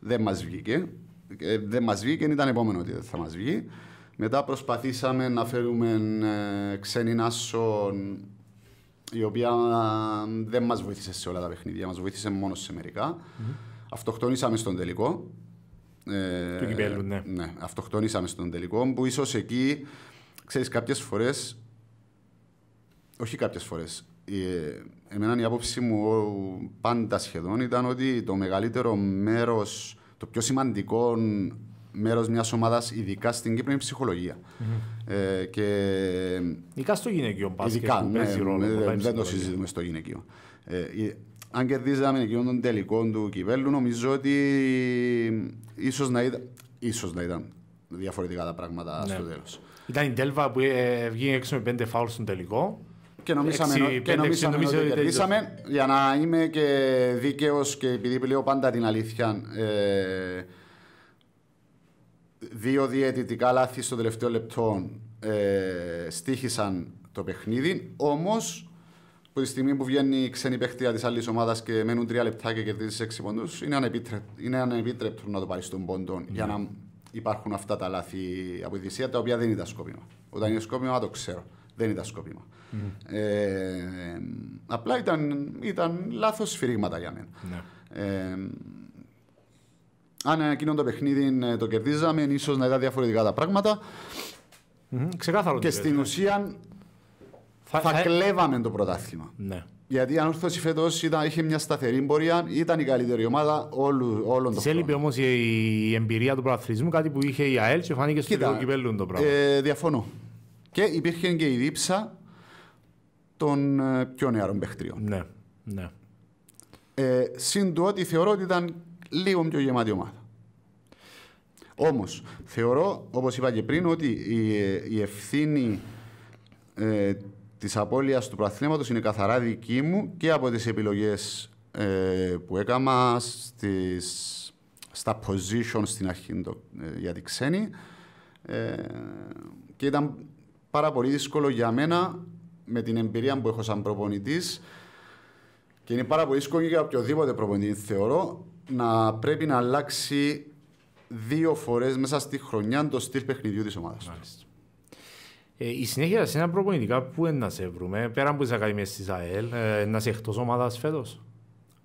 δεν μας βγήκε. Ε, δεν μας βγήκε, ήταν επόμενο ότι δεν θα μας βγει. Μετά προσπαθήσαμε να φέρουμε ε, ξένη Νάσο, η οποία ε, δεν μας βοήθησε σε όλα τα παιχνίδια, μας βοήθησε μόνος σε μερικα Αυτοκτονήσαμε στον τελικό. Ε, Του κυπέλου, ναι. ναι. Αυτοκτονήσαμε στον τελικό που ίσως εκεί, ξέρεις κάποιες φορές, όχι κάποιες φορές, εμένα η άποψη μου πάντα σχεδόν ήταν ότι το μεγαλύτερο μέρος, το πιο σημαντικό μέρος μιας ομάδας, ειδικά στην Κύπρο, είναι η ψυχολογια ε, Ειδικά στο γυναικείο πάντα. Ειδικά, ναι, ναι, δεν το συζητούμε στο γυναικείο. Ε, αν κερδίζαμε εκείνον τον τελικό του κυβέρνου, νομίζω ότι ίσως να, ήταν, να ήταν διαφορετικά τα πράγματα ναι. στο τέλος. Ήταν η τέλβα που ε, βγήκε έξω με πέντε φάουλ στον τελικό. Και νομίζαμε ότι κερδίσαμε. Για να είμαι και δίκαιος και επειδή λέω πάντα την αλήθεια, δύο διαιτητικά λάθη στο τελευταίο λεπτό ε, στήχησαν το παιχνίδι. Όμως, από τη στιγμή που βγαίνει η ξένη παίχτη της άλλης ομάδας και μένουν τρία λεπτά και κερδίζεις έξι πόντους, είναι, ανεπίτρε, είναι ανεπίτρεπτο να το πάρεις στον πόντο ναι. για να υπάρχουν αυτά τα λάθη από τη τα οποία δεν ήταν σκόπιμα. Όταν είναι σκόπιμα, το ξέρω. Δεν ήταν σκόπιμα. Mm. Ε, απλά ήταν, ήταν λάθος σφυρίγματα για μένα. Ναι. Ε, αν εκείνο το παιχνίδι ε, το κερδίζαμε, ίσως να ήταν διαφορετικά τα πραγματα Ξεκάθαρο. Και στην ουσία θα, θα, κλέβαμε το πρωτάθλημα. Ναι. Γιατί αν όρθωση φέτο είχε μια σταθερή πορεία, ήταν η καλύτερη ομάδα όλων των χρόνων. έλειπε όμως η, η, εμπειρία του πρωταθλητισμού, κάτι που είχε η ΑΕΛ και φάνηκε στο τελικό το πράγμα. Ε, διαφωνώ. Και υπήρχε και η δίψα των ε, πιο νεαρών παιχτριών. Ναι. ναι. Ε, Συν του ότι θεωρώ ότι ήταν λίγο πιο γεμάτη ομάδα. Όμως, θεωρώ, όπως είπα και πριν, ότι η, ευθύνη ε, της απώλειας του πραθλήματο είναι καθαρά δική μου και από τις επιλογές ε, που έκανα στις, στα position στην αρχή το, ε, για τη ξένη. Ε, και ήταν πάρα πολύ δύσκολο για μένα με την εμπειρία που έχω σαν προπονητής. Και είναι πάρα πολύ δύσκολο για οποιοδήποτε προπονητή, θεωρώ, να πρέπει να αλλάξει δύο φορές μέσα στη χρονιά το στυλ παιχνιδιού της ομάδας. Ε, η συνέχεια σε ένα προπονητικά που είναι να σε βρούμε, πέρα από τις ακαδημίες της ΑΕΛ, ε, να σε εκτός ομάδας φέτος.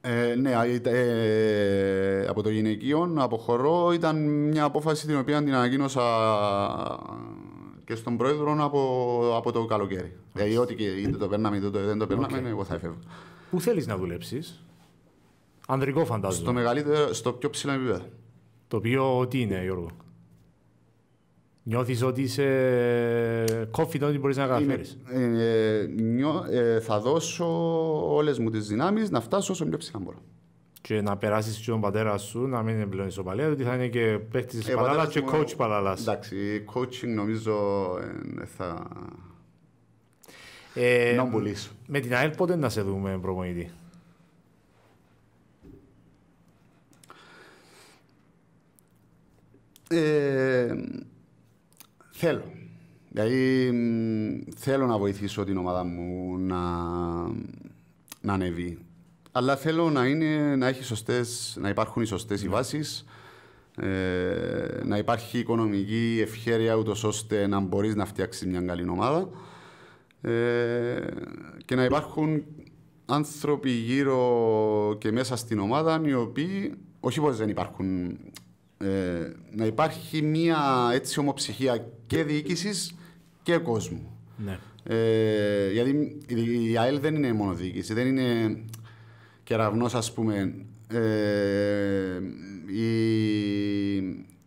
Ε, ναι, ε, από το γυναικείο αποχωρώ. Ήταν μια απόφαση την οποία την ανακοίνωσα και στον πρόεδρο από, από το καλοκαίρι. Δηλαδή, ό,τι και είτε το παίρναμε είτε το, δεν το παίρναμε, okay. εγώ θα έφευγα. Πού θέλεις να δουλέψεις, Ανδρικό φαντάζομαι. Στο μεγαλύτερο, στο πιο ψηλό επίπεδο. Το οποίο τι είναι, Γιώργο. Νιώθεις ότι είσαι κόφιτο ότι μπορείς να καταφέρεις. Ε, ε, θα δώσω όλες μου τις δυνάμεις να φτάσω όσο πιο ψηλά μπορώ. Και να περάσεις και τον πατέρα σου, να μην είναι πλέον ισοπαλία, ότι θα είναι και παίχτης ε, και coach παλάλα. Εντάξει, coaching νομίζω ε, θα... Ε, να μπουλήσω. Με την ΑΕΛ πότε να σε δούμε προπονητή. Ε, θέλω. Δηλαδή θέλω να βοηθήσω την ομάδα μου να, να ανέβει. Αλλά θέλω να, είναι, να, έχει σωστές, να υπάρχουν οι σωστές οι ναι. βάσεις, ε, να υπάρχει οικονομική ευχέρεια ούτως ώστε να μπορείς να φτιάξεις μια καλή ομάδα ε, και να υπάρχουν άνθρωποι γύρω και μέσα στην ομάδα οι οποίοι, όχι πως δεν υπάρχουν ε, να υπάρχει μια έτσι ομοψυχία και διοίκησης και κόσμου. Ναι. Ε, γιατί η ΑΕΛ δεν είναι μόνο διοίκηση, δεν είναι κεραυνός, ας πούμε ε, η,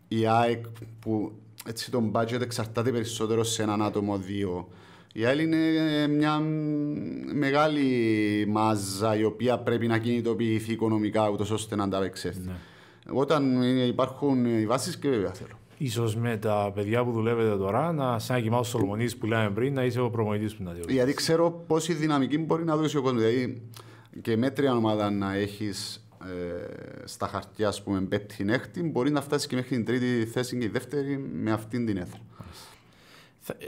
η ΑΕΚ που έτσι τον budget εξαρτάται περισσότερο σε έναν άτομο δύο. Η ΑΕΛ είναι μια μεγάλη μάζα η οποία πρέπει να κινητοποιηθεί οικονομικά ούτως ώστε να ανταπεξέλθει. Ναι. Όταν υπάρχουν ε, οι βάσεις και βέβαια θέλω. σω με τα παιδιά που δουλεύετε τώρα, να σαν κοιμάω ο Σολομονή που λέμε πριν, να είσαι ο προμονητή που να διορθώσεις. Γιατί ξέρω πόση δυναμική μπορεί να δώσει ο κόσμο. Δηλαδή και μέτρια ομάδα να έχεις ε, στα χαρτιά, ας πούμε, πέμπτη την έκτη, μπορεί να φτάσεις και μέχρι την τρίτη θέση και η δεύτερη με αυτήν την έθρα.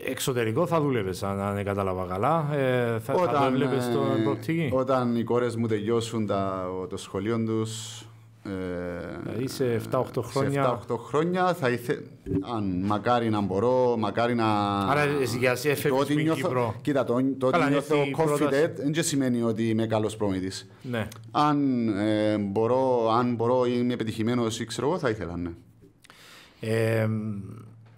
Εξωτερικό θα δούλευες, αν κατάλαβα καλά. Ε, θα, όταν, θα δούλευε στον ε, Όταν οι κόρες μου τελειώσουν τα, το σχολείο τους, Δηλαδή σε 7-8 χρόνια. Σε 7-8 χρόνια θα ήθελα. Αν μακάρι να μπορώ, μακάρι να. Άρα για σε έφευγε νιώθω... Κύπρο. Κοίτα, το, το ότι νιώθω confident δεν σημαίνει ότι είμαι καλός προμήτη. Ναι. Αν, ε, μπορώ, αν μπορώ ή είμαι πετυχημένο ή ξέρω εγώ, θα ήθελα, ναι. Ε,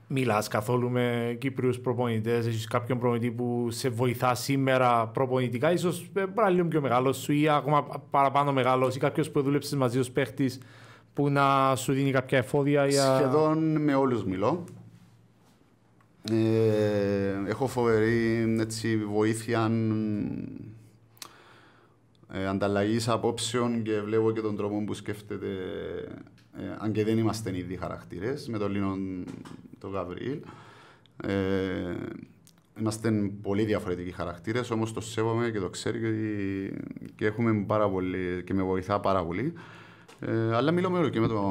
Μιλάς καθόλου με Κύπριους προπονητές, έχεις κάποιον προπονητή που σε βοηθά σήμερα προπονητικά, ίσως μπορεί ε, λίγο πιο μεγάλος σου ή ακόμα παραπάνω μεγάλος ή κάποιος που δούλεψες μαζί ως παίχτης που να σου δίνει κάποια εφόδια. Σχεδόν με όλους μιλώ. Ε, έχω φοβερή έτσι, βοήθεια ε, ανταλλαγής απόψεων και βλέπω και τον τρόπο που σκέφτεται. Ε, αν και δεν είμαστε ήδη χαρακτήρες, με τον Λίνον τον Γαβριήλ. Ε, είμαστε πολύ διαφορετικοί χαρακτήρες, όμως το σέβομαι και το ξέρει και, έχουμε πάρα πολύ, και με βοηθά πάρα πολύ. Ε, αλλά μιλώ με όλο και με τον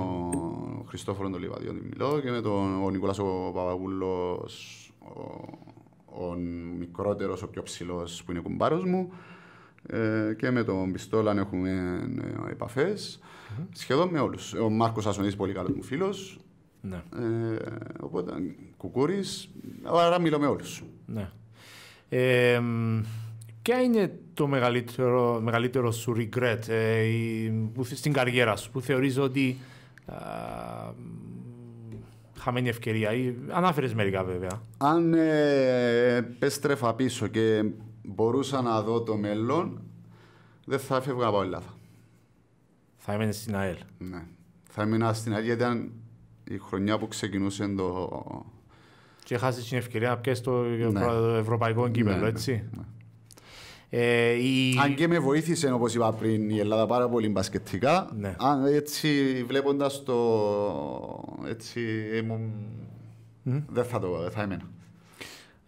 Χριστόφορο τον Λιβαδιώτη μιλώ και με τον Νικολάς ο Παπαγούλος, ο, ο μικρότερος ο πιο ψηλός που είναι κουμπάρος μου. Ε, και με τον Πιστόλαν ε, επαφές. επαφέ. Σχεδόν με όλους. Ο Μάρκος Ασονή, πολύ καλός μου φίλος. Ναι. Ε, οπότε, κουκούρις, άρα μιλώ με όλους. Ναι. Ε, ποια είναι το μεγαλύτερο, μεγαλύτερο σου regret ε, που, στην καριέρα σου, που θεωρείς ότι α, χαμένη ευκαιρία ή ανάφερες μερικά βέβαια. Αν ε, πέστρεφα πίσω και μπορούσα να δω το μέλλον, δεν θα έφευγα από Ελλάδα. Θα έμενες στην ΑΕΛ. Ναι. Θα έμενα στην ΑΕΛ γιατί ήταν η χρονιά που ξεκινούσε το... Και χάσεις την ευκαιρία να πιέσεις το ναι. ευρωπαϊκό ναι, κύπελο, ναι, έτσι. Ναι, ε, η... Αν και με βοήθησε, όπως είπα πριν, η Ελλάδα πάρα πολύ μπασκετικά. Ναι. Αν, έτσι, βλέποντας το. Έτσι, ήμουν. Mm. Δεν θα το δεν θα έμενα.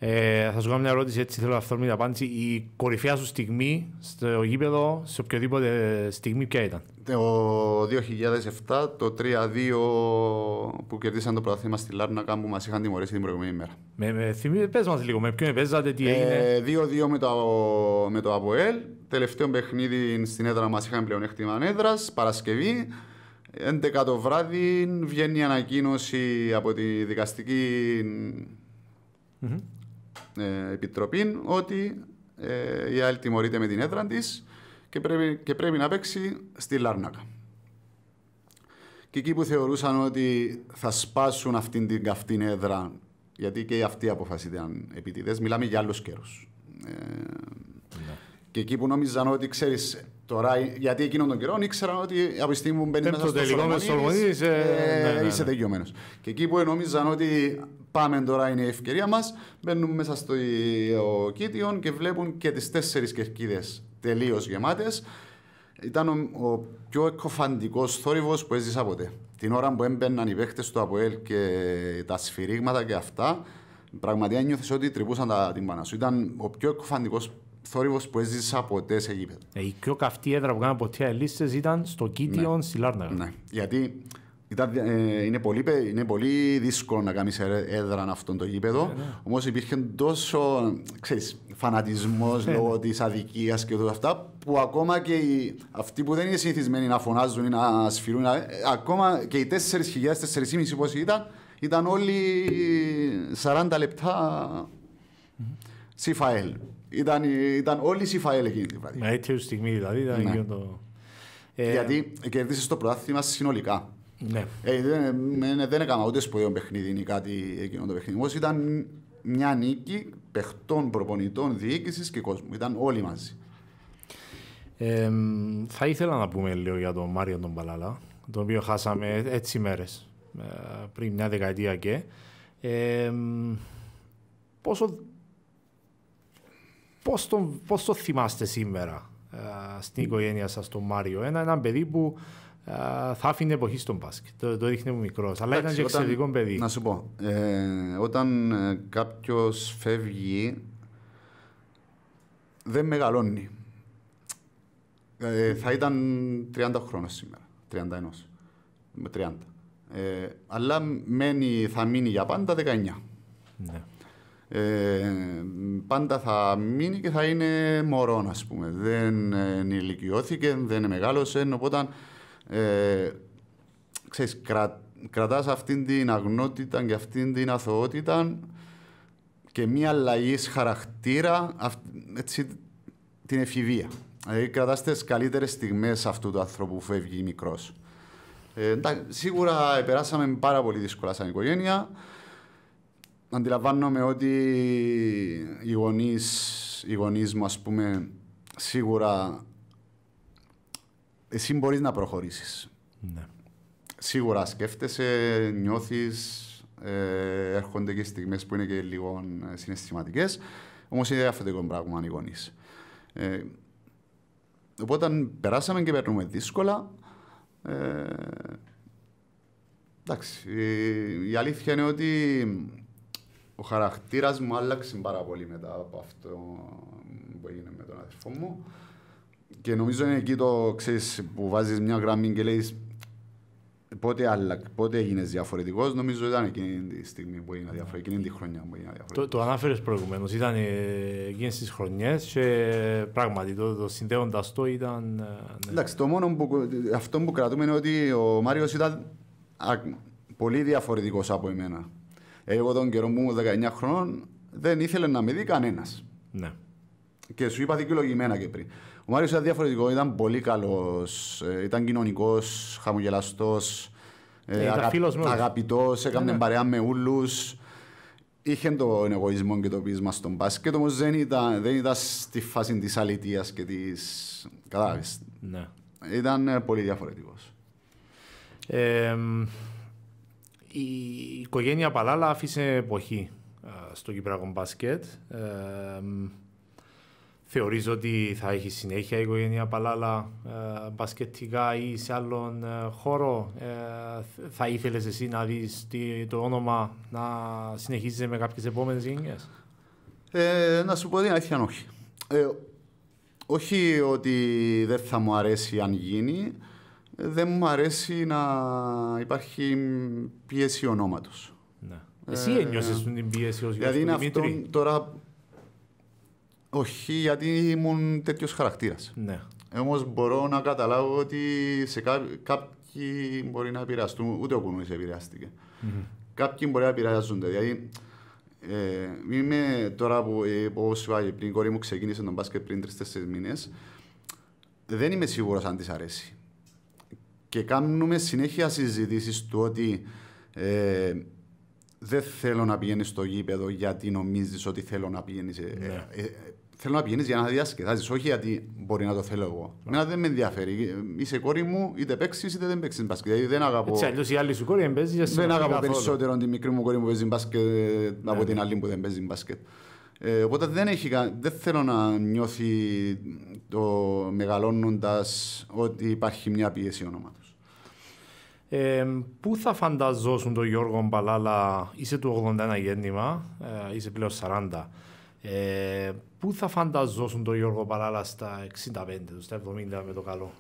Ε, θα σου κάνω μια ερώτηση, έτσι θέλω αυθόρμητη απάντηση. Η κορυφαία σου στιγμή στο γήπεδο, σε οποιοδήποτε στιγμή, ποια ήταν. Ε, το 2007, το 3-2 που κερδίσαν το πρωτάθλημα στη Λάρνακα που μας είχαν τιμωρήσει την προηγούμενη μέρα. Με, με θυμί, πες μας λίγο, με ποιον παίζατε, τι έγινε. 2-2 ε, με το, με το ΑΠΟΕΛ. Τελευταίο παιχνίδι στην έδρα μας είχαν πλεονέκτημα έδρας, Παρασκευή. 11 το βράδυ βγαίνει η ανακοίνωση από τη δικαστικη ε, επιτροπή ότι ε, η άλλη τιμωρείται με την έδρα της και πρέπει, και πρέπει να παίξει στη Λάρνακα. Και εκεί που θεωρούσαν ότι θα σπάσουν αυτήν την καυτή έδρα, γιατί και αυτή απόφαση αν επιτηδέ, μιλάμε για άλλους καιρούς. Ε, ναι. Και εκεί που νόμιζαν ότι ξέρεις τώρα, γιατί εκείνον τον καιρό ήξεραν ότι από τη στιγμή που μπαίνει μέσα στο τελικό ε, ε, ναι, ναι, είσαι τελειωμένο. Και εκεί που νόμιζαν ότι Πάμε τώρα, είναι η ευκαιρία μας. Μπαίνουν μέσα στο ε, Κίτιον και βλέπουν και τις τέσσερις κερκίδες τελείως γεμάτες. Ήταν ο, ο πιο εκοφαντικός θόρυβος που έζησα ποτέ. Την ώρα που έμπαιναν οι παίχτες του Αποέλ και τα σφυρίγματα και αυτά, πραγματικά νιώθω ότι τρυπούσαν τα τύμπανα σου. Ήταν ο πιο εκοφαντικός θόρυβος που έζησα ποτέ σε γήπεδο. Ε, η πιο καυτή έδρα που κάναμε ποτέ ελίστε ήταν στο Κίτιον ναι. στη Λάρναγα. Ναι, γιατί ήταν, ε, είναι, πολύ, είναι πολύ δύσκολο να κάνεις ε- έδρα αυτό το γήπεδο. Ναι, ναι. Όμως υπήρχε τόσο φανατισμός ναι, λόγω της αδικίας και όλα αυτά που ακόμα και οι, αυτοί που δεν είναι συνηθισμένοι να φωνάζουν ή να σφυρούν, ε, ακόμα και οι 4.000-4.500 πόσοι ήταν, ήταν όλοι 40 λεπτά Ήταν, ήταν όλοι Σιφαέλ εκείνη την βραδιά. Με τέτοια στιγμή δηλαδή ήταν ναι. το. Ε, Γιατί κερδίσει το πρωτάθλημα συνολικά. Ναι. Ε, δεν, ναι, δεν, έκανα ούτε σπουδαίο παιχνίδι ή κάτι εκείνο το παιχνίδι. Όμως ήταν μια νίκη παιχτών, προπονητών, διοίκησης και κόσμου. Ήταν όλοι μαζί. θα ήθελα να πούμε λίγο για τον Μάριο τον Παλάλα, τον οποίο χάσαμε έτσι μέρες ε, πριν μια δεκαετία και. πόσο, πώς, τον, πώς το θυμάστε σήμερα ε, στην οικογένεια σας τον Μάριο. Ένα, ένα παιδί που θα άφηνε εποχή στον μπάσκετ. Το, το μου μικρός. Αλλά ήταν και εξαιρετικό παιδί. Να σου πω, ε, όταν ε, κάποιος φεύγει, δεν μεγαλώνει. Ε, θα ήταν 30 χρόνια σήμερα. 31. Με 30. Ε, αλλά μένει, θα μείνει για πάντα 19. Ναι. Ε, πάντα θα μείνει και θα είναι μωρό, ας πούμε. Δεν ενηλικιώθηκε, δεν μεγάλωσε. Οπότε ε, ξέρεις, κρατάς αυτήν την αγνότητα και αυτήν την αθωότητα και μία αλλαγής χαρακτήρα, την εφηβεία. Δηλαδή, κρατάς τις καλύτερες στιγμές αυτού του ανθρώπου που φεύγει μικρός. Ε, σίγουρα περάσαμε πάρα πολύ δύσκολα σαν οικογένεια. Αντιλαμβάνομαι ότι οι γονείς, οι γονείς μου, ας πούμε, σίγουρα εσύ μπορείς να προχωρήσεις. Ναι. Σίγουρα σκέφτεσαι, νιώθεις, ε, έρχονται και στιγμές που είναι και λίγο ε, συναισθηματικές. Όμως είναι διαφορετικό πράγμα αν οι γονείς. Ε, οπότε περάσαμε και περνούμε δύσκολα. Ε, εντάξει, η, αλήθεια είναι ότι ο χαρακτήρας μου άλλαξε πάρα πολύ μετά από αυτό που έγινε με τον αδερφό μου. Και νομίζω είναι εκεί το ξέρεις, που βάζεις μια γραμμή και λέει πότε, πότε έγινες διαφορετικός. Νομίζω ήταν εκείνη τη στιγμή που έγινε διαφορετικός, εκείνη τη χρονιά που έγινε διαφορετικός. Το, το ανάφερε προηγουμένως. Ήταν ε, εκείνες εκείνε τις χρονιές και πράγματι το, το συνδέοντας το ήταν. Ε, ναι. Εντάξει, το μόνο που, αυτό που κρατούμε είναι ότι ο Μάριος ήταν πολύ διαφορετικός από εμένα. Εγώ τον καιρό μου 19 χρόνων δεν ήθελε να με δει κανένας. Ναι. Και σου είπα δικαιολογημένα και πριν. Ο Μάριος ήταν διαφορετικό, ήταν πολύ καλός. Ε, ήταν κοινωνικός, χαμογελαστός ε, ε, Αγαπητός, έκανε ναι, ναι. παρέα με ούλους. Είχε το εγωισμό και το πείσμα στον μπάσκετ, όμως δεν ήταν, δεν ήταν στη φάση της αλήθεια και της. Κατάλαβες. Ναι. Ήταν πολύ διαφορετικός. η οικογένεια Παλάλα άφησε εποχή στο Κυπριακό μπάσκετ. Θεωρείς ότι θα έχει συνέχεια η οικογένεια Παλάλα ε, μπασκετικά ή σε άλλον ε, χώρο. Ε, θα ήθελες εσύ να δεις το όνομα να συνεχίζεις με κάποιες επόμενες γενιές. Ε, να σου πω την αλήθεια όχι. όχι ότι δεν θα μου αρέσει αν γίνει. Δεν μου αρέσει να υπάρχει πίεση ονόματος. Ναι. Εσύ ένιωσες την πίεση ως Δηλαδή είναι αυτό τώρα όχι γιατί ήμουν τέτοιος χαρακτήρας. Ναι. Όμως μπορώ να καταλάβω ότι σε κά... κάποιοι μπορεί να επηρεαστούν, ούτε ο κουνούμι επηρεάστηκε. Mm-hmm. Κάποιοι μπορεί να επηρεάζονται. Δηλαδή, ε, είμαι τώρα που, ε, πριν, η κόρη μου ξεκίνησε τον μπάσκετ πριν τρει-τέσσερι μήνες. Δεν είμαι σίγουρος αν της αρέσει. Και κάνουμε συνέχεια συζητήσεις του ότι ε, δεν θέλω να πηγαίνεις στο γήπεδο γιατί νομίζεις ότι θέλω να πηγαίνεις. Ε, ναι. Ε, ε, θέλω να πηγαίνεις για να διασκεδάζεις, όχι γιατί μπορεί να το θέλω εγώ. Εμένα δεν με ενδιαφέρει. Είσαι κόρη μου, είτε παίξεις είτε δεν παίξεις μπάσκετ. Δηλαδή δεν αγαπώ. Έτσι, αλλιώς η άλλη σου κόρη δεν παίζεις. Δεν αγαπώ περισσότερο τη μικρή μου κόρη που παίζει μπάσκετ ναι, από την άλλη που δεν παίζει μπάσκετ. Ε, οπότε δεν, έχει, δεν θέλω να νιώθει το μεγαλώνοντας ότι υπάρχει μια πίεση ονόματος. Ε, πού θα φανταζόσουν τον Γιώργο Μπαλάλα, είσαι του 81 γέννημα, ε, είσαι πλέον 40. Ε, πού θα φανταζόσουν τον Γιώργο Παράλα στα 65, στα 70 με το καλό.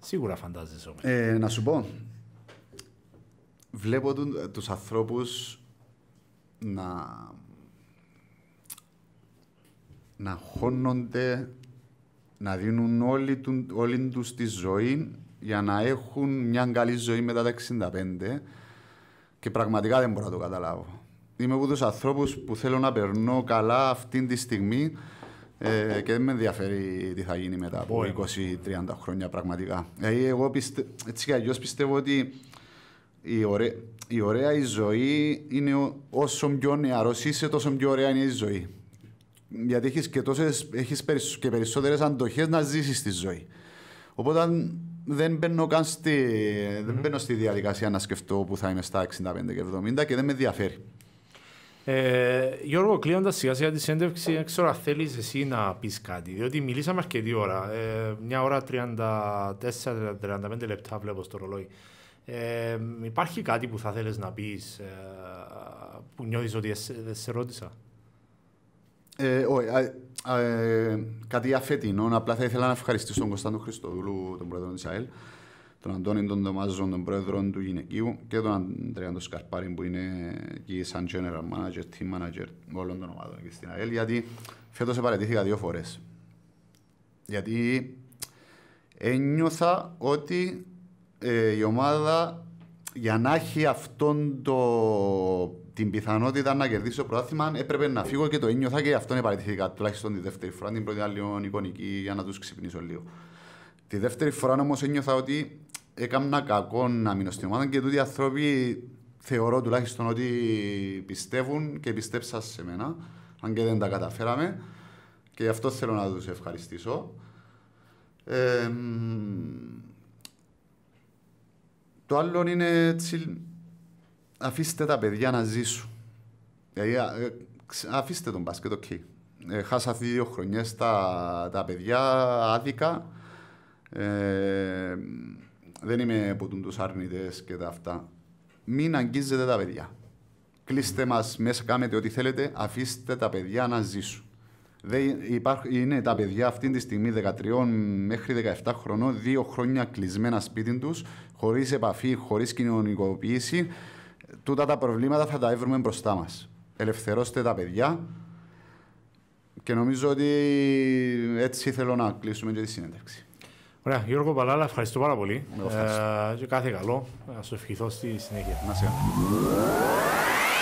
Σίγουρα φαντάζεσαι ε, να σου πω, βλέπω ε, τους ανθρώπους να να χώνονται, να δίνουν όλη, του, όλη τους τη ζωή για να έχουν μια καλή ζωή μετά τα 65 και πραγματικά δεν μπορώ να το καταλάβω είμαι από τους ανθρώπους που θέλω να περνώ καλά αυτή τη στιγμή ε, και δεν με ενδιαφέρει τι θα γίνει μετά από 20-30 χρόνια πραγματικά. Δηλαδή, εγώ πιστε, έτσι κι αλλιώς πιστεύω ότι η, η ωραία η ζωή είναι όσο πιο νεαρός είσαι, τόσο πιο ωραία είναι η ζωή. Γιατί έχεις και, έχεις και περισσότερες αντοχές να ζήσεις τη ζωή. Οπότε δεν μπαίνω καν στη, mm-hmm. δεν μπαίνω στη διαδικασία να σκεφτώ που θα είμαι στα 65 και 70 και δεν με ενδιαφέρει. Ε, Γιώργο, κλείνοντας σιγά σιγά τη συνέντευξη, δεν ξέρω αν θέλεις εσύ να πεις κάτι, διότι μιλήσαμε αρκετή ώρα. Ε, μια ώρα 34-35 λεπτά βλέπω στο ρολόι. Ε, υπάρχει κάτι που θα θέλεις να πεις ε, που νιώθεις ότι δεν σε ρώτησα. Ε, όχι, ε, κάτι αφέτεινο. Απλά θα ήθελα να ευχαριστήσω τον Κωνσταντίνο Χριστοδούλου, τον πρόεδρο της ΑΕΛ, τον Αντώνη τον Δωμάζο, τον πρόεδρο του γυναικείου και τον Αντρέα τον Σκαρπάρη που είναι εκεί σαν general manager, team manager όλων των ομάδων και στην ΑΕΛ γιατί φέτος παρατήθηκα δύο φορές. Γιατί ένιωθα ότι ε, η ομάδα για να έχει αυτόν το, την πιθανότητα να κερδίσει το πρόθυμα έπρεπε να φύγω και το ένιωθα και αυτόν παρατήθηκα τουλάχιστον τη δεύτερη φορά την πρώτη άλλη εικονική για να τους ξυπνήσω λίγο. Τη δεύτερη φορά όμως ένιωθα ότι έκανα κακό να μείνω στην ομάδα και τούτοι οι άνθρωποι θεωρώ τουλάχιστον ότι πιστεύουν και πιστέψα σε μένα, αν και δεν τα καταφέραμε. Και γι' αυτό θέλω να τους ευχαριστήσω. το άλλο είναι έτσι, αφήστε τα παιδιά να ζήσουν. Δηλαδή, ε, αφήστε τον μπάσκετ, οκ. Okay. Ε, χάσα δύο χρονιές τα, τα παιδιά άδικα δεν είμαι από τους αρνητές και τα αυτά. Μην αγγίζετε τα παιδιά. Κλείστε μας μέσα, κάνετε ό,τι θέλετε, αφήστε τα παιδιά να ζήσουν. Δεν είναι τα παιδιά αυτή τη στιγμή 13 μέχρι 17 χρονών, δύο χρόνια κλεισμένα σπίτι τους, χωρίς επαφή, χωρίς κοινωνικοποίηση. Τούτα τα προβλήματα θα τα έβρουμε μπροστά μας. Ελευθερώστε τα παιδιά. Και νομίζω ότι έτσι θέλω να κλείσουμε και τη συνέντευξη. Ωραία, Γιώργο Παλάλα, ευχαριστώ πάρα πολύ. Ευχαριστώ. Ε, και κάθε καλό. Να σου ευχηθώ στη συνέχεια. Να σε